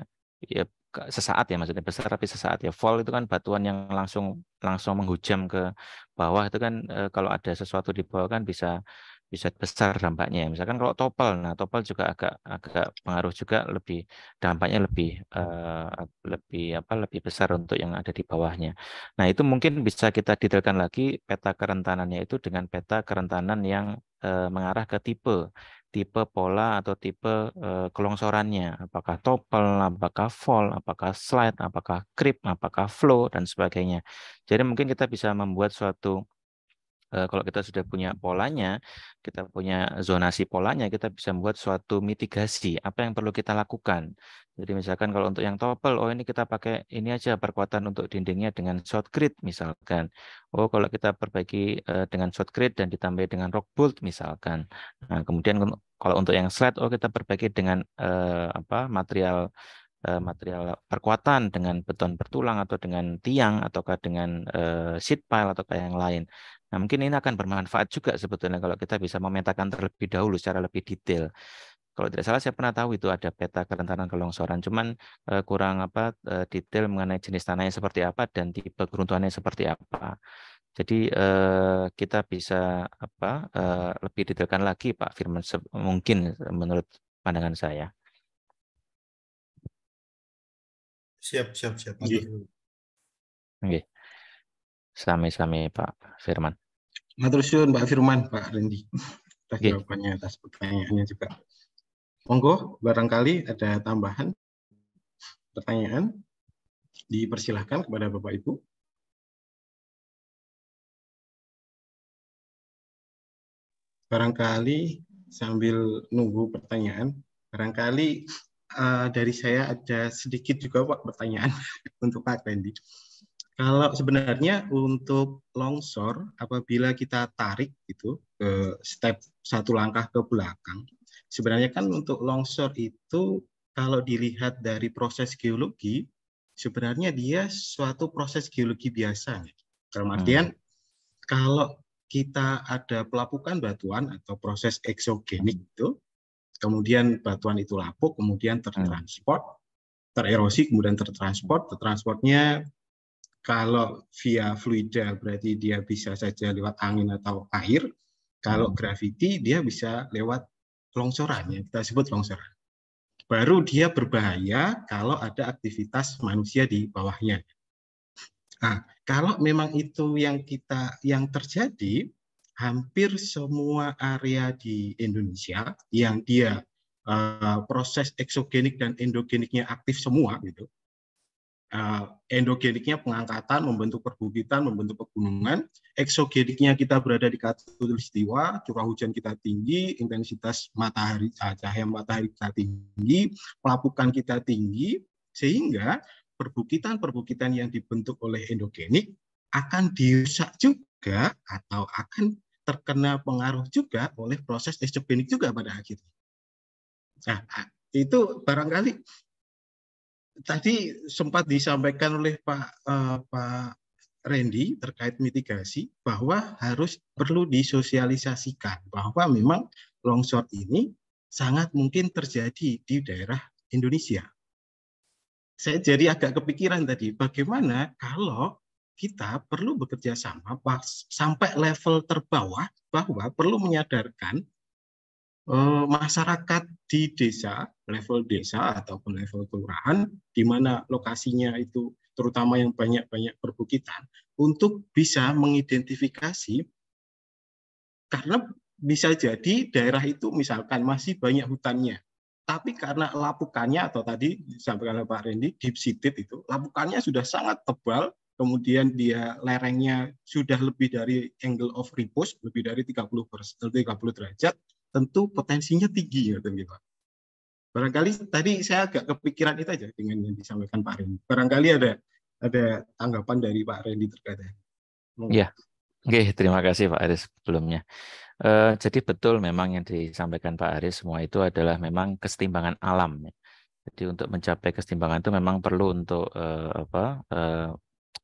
S1: ya, sesaat ya maksudnya besar tapi sesaat ya fall itu kan batuan yang langsung langsung menghujam ke bawah itu kan kalau ada sesuatu di bawah kan bisa bisa besar dampaknya. Ya. Misalkan kalau topel, nah topel juga agak agak pengaruh juga lebih dampaknya lebih uh, lebih apa lebih besar untuk yang ada di bawahnya. Nah itu mungkin bisa kita detailkan lagi peta kerentanannya itu dengan peta kerentanan yang uh, mengarah ke tipe tipe pola atau tipe uh, kelongsorannya, apakah topel, apakah fall, apakah slide, apakah creep, apakah flow dan sebagainya. Jadi mungkin kita bisa membuat suatu Eh, kalau kita sudah punya polanya, kita punya zonasi polanya, kita bisa membuat suatu mitigasi. Apa yang perlu kita lakukan? Jadi misalkan kalau untuk yang topel, oh ini kita pakai ini aja perkuatan untuk dindingnya dengan short grid misalkan. Oh kalau kita perbaiki eh, dengan short grid dan ditambah dengan rock bolt misalkan. Nah, kemudian kalau untuk yang slide, oh kita perbaiki dengan eh, apa material eh, material perkuatan dengan beton bertulang atau dengan tiang ataukah dengan uh, sheet pile atau yang lain. Nah, mungkin ini akan bermanfaat juga sebetulnya kalau kita bisa memetakan terlebih dahulu secara lebih detail. Kalau tidak salah saya pernah tahu itu ada peta kerentanan kelongsoran, cuman uh, kurang apa uh, detail mengenai jenis tanahnya seperti apa dan tipe keruntuhannya seperti apa. Jadi uh, kita bisa apa uh, lebih detailkan lagi Pak Firman mungkin menurut pandangan saya.
S3: Siap, siap, siap. Oke. Okay. Iya. Iya. Sami-sami Pak Firman. Matur Pak Firman, Pak
S2: Rendi. Atas okay. jawabannya atas pertanyaannya juga. Monggo barangkali
S3: ada tambahan pertanyaan dipersilahkan kepada Bapak Ibu. Barangkali sambil nunggu pertanyaan, barangkali
S2: uh, dari saya ada sedikit juga Pak pertanyaan untuk Pak Rendi. Kalau sebenarnya untuk longsor, apabila kita tarik itu ke step satu langkah ke belakang, sebenarnya kan untuk longsor itu kalau dilihat dari proses geologi, sebenarnya dia suatu proses geologi biasa. Dalam hmm. artian, hmm. kalau kita ada pelapukan batuan atau proses eksogenik itu, kemudian batuan itu lapuk, kemudian
S3: tertransport,
S2: tererosi, kemudian tertransport, tertransportnya kalau via fluida berarti dia bisa saja lewat angin atau air. Kalau hmm. gravity dia bisa lewat longsoran ya kita sebut longsoran. Baru dia berbahaya kalau ada aktivitas manusia di bawahnya. Nah, kalau memang itu yang kita yang terjadi, hampir semua area di Indonesia yang dia uh, proses eksogenik dan endogeniknya aktif semua gitu, Ah, endogeniknya pengangkatan, membentuk perbukitan, membentuk pegunungan. Eksogeniknya kita berada di katulistiwa, curah hujan kita tinggi, intensitas matahari ah, cahaya matahari kita tinggi, pelapukan kita tinggi, sehingga perbukitan-perbukitan yang dibentuk oleh endogenik akan dirusak
S3: juga
S2: atau akan terkena pengaruh juga oleh proses eksogenik juga pada akhirnya. Nah, ah, itu barangkali tadi sempat disampaikan oleh Pak uh, Pak Randy terkait mitigasi bahwa harus perlu disosialisasikan bahwa memang longsor ini sangat mungkin terjadi di daerah Indonesia. Saya jadi agak kepikiran tadi bagaimana kalau kita perlu bekerja sama sampai level terbawah bahwa perlu menyadarkan Eh, masyarakat di desa, level desa ataupun level kelurahan, di mana lokasinya itu terutama yang banyak-banyak perbukitan, untuk bisa mengidentifikasi karena bisa jadi daerah itu misalkan masih banyak hutannya, tapi karena lapukannya atau tadi disampaikan oleh Pak Rendi, deep seated itu, lapukannya sudah sangat tebal, kemudian dia lerengnya sudah lebih dari angle of repose, lebih dari 30, 30 derajat, tentu potensinya tinggi gitu gitu. Barangkali tadi saya agak kepikiran itu aja dengan yang disampaikan Pak Randy. Barangkali ada ada tanggapan dari Pak Randy terkait ya. Iya.
S1: Oke, terima kasih Pak Aris sebelumnya. Uh, jadi betul memang yang disampaikan Pak Aris semua itu adalah memang kesetimbangan alam. Ya. Jadi untuk mencapai kesetimbangan itu memang perlu untuk uh, apa uh,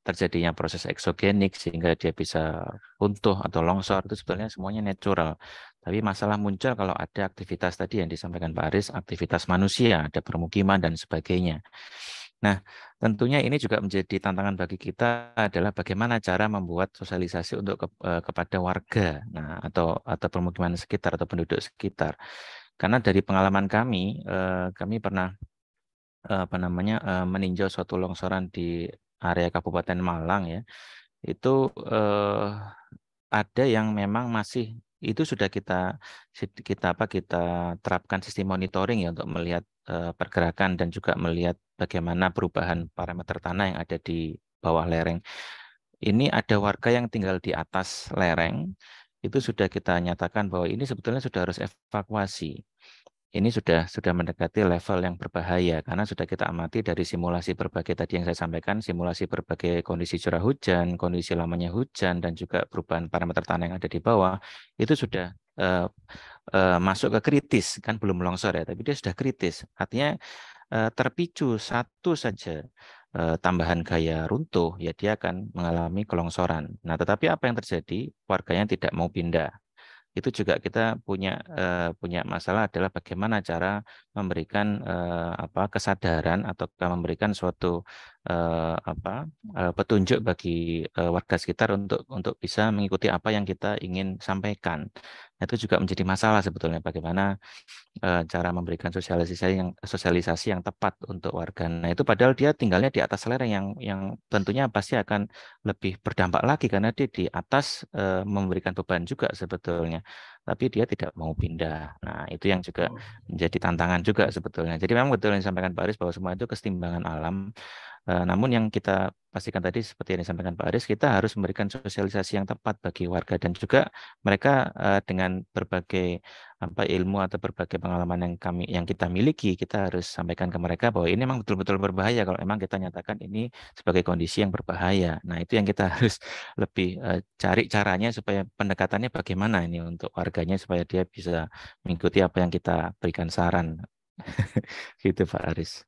S1: terjadinya proses eksogenik sehingga dia bisa runtuh atau longsor itu sebetulnya semuanya natural. Tapi masalah muncul kalau ada aktivitas tadi yang disampaikan Pak Aris, aktivitas manusia, ada permukiman dan sebagainya. Nah, tentunya ini juga menjadi tantangan bagi kita adalah bagaimana cara membuat sosialisasi untuk ke, eh, kepada warga, nah atau atau permukiman sekitar atau penduduk sekitar. Karena dari pengalaman kami, eh, kami pernah eh, apa namanya eh, meninjau suatu longsoran di area Kabupaten Malang ya itu eh, ada yang memang masih itu sudah kita kita apa kita terapkan sistem monitoring ya untuk melihat eh, pergerakan dan juga melihat bagaimana perubahan parameter tanah yang ada di bawah lereng. Ini ada warga yang tinggal di atas lereng itu sudah kita nyatakan bahwa ini sebetulnya sudah harus evakuasi ini sudah sudah mendekati level yang berbahaya karena sudah kita amati dari simulasi berbagai tadi yang saya sampaikan, simulasi berbagai kondisi curah hujan, kondisi lamanya hujan dan juga perubahan parameter tanah yang ada di bawah itu sudah uh, uh, masuk ke kritis kan belum longsor ya, tapi dia sudah kritis. Artinya uh, terpicu satu saja tambahan gaya runtuh ya dia akan mengalami kelongsoran. Nah, tetapi apa yang terjadi? Warganya tidak mau pindah itu juga kita punya uh, punya masalah adalah bagaimana cara memberikan uh, apa kesadaran atau memberikan suatu uh, apa uh, petunjuk bagi uh, warga sekitar untuk untuk bisa mengikuti apa yang kita ingin sampaikan. Itu juga menjadi masalah sebetulnya bagaimana uh, cara memberikan sosialisasi yang sosialisasi yang tepat untuk warga. Nah, itu padahal dia tinggalnya di atas lereng yang yang tentunya pasti akan lebih berdampak lagi karena dia di atas uh, memberikan beban juga sebetulnya. Tapi dia tidak mau pindah. Nah, itu yang juga oh. menjadi tantangan juga sebetulnya. Jadi memang betul yang disampaikan Pak Aris bahwa semua itu kesetimbangan alam Eh, namun yang kita pastikan tadi seperti yang disampaikan Pak Aris, kita harus memberikan sosialisasi yang tepat bagi warga dan juga mereka eh, dengan berbagai apa ilmu atau berbagai pengalaman yang kami yang kita miliki, kita harus sampaikan ke mereka bahwa ini memang betul-betul berbahaya kalau memang kita nyatakan ini sebagai kondisi yang berbahaya. Nah, itu yang kita harus lebih eh, cari caranya supaya pendekatannya bagaimana ini untuk warganya supaya dia bisa mengikuti apa yang kita berikan saran gitu Pak Aris.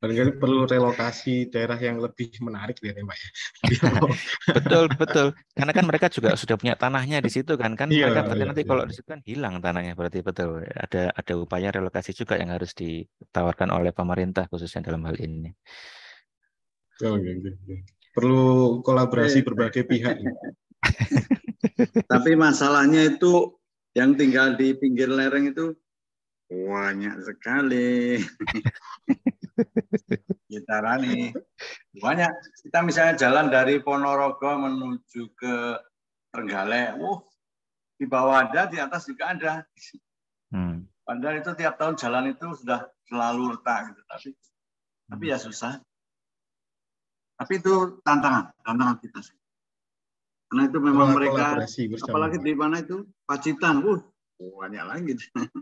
S2: Barangkali hmm. perlu relokasi daerah yang lebih menarik ya Pak.
S1: betul betul. Karena kan mereka juga sudah punya tanahnya di situ kan kan iya, mereka iya, nanti iya. kalau di situ kan hilang tanahnya berarti betul. Ada ada upaya relokasi juga yang harus ditawarkan oleh pemerintah khususnya dalam hal ini. Oh, iya, iya.
S4: iya. Perlu kolaborasi berbagai pihak. Tapi masalahnya itu yang tinggal di pinggir lereng itu banyak sekali. kita rani. Banyak. Kita misalnya jalan dari Ponorogo menuju ke Trenggalek. uh di bawah ada, di atas juga ada. Hmm. Padahal itu tiap tahun jalan itu sudah selalu retak. Gitu. Tapi, hmm. tapi ya susah. Tapi itu tantangan, tantangan kita sih. Karena itu memang mereka, apalagi di mana itu, Pacitan, uh, banyak lagi.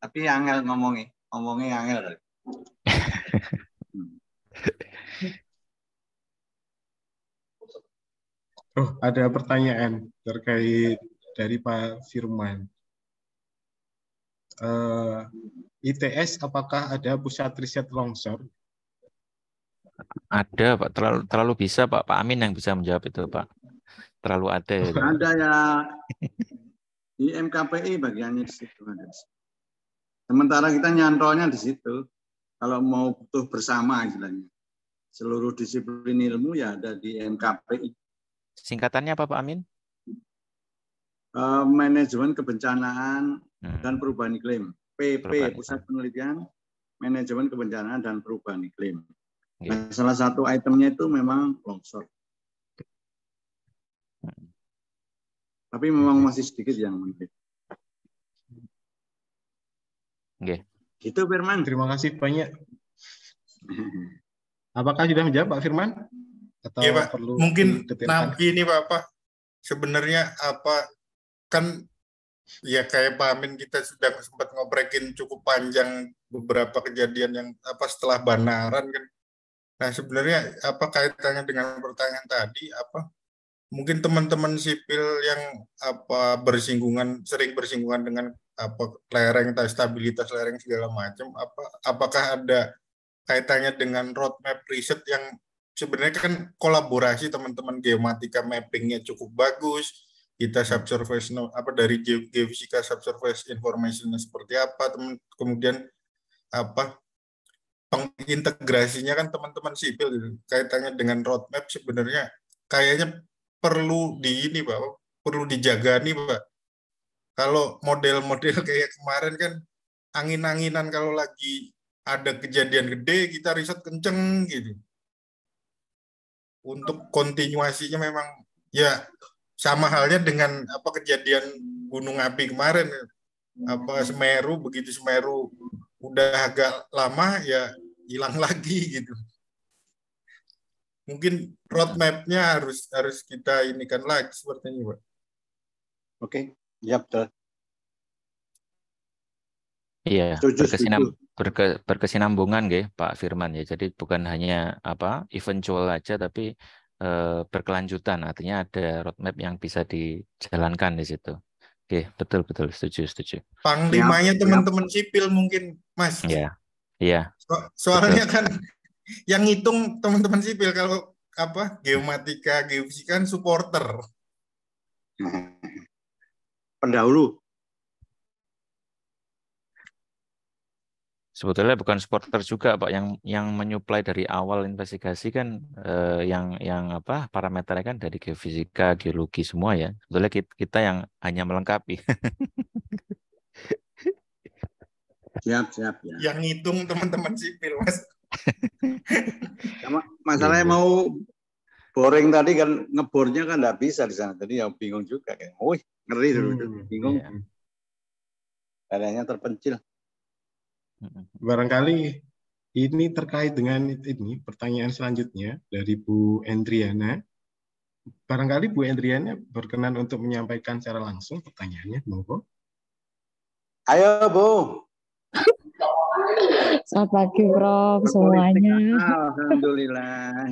S4: tapi angel ngomongi, ngomongi angel hmm.
S2: Oh, ada pertanyaan terkait dari Pak Firman. Uh, eh, ITS apakah ada pusat riset longsor?
S1: Ada Pak, terlalu terlalu bisa Pak. Pak Amin yang bisa menjawab itu Pak. Terlalu ada. Ya,
S4: Ada ya di MKPI bagiannya situ ada. Sementara kita nyantolnya di situ. Kalau mau butuh bersama istilahnya. Seluruh disiplin ilmu ya ada di MKPI. Singkatannya apa Pak Amin? Uh, manajemen kebencanaan hmm. dan perubahan iklim. PP, perubahan Pusat Penelitian Manajemen Kebencanaan dan Perubahan Iklim. Okay. Iya. Nah, salah satu itemnya itu memang longsor. Hmm. Tapi memang masih sedikit yang menit. Okay. Itu Firman. Terima
S2: kasih banyak. Apakah sudah menjawab Pak Firman? Atau ya, Pak.
S10: perlu mungkin nanti ini Pak Pak. sebenarnya apa kan ya kayak Pak Amin kita sudah sempat ngobrekin cukup panjang beberapa kejadian yang apa setelah banaran kan. Nah sebenarnya apa kaitannya dengan pertanyaan tadi apa mungkin teman-teman sipil yang apa bersinggungan sering bersinggungan dengan apa lereng stabilitas lereng segala macam apa apakah ada kaitannya dengan roadmap riset yang sebenarnya kan kolaborasi teman-teman geomatika mappingnya cukup bagus kita hmm. subsurface apa dari geofisika subsurface informationnya seperti apa teman kemudian apa pengintegrasinya kan teman-teman sipil gitu. kaitannya dengan roadmap sebenarnya kayaknya perlu di ini pak perlu dijaga nih pak kalau model-model kayak kemarin kan angin-anginan kalau lagi ada kejadian gede kita riset kenceng gitu. Untuk kontinuasinya memang ya sama halnya dengan apa kejadian gunung api kemarin apa Semeru begitu Semeru udah agak lama ya hilang lagi gitu mungkin roadmapnya harus harus kita inikan lagi ini pak. Oke, Iya
S4: betul.
S1: Iya, berkesinam, Berke, berkesinambungan gak, Pak Firman ya. Jadi bukan hanya apa eventual aja tapi e, berkelanjutan. Artinya ada roadmap yang bisa dijalankan di situ. Oke, betul betul setuju setuju.
S10: Panglimanya teman-teman sipil mungkin, Mas.
S1: Iya.
S3: Iya.
S10: soalnya betul. kan yang ngitung teman-teman sipil kalau apa geomatika, geofisika kan supporter.
S1: pendahulu. Sebetulnya bukan supporter juga, Pak, yang yang menyuplai dari awal investigasi kan eh, yang yang apa parameternya kan dari geofisika, geologi semua ya. Sebetulnya kita, yang hanya melengkapi.
S4: siap, siap ya.
S10: Yang ngitung teman-teman sipil, Mas.
S4: masalahnya mau boring tadi kan ngebornya kan nggak bisa di sana tadi yang bingung juga kayak wih ngeri dulu hmm, bingung iya. Kayaknya terpencil
S2: hmm. barangkali ini terkait dengan ini pertanyaan selanjutnya dari Bu Endriana barangkali Bu Endriana berkenan untuk menyampaikan secara langsung pertanyaannya
S3: monggo
S4: ayo Bu Selamat
S11: pagi Prof semuanya.
S3: Alhamdulillah.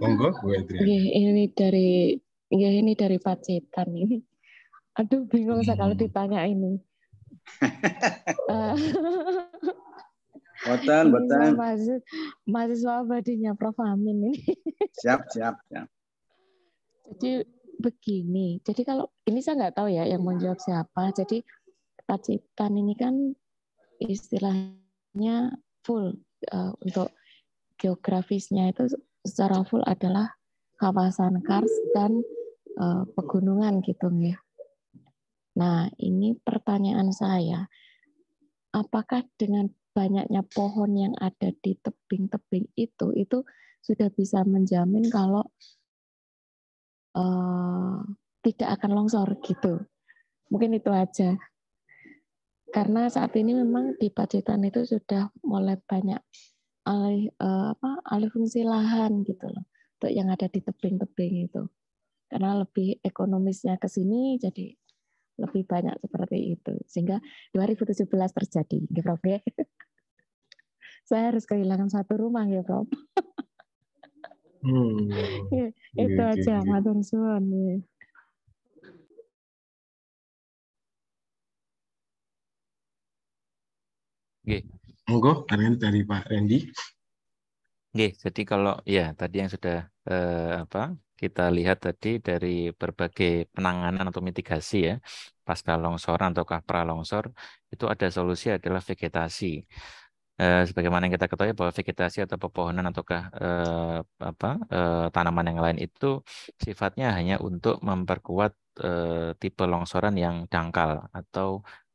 S3: Monggo Bu
S11: ini dari nggih ini dari Pacitan ini. Aduh bingung hmm. saya kalau hmm. ditanya ini.
S4: Botan, botan.
S11: masih mahasiswa badinya Prof Amin ini.
S4: Siap, siap, siap.
S11: Jadi begini, jadi kalau ini saya nggak tahu ya yang menjawab siapa. Jadi Pacitan ini kan istilahnya full uh, untuk geografisnya itu secara full adalah kawasan kars dan uh, pegunungan gitu ya. Nah, ini pertanyaan saya. Apakah dengan banyaknya pohon yang ada di tebing-tebing itu itu sudah bisa menjamin kalau uh, tidak akan longsor gitu. Mungkin itu aja. Karena saat ini memang di Pacitan itu sudah mulai banyak alih uh, apa alih fungsi lahan gitu loh untuk yang ada di tebing-tebing itu karena lebih ekonomisnya ke sini jadi lebih banyak seperti itu sehingga 2017 terjadi ya Prof ya saya harus kehilangan satu rumah ya Prof
S3: hmm. Iya, iya, itu ya, aja ya, matur ya. Oke, Monggo dari Pak Randy.
S1: Oke, jadi kalau ya tadi yang sudah eh, apa kita lihat tadi dari berbagai penanganan atau mitigasi ya pasca longsor ataukah pralongsor itu ada solusi adalah vegetasi. Eh, sebagaimana yang kita ketahui bahwa vegetasi atau pepohonan ataukah eh, apa eh, tanaman yang lain itu sifatnya hanya untuk memperkuat Eh, tipe longsoran yang dangkal atau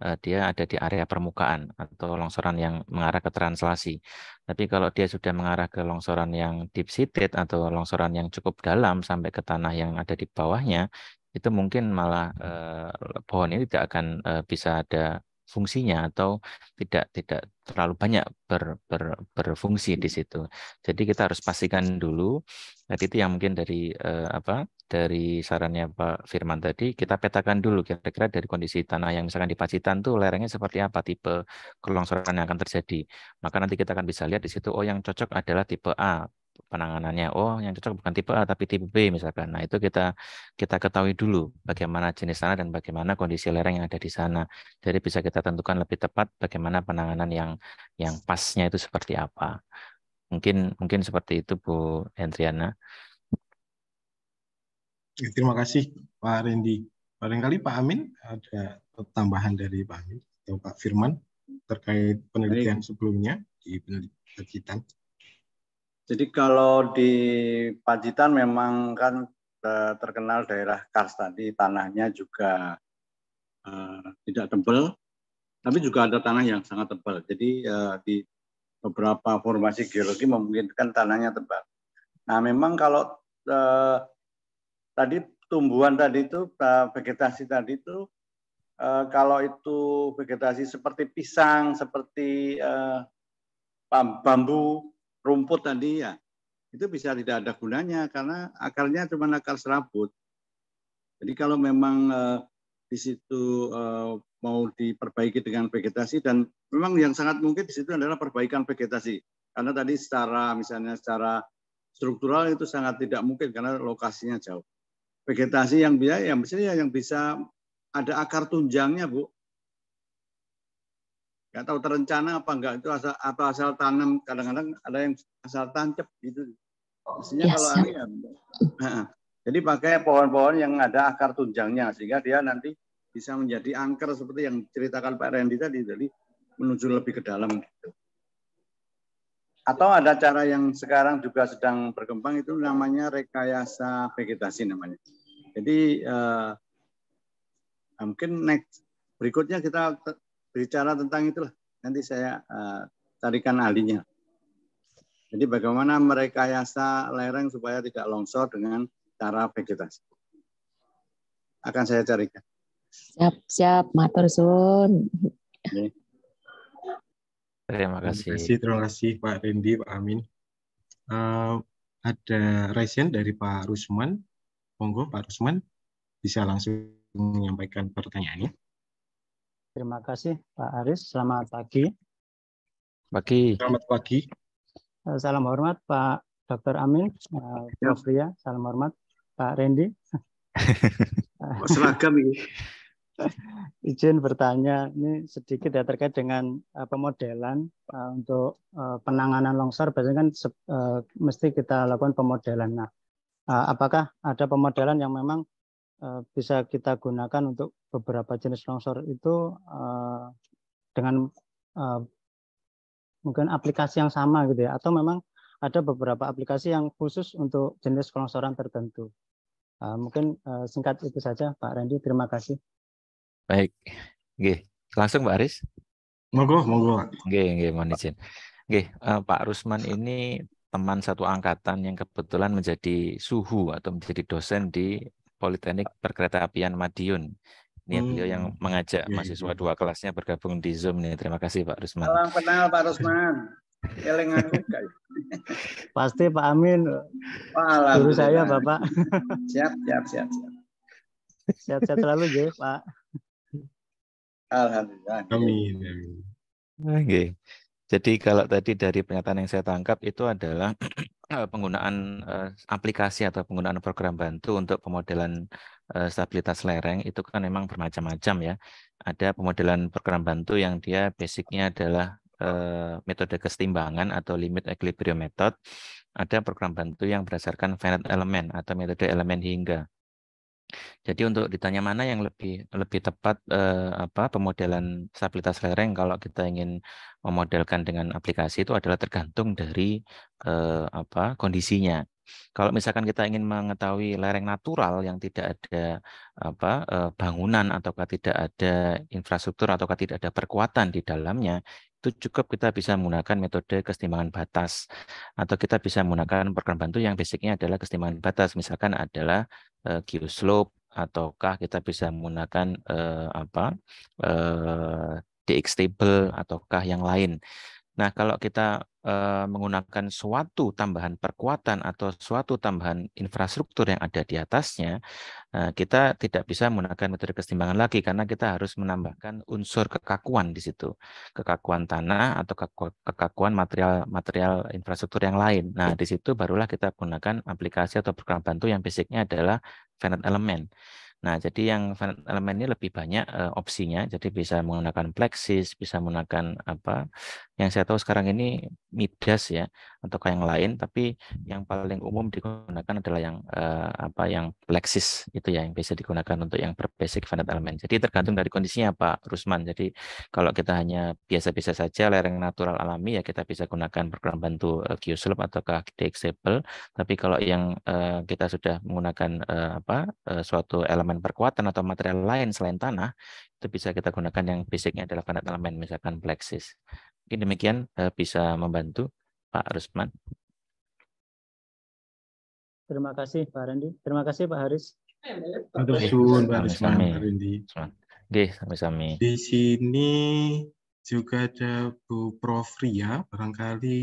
S1: eh, dia ada di area permukaan atau longsoran yang mengarah ke translasi. Tapi kalau dia sudah mengarah ke longsoran yang deep seated atau longsoran yang cukup dalam sampai ke tanah yang ada di bawahnya, itu mungkin malah eh, pohon ini tidak akan eh, bisa ada fungsinya atau tidak tidak terlalu banyak ber, ber, berfungsi di situ. Jadi kita harus pastikan dulu. Nah, eh, itu yang mungkin dari eh, apa dari sarannya Pak Firman tadi, kita petakan dulu kira-kira dari kondisi tanah yang misalkan di Pacitan tuh lerengnya seperti apa, tipe kelongsoran yang akan terjadi. Maka nanti kita akan bisa lihat di situ, oh yang cocok adalah tipe A penanganannya. Oh yang cocok bukan tipe A tapi tipe B misalkan. Nah itu kita kita ketahui dulu bagaimana jenis tanah dan bagaimana kondisi lereng yang ada di sana. Jadi bisa kita tentukan lebih tepat bagaimana penanganan yang yang pasnya itu seperti apa. Mungkin mungkin seperti itu Bu Entriana.
S2: Terima kasih Pak Rendi. Barangkali Pak Amin ada tambahan dari Pak Amin atau Pak Firman terkait penelitian Baik. sebelumnya di Pacitan.
S4: Jadi kalau di Pacitan memang kan eh, terkenal daerah karst tadi tanahnya juga uh, tidak tebal, tapi juga ada tanah yang sangat tebal. Jadi uh, di beberapa formasi geologi memungkinkan tanahnya tebal. Nah memang kalau uh, tadi tumbuhan tadi itu vegetasi tadi itu eh, kalau itu vegetasi seperti pisang, seperti eh, bambu, rumput tadi ya, itu bisa tidak ada gunanya karena akarnya cuma akar serabut. Jadi kalau memang eh, di situ mau diperbaiki dengan vegetasi dan memang yang sangat mungkin di situ adalah perbaikan vegetasi karena tadi secara misalnya secara struktural itu sangat tidak mungkin karena lokasinya jauh vegetasi yang bisa yang yang bisa ada akar tunjangnya bu nggak tahu terencana apa enggak itu asal atau asal tanam kadang-kadang ada yang asal tancap, gitu mestinya yes. Iya, kalau ada ya. jadi pakai pohon-pohon yang ada akar tunjangnya sehingga dia nanti bisa menjadi angker seperti yang ceritakan Pak Randy tadi jadi menuju lebih ke dalam gitu. Atau ada cara yang sekarang juga sedang berkembang itu namanya rekayasa vegetasi namanya. Jadi uh, mungkin next berikutnya kita bicara tentang itulah. Nanti saya uh, carikan ahlinya. Jadi bagaimana merekayasa lereng supaya tidak longsor dengan cara vegetasi. Akan saya carikan.
S11: Siap, siap, matur sun
S3: okay.
S2: Terima kasih. Terima kasih, terima kasih Pak Rendi, Pak Amin. Uh, ada resen dari Pak Rusman. Monggo Pak Rusman bisa langsung menyampaikan pertanyaannya.
S8: Terima kasih Pak Aris. Selamat pagi.
S3: Pagi. Selamat pagi.
S8: Eh, salam hormat Pak Dr. Amin, uh, Prof. Ria. Salam hormat Pak Rendi. Oh,
S3: Selamat ini
S8: izin bertanya ini sedikit ya terkait dengan uh, pemodelan uh, untuk uh, penanganan longsor biasanya kan uh, mesti kita lakukan pemodelan. Nah, uh, apakah ada pemodelan yang memang uh, bisa kita gunakan untuk beberapa jenis longsor itu uh, dengan uh, mungkin aplikasi yang sama gitu ya atau memang ada beberapa aplikasi yang khusus untuk jenis longsoran tertentu. mungkin singkat itu saja Pak Randy, terima kasih.
S3: Baik. Oke.
S1: langsung Pak Aris. Monggo, monggo. Oke, oke, mohon izin. Oke, uh, eh, Pak Rusman ini teman satu angkatan yang kebetulan menjadi suhu atau menjadi dosen di Politeknik Perkeretaapian Madiun. Ini hmm. beliau yang hmm. mengajak ya, mahasiswa iya. dua kelasnya bergabung di Zoom nih. Terima kasih Pak
S8: Rusman.
S4: Salam kenal Pak Rusman.
S8: Pasti Pak Amin. Guru saya Bapak. siap, siap, siap, siap. siap selalu, J, Pak. Alhamdulillah.
S3: Amin. amin. Okay.
S1: Jadi kalau tadi dari pernyataan yang saya tangkap itu adalah eh, penggunaan eh, aplikasi atau penggunaan program bantu untuk pemodelan eh, stabilitas lereng itu kan memang bermacam-macam ya. Ada pemodelan program bantu yang dia basicnya adalah metode kestimbangan atau limit equilibrium method. Ada program bantu yang berdasarkan finite element atau metode elemen hingga jadi untuk ditanya mana yang lebih lebih tepat eh, apa pemodelan stabilitas lereng kalau kita ingin memodelkan dengan aplikasi itu adalah tergantung dari eh, apa kondisinya. Kalau misalkan kita ingin mengetahui lereng natural yang tidak ada apa eh, bangunan ataukah tidak ada infrastruktur ataukah tidak ada perkuatan di dalamnya, itu cukup kita bisa menggunakan metode kesetimbangan batas atau kita bisa menggunakan program bantu yang basicnya adalah kesetimbangan batas misalkan adalah uh, eh, Q slope ataukah kita bisa menggunakan uh, apa uh, eh, DX table ataukah yang lain. Nah kalau kita Eh, menggunakan suatu tambahan perkuatan atau suatu tambahan infrastruktur yang ada di atasnya, eh, kita tidak bisa menggunakan metode keseimbangan lagi karena kita harus menambahkan unsur kekakuan di situ, kekakuan tanah atau kekakuan material-material infrastruktur yang lain. Nah, di situ barulah kita gunakan aplikasi atau program bantu yang basicnya adalah finite element. Nah, jadi yang finite element ini lebih banyak uh, opsinya. Jadi bisa menggunakan plexis, bisa menggunakan apa yang saya tahu sekarang ini Midas ya ataukah yang lain tapi yang paling umum digunakan adalah yang eh, apa yang Plexis itu ya yang bisa digunakan untuk yang berbasic finite element. Jadi tergantung dari kondisinya Pak Rusman. Jadi kalau kita hanya biasa-biasa saja lereng natural alami ya kita bisa gunakan program bantu eh, QSLOP ataukah DXable. Tapi kalau yang eh, kita sudah menggunakan eh, apa eh, suatu elemen perkuatan atau material lain selain tanah itu bisa kita gunakan yang basicnya adalah finite element misalkan Plexis. Mungkin demikian eh, bisa membantu Pak Rusman.
S8: Terima kasih Pak Randi. Terima kasih Pak Haris.
S2: Terima kasih Pak Rusman, Pak
S1: Randi. Oke, sampai Di sini
S2: juga ada Bu Prof. Ria, barangkali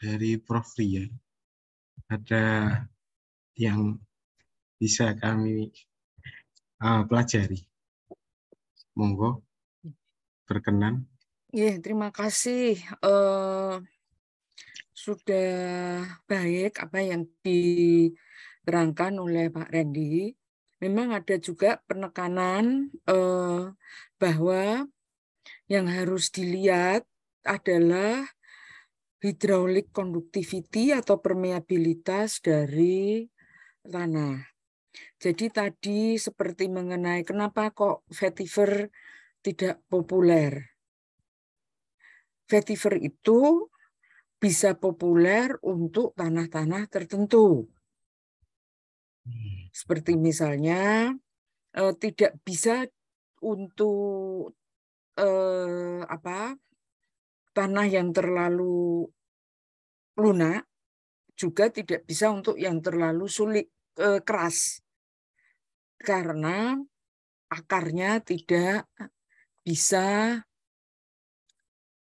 S2: dari
S3: Prof. Ria. Ada yang bisa kami uh, pelajari. Monggo, berkenan.
S6: Ya, terima kasih uh, sudah baik apa yang diterangkan oleh Pak Randy. Memang ada juga penekanan uh, bahwa yang harus dilihat adalah hidrolik conductivity atau permeabilitas dari tanah. Jadi tadi seperti mengenai kenapa kok vetiver tidak populer vetiver itu bisa populer untuk tanah-tanah tertentu. Hmm. Seperti misalnya eh, tidak bisa untuk eh, apa tanah yang terlalu lunak juga tidak bisa untuk yang terlalu sulit eh, keras
S3: karena akarnya tidak bisa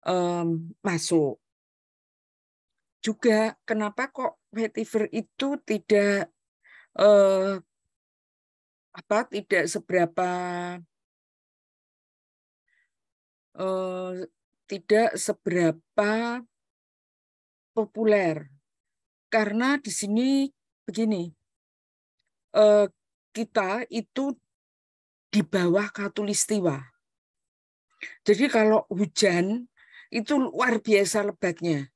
S3: um, masuk. Juga
S6: kenapa kok vetiver itu tidak uh,
S3: apa tidak seberapa uh, tidak seberapa populer
S6: karena di sini begini uh, kita itu di bawah katulistiwa. Jadi kalau hujan itu luar biasa lebatnya.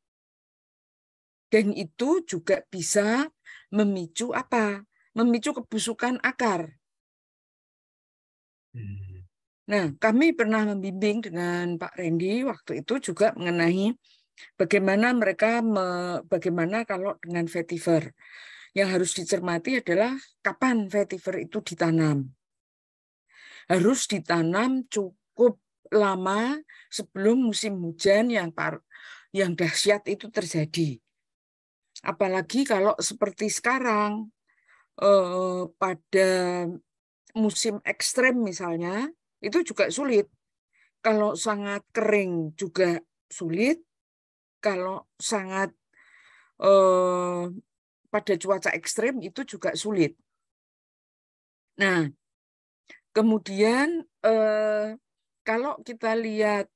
S6: Dan itu juga bisa memicu apa? Memicu kebusukan akar. Hmm. Nah, kami pernah membimbing dengan Pak Randy waktu itu juga mengenai bagaimana mereka me, bagaimana kalau dengan vetiver. Yang harus dicermati adalah kapan vetiver itu ditanam. Harus ditanam cukup lama sebelum musim hujan yang par yang dahsyat itu terjadi. Apalagi kalau seperti sekarang eh, pada musim ekstrem misalnya itu juga sulit. Kalau sangat kering juga sulit. Kalau sangat eh, pada cuaca ekstrem itu juga sulit. Nah, kemudian eh, kalau kita lihat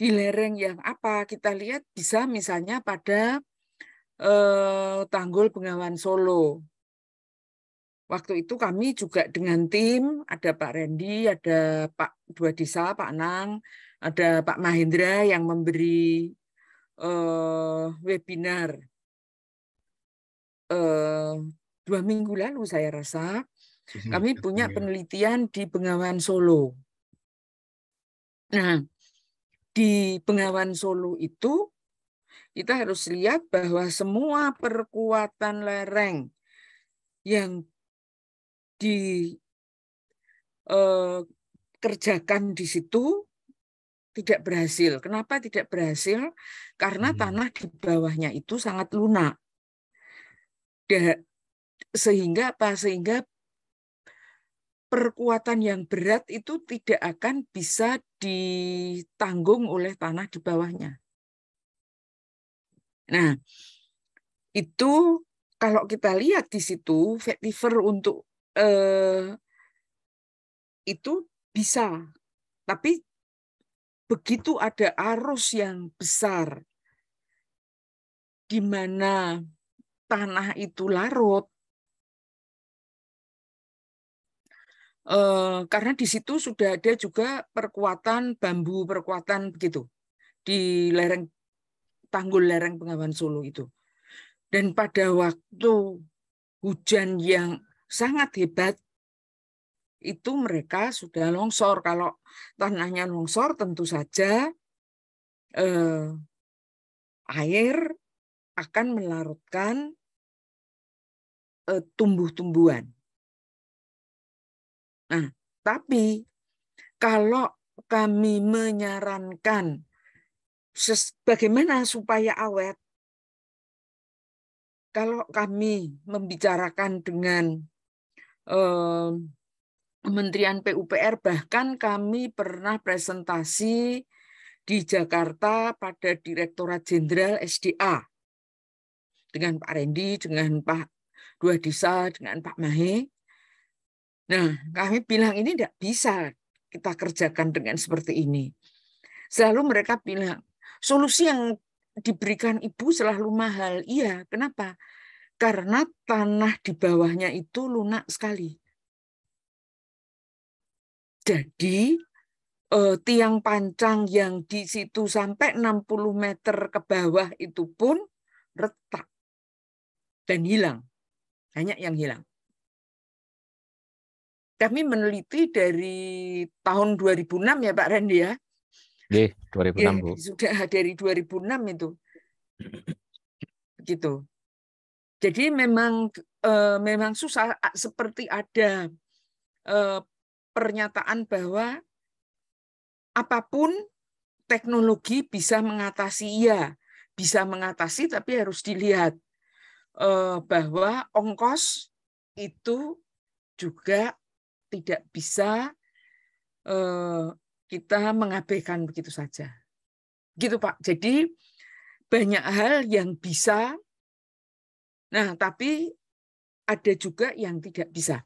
S6: di lereng yang apa, kita lihat bisa misalnya pada eh, Tanggul Bengawan Solo. Waktu itu kami juga dengan tim, ada Pak Rendi, ada Pak Dua Desa, Pak Nang, ada Pak Mahendra yang memberi eh, webinar eh, dua minggu lalu saya rasa,
S3: mhm.
S6: kami punya iya. penelitian di Bengawan Solo Nah, di Bengawan Solo itu kita harus lihat bahwa semua perkuatan lereng yang dikerjakan eh, di situ tidak berhasil. Kenapa tidak berhasil? Karena hmm. tanah di bawahnya itu sangat lunak. sehingga apa? Sehingga perkuatan yang berat itu tidak akan bisa ditanggung oleh tanah di bawahnya. Nah, itu kalau kita lihat di situ, vetiver untuk eh, itu bisa, tapi begitu ada arus yang besar, di mana tanah itu larut, Eh, karena di situ sudah ada juga perkuatan bambu perkuatan begitu di lereng tanggul lereng Pengawan Solo itu. Dan pada waktu hujan yang sangat hebat itu mereka sudah longsor. Kalau tanahnya longsor tentu saja eh, air
S3: akan melarutkan eh, tumbuh-tumbuhan Nah, tapi kalau
S6: kami menyarankan bagaimana supaya awet, kalau kami membicarakan dengan eh, Kementerian PUPR, bahkan kami pernah presentasi di Jakarta pada Direktorat Jenderal SDA dengan Pak Rendi, dengan Pak Dua Desa, dengan Pak Mahe, Nah, kami bilang ini tidak bisa kita kerjakan dengan seperti ini. Selalu mereka bilang, solusi yang diberikan ibu selalu mahal. Iya, kenapa? Karena tanah di bawahnya itu lunak sekali.
S3: Jadi
S6: eh, tiang pancang yang di situ sampai 60 meter ke bawah itu pun retak dan hilang. Banyak yang hilang kami meneliti dari tahun 2006 ya Pak Randy ya.
S7: Iya, 2006 ya, Bu.
S6: Sudah dari 2006 itu. Gitu. Jadi memang eh, memang susah seperti ada eh, pernyataan bahwa apapun teknologi bisa mengatasi iya, bisa mengatasi tapi harus dilihat eh, bahwa ongkos itu juga tidak bisa eh, kita mengabaikan begitu saja. Gitu Pak. Jadi banyak hal yang bisa Nah, tapi ada juga yang tidak bisa.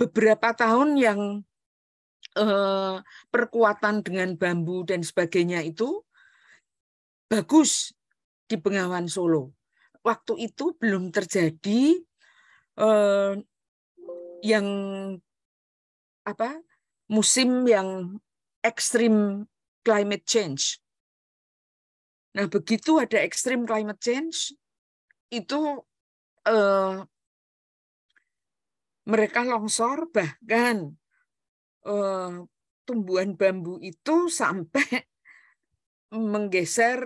S6: Beberapa tahun yang eh, perkuatan dengan bambu dan sebagainya itu bagus di Bengawan Solo. Waktu itu belum terjadi eh, yang apa musim yang ekstrim climate change. Nah, begitu ada ekstrim climate change, itu eh, mereka longsor bahkan eh, tumbuhan bambu itu sampai menggeser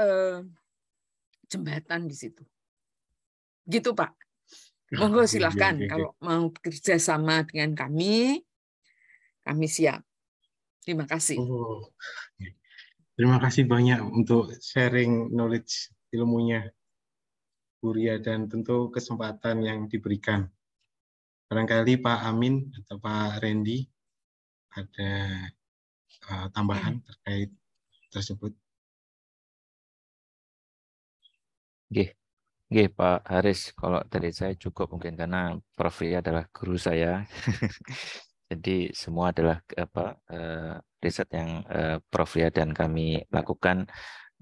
S6: eh, jembatan di situ. Gitu Pak.
S3: Monggo iya, silahkan iya,
S6: iya. kalau mau kerja sama dengan kami, kami siap. Terima kasih. Oh.
S2: Terima kasih banyak untuk sharing knowledge ilmunya, Buria dan tentu kesempatan yang diberikan.
S3: Barangkali Pak Amin atau Pak Randy ada uh, tambahan terkait tersebut. Oke, Oke, Pak Haris, kalau dari saya cukup mungkin karena
S1: Prof. Ria adalah guru saya. Jadi semua adalah apa eh, riset yang eh, Prof. Ria dan kami lakukan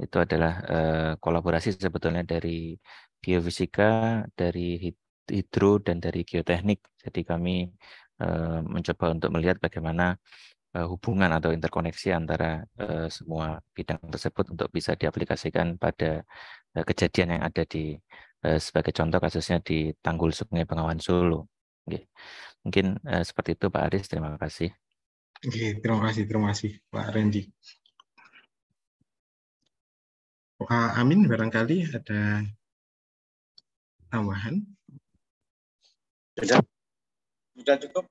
S1: itu adalah eh, kolaborasi sebetulnya dari geofisika, dari hidro dan dari geoteknik. Jadi kami eh, mencoba untuk melihat bagaimana eh, hubungan atau interkoneksi antara uh, semua bidang tersebut untuk bisa diaplikasikan pada Eh, kejadian yang ada di eh, sebagai contoh kasusnya di Tanggul Sungai Bengawan Solo. Mungkin eh, seperti itu Pak Aris, terima kasih.
S2: Oke, terima kasih, terima
S3: kasih Pak Randy. Pak Amin barangkali ada tambahan? Sudah. Sudah cukup.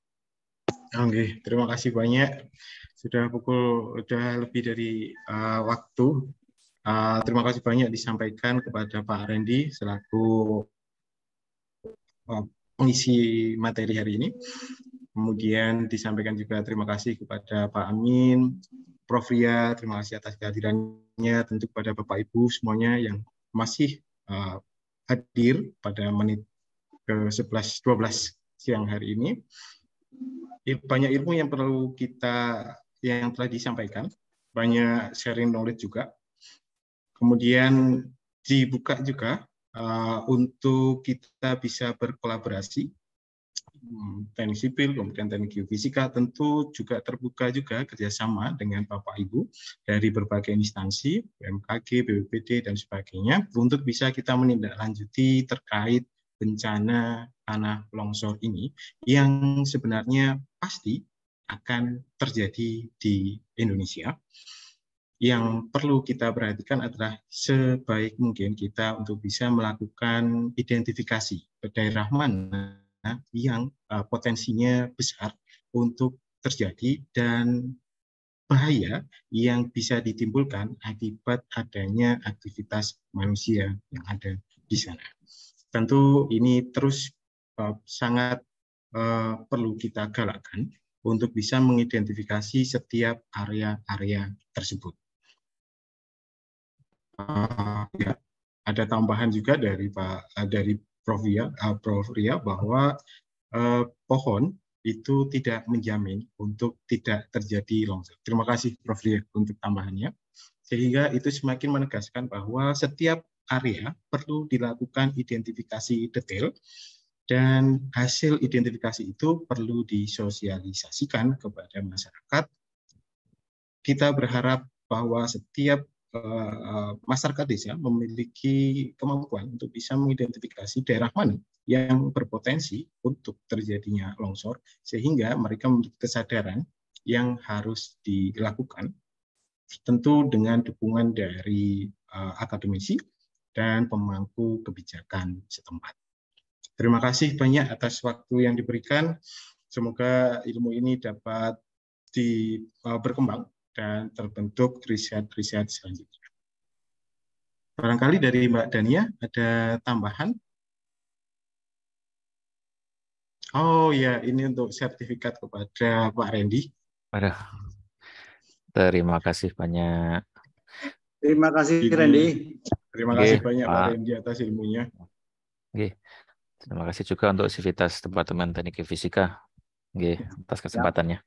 S2: Oke, terima kasih banyak. Sudah pukul sudah lebih dari uh, waktu Eh, terima kasih banyak disampaikan kepada Pak Randy selaku uh, pengisi materi hari ini. Kemudian disampaikan juga terima kasih kepada Pak Amin, Prof. Ria, terima kasih atas kehadirannya, tentu kepada Bapak Ibu semuanya yang masih uh, hadir pada menit ke-11, 12 siang hari ini. Banyak ilmu yang perlu kita, yang telah disampaikan, banyak sharing knowledge juga. Kemudian dibuka juga uh, untuk kita bisa berkolaborasi hmm, teknik sipil, kemudian teknik geofisika, tentu juga terbuka juga kerjasama dengan Bapak Ibu dari berbagai instansi, BMKG, BBPD, dan sebagainya, untuk bisa kita menindaklanjuti terkait bencana tanah longsor ini yang sebenarnya pasti akan terjadi di Indonesia yang perlu kita perhatikan adalah sebaik mungkin kita untuk bisa melakukan identifikasi daerah mana yang eh, potensinya besar untuk terjadi dan bahaya yang bisa ditimbulkan akibat adanya aktivitas manusia yang ada di sana. Tentu ini terus eh, sangat eh, perlu kita galakkan untuk bisa mengidentifikasi setiap area-area tersebut uh, ya ada tambahan juga dari Pak uh, dari Prof Ria, uh, Prof Ria bahwa uh, pohon itu tidak menjamin untuk tidak terjadi longsor. Terima kasih Prof Ria untuk tambahannya. Sehingga itu semakin menegaskan bahwa setiap area perlu dilakukan identifikasi detail dan hasil identifikasi itu perlu disosialisasikan kepada masyarakat. Kita berharap bahwa setiap Eh, eh, masyarakat desa memiliki kemampuan untuk bisa mengidentifikasi daerah mana yang berpotensi untuk terjadinya longsor sehingga mereka memiliki kesadaran yang harus dilakukan tentu dengan dukungan dari uh, akademisi dan pemangku kebijakan setempat. Terima kasih banyak atas waktu yang diberikan. Semoga ilmu ini dapat di, uh, berkembang dan terbentuk riset-riset selanjutnya. Barangkali dari Mbak Dania ada tambahan? Oh ya, ini untuk sertifikat kepada Pak Randy.
S1: Aduh, terima kasih banyak.
S2: Terima kasih Randy. Terima
S1: kasih banyak Pak
S2: Randy atas ilmunya.
S1: Oke. Terima kasih juga untuk sivitas Departemen Teknik Fisika Oke, atas kesempatannya.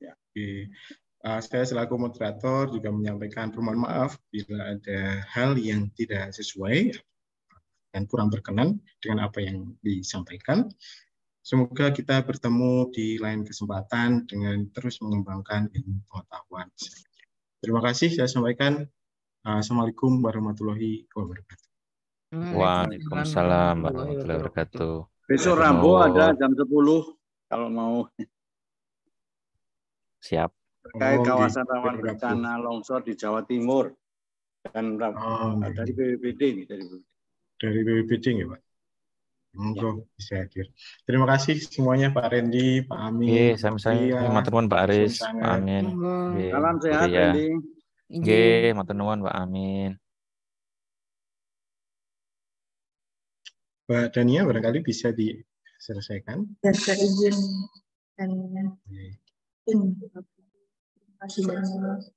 S2: Ya. Oke. Eh, saya selaku moderator juga menyampaikan permohon maaf bila ada
S1: hal yang
S2: tidak sesuai dan kurang berkenan dengan apa yang disampaikan. Semoga kita bertemu di lain kesempatan dengan terus mengembangkan ilmu pengetahuan. Terima kasih saya sampaikan. Eh, Assalamualaikum warahmatullahi
S1: wabarakatuh.
S4: Hmm, Waalaikumsalam warahmatullahi
S1: wabarakatuh. Besok Rambo ada
S4: jam 10 kalau mau. Siap terkait oh, kawasan di, rawan bencana longsor di Jawa Timur dan oh, dari BPBD ini dari
S2: dari BPBD ya Pak. Monggo ya. bisa akhir. Terima
S1: kasih semuanya Pak Rendi, Pak
S2: Amin. Iya,
S4: sami-sami. Matur nuwun Pak Aris,
S1: Pak Amin.
S3: Salam sehat ya. Rendi. Nggih,
S1: matur nuwun Pak Amin.
S2: Pak Dania barangkali bisa diselesaikan.
S3: Ya, saya izin. Dan... Gracias.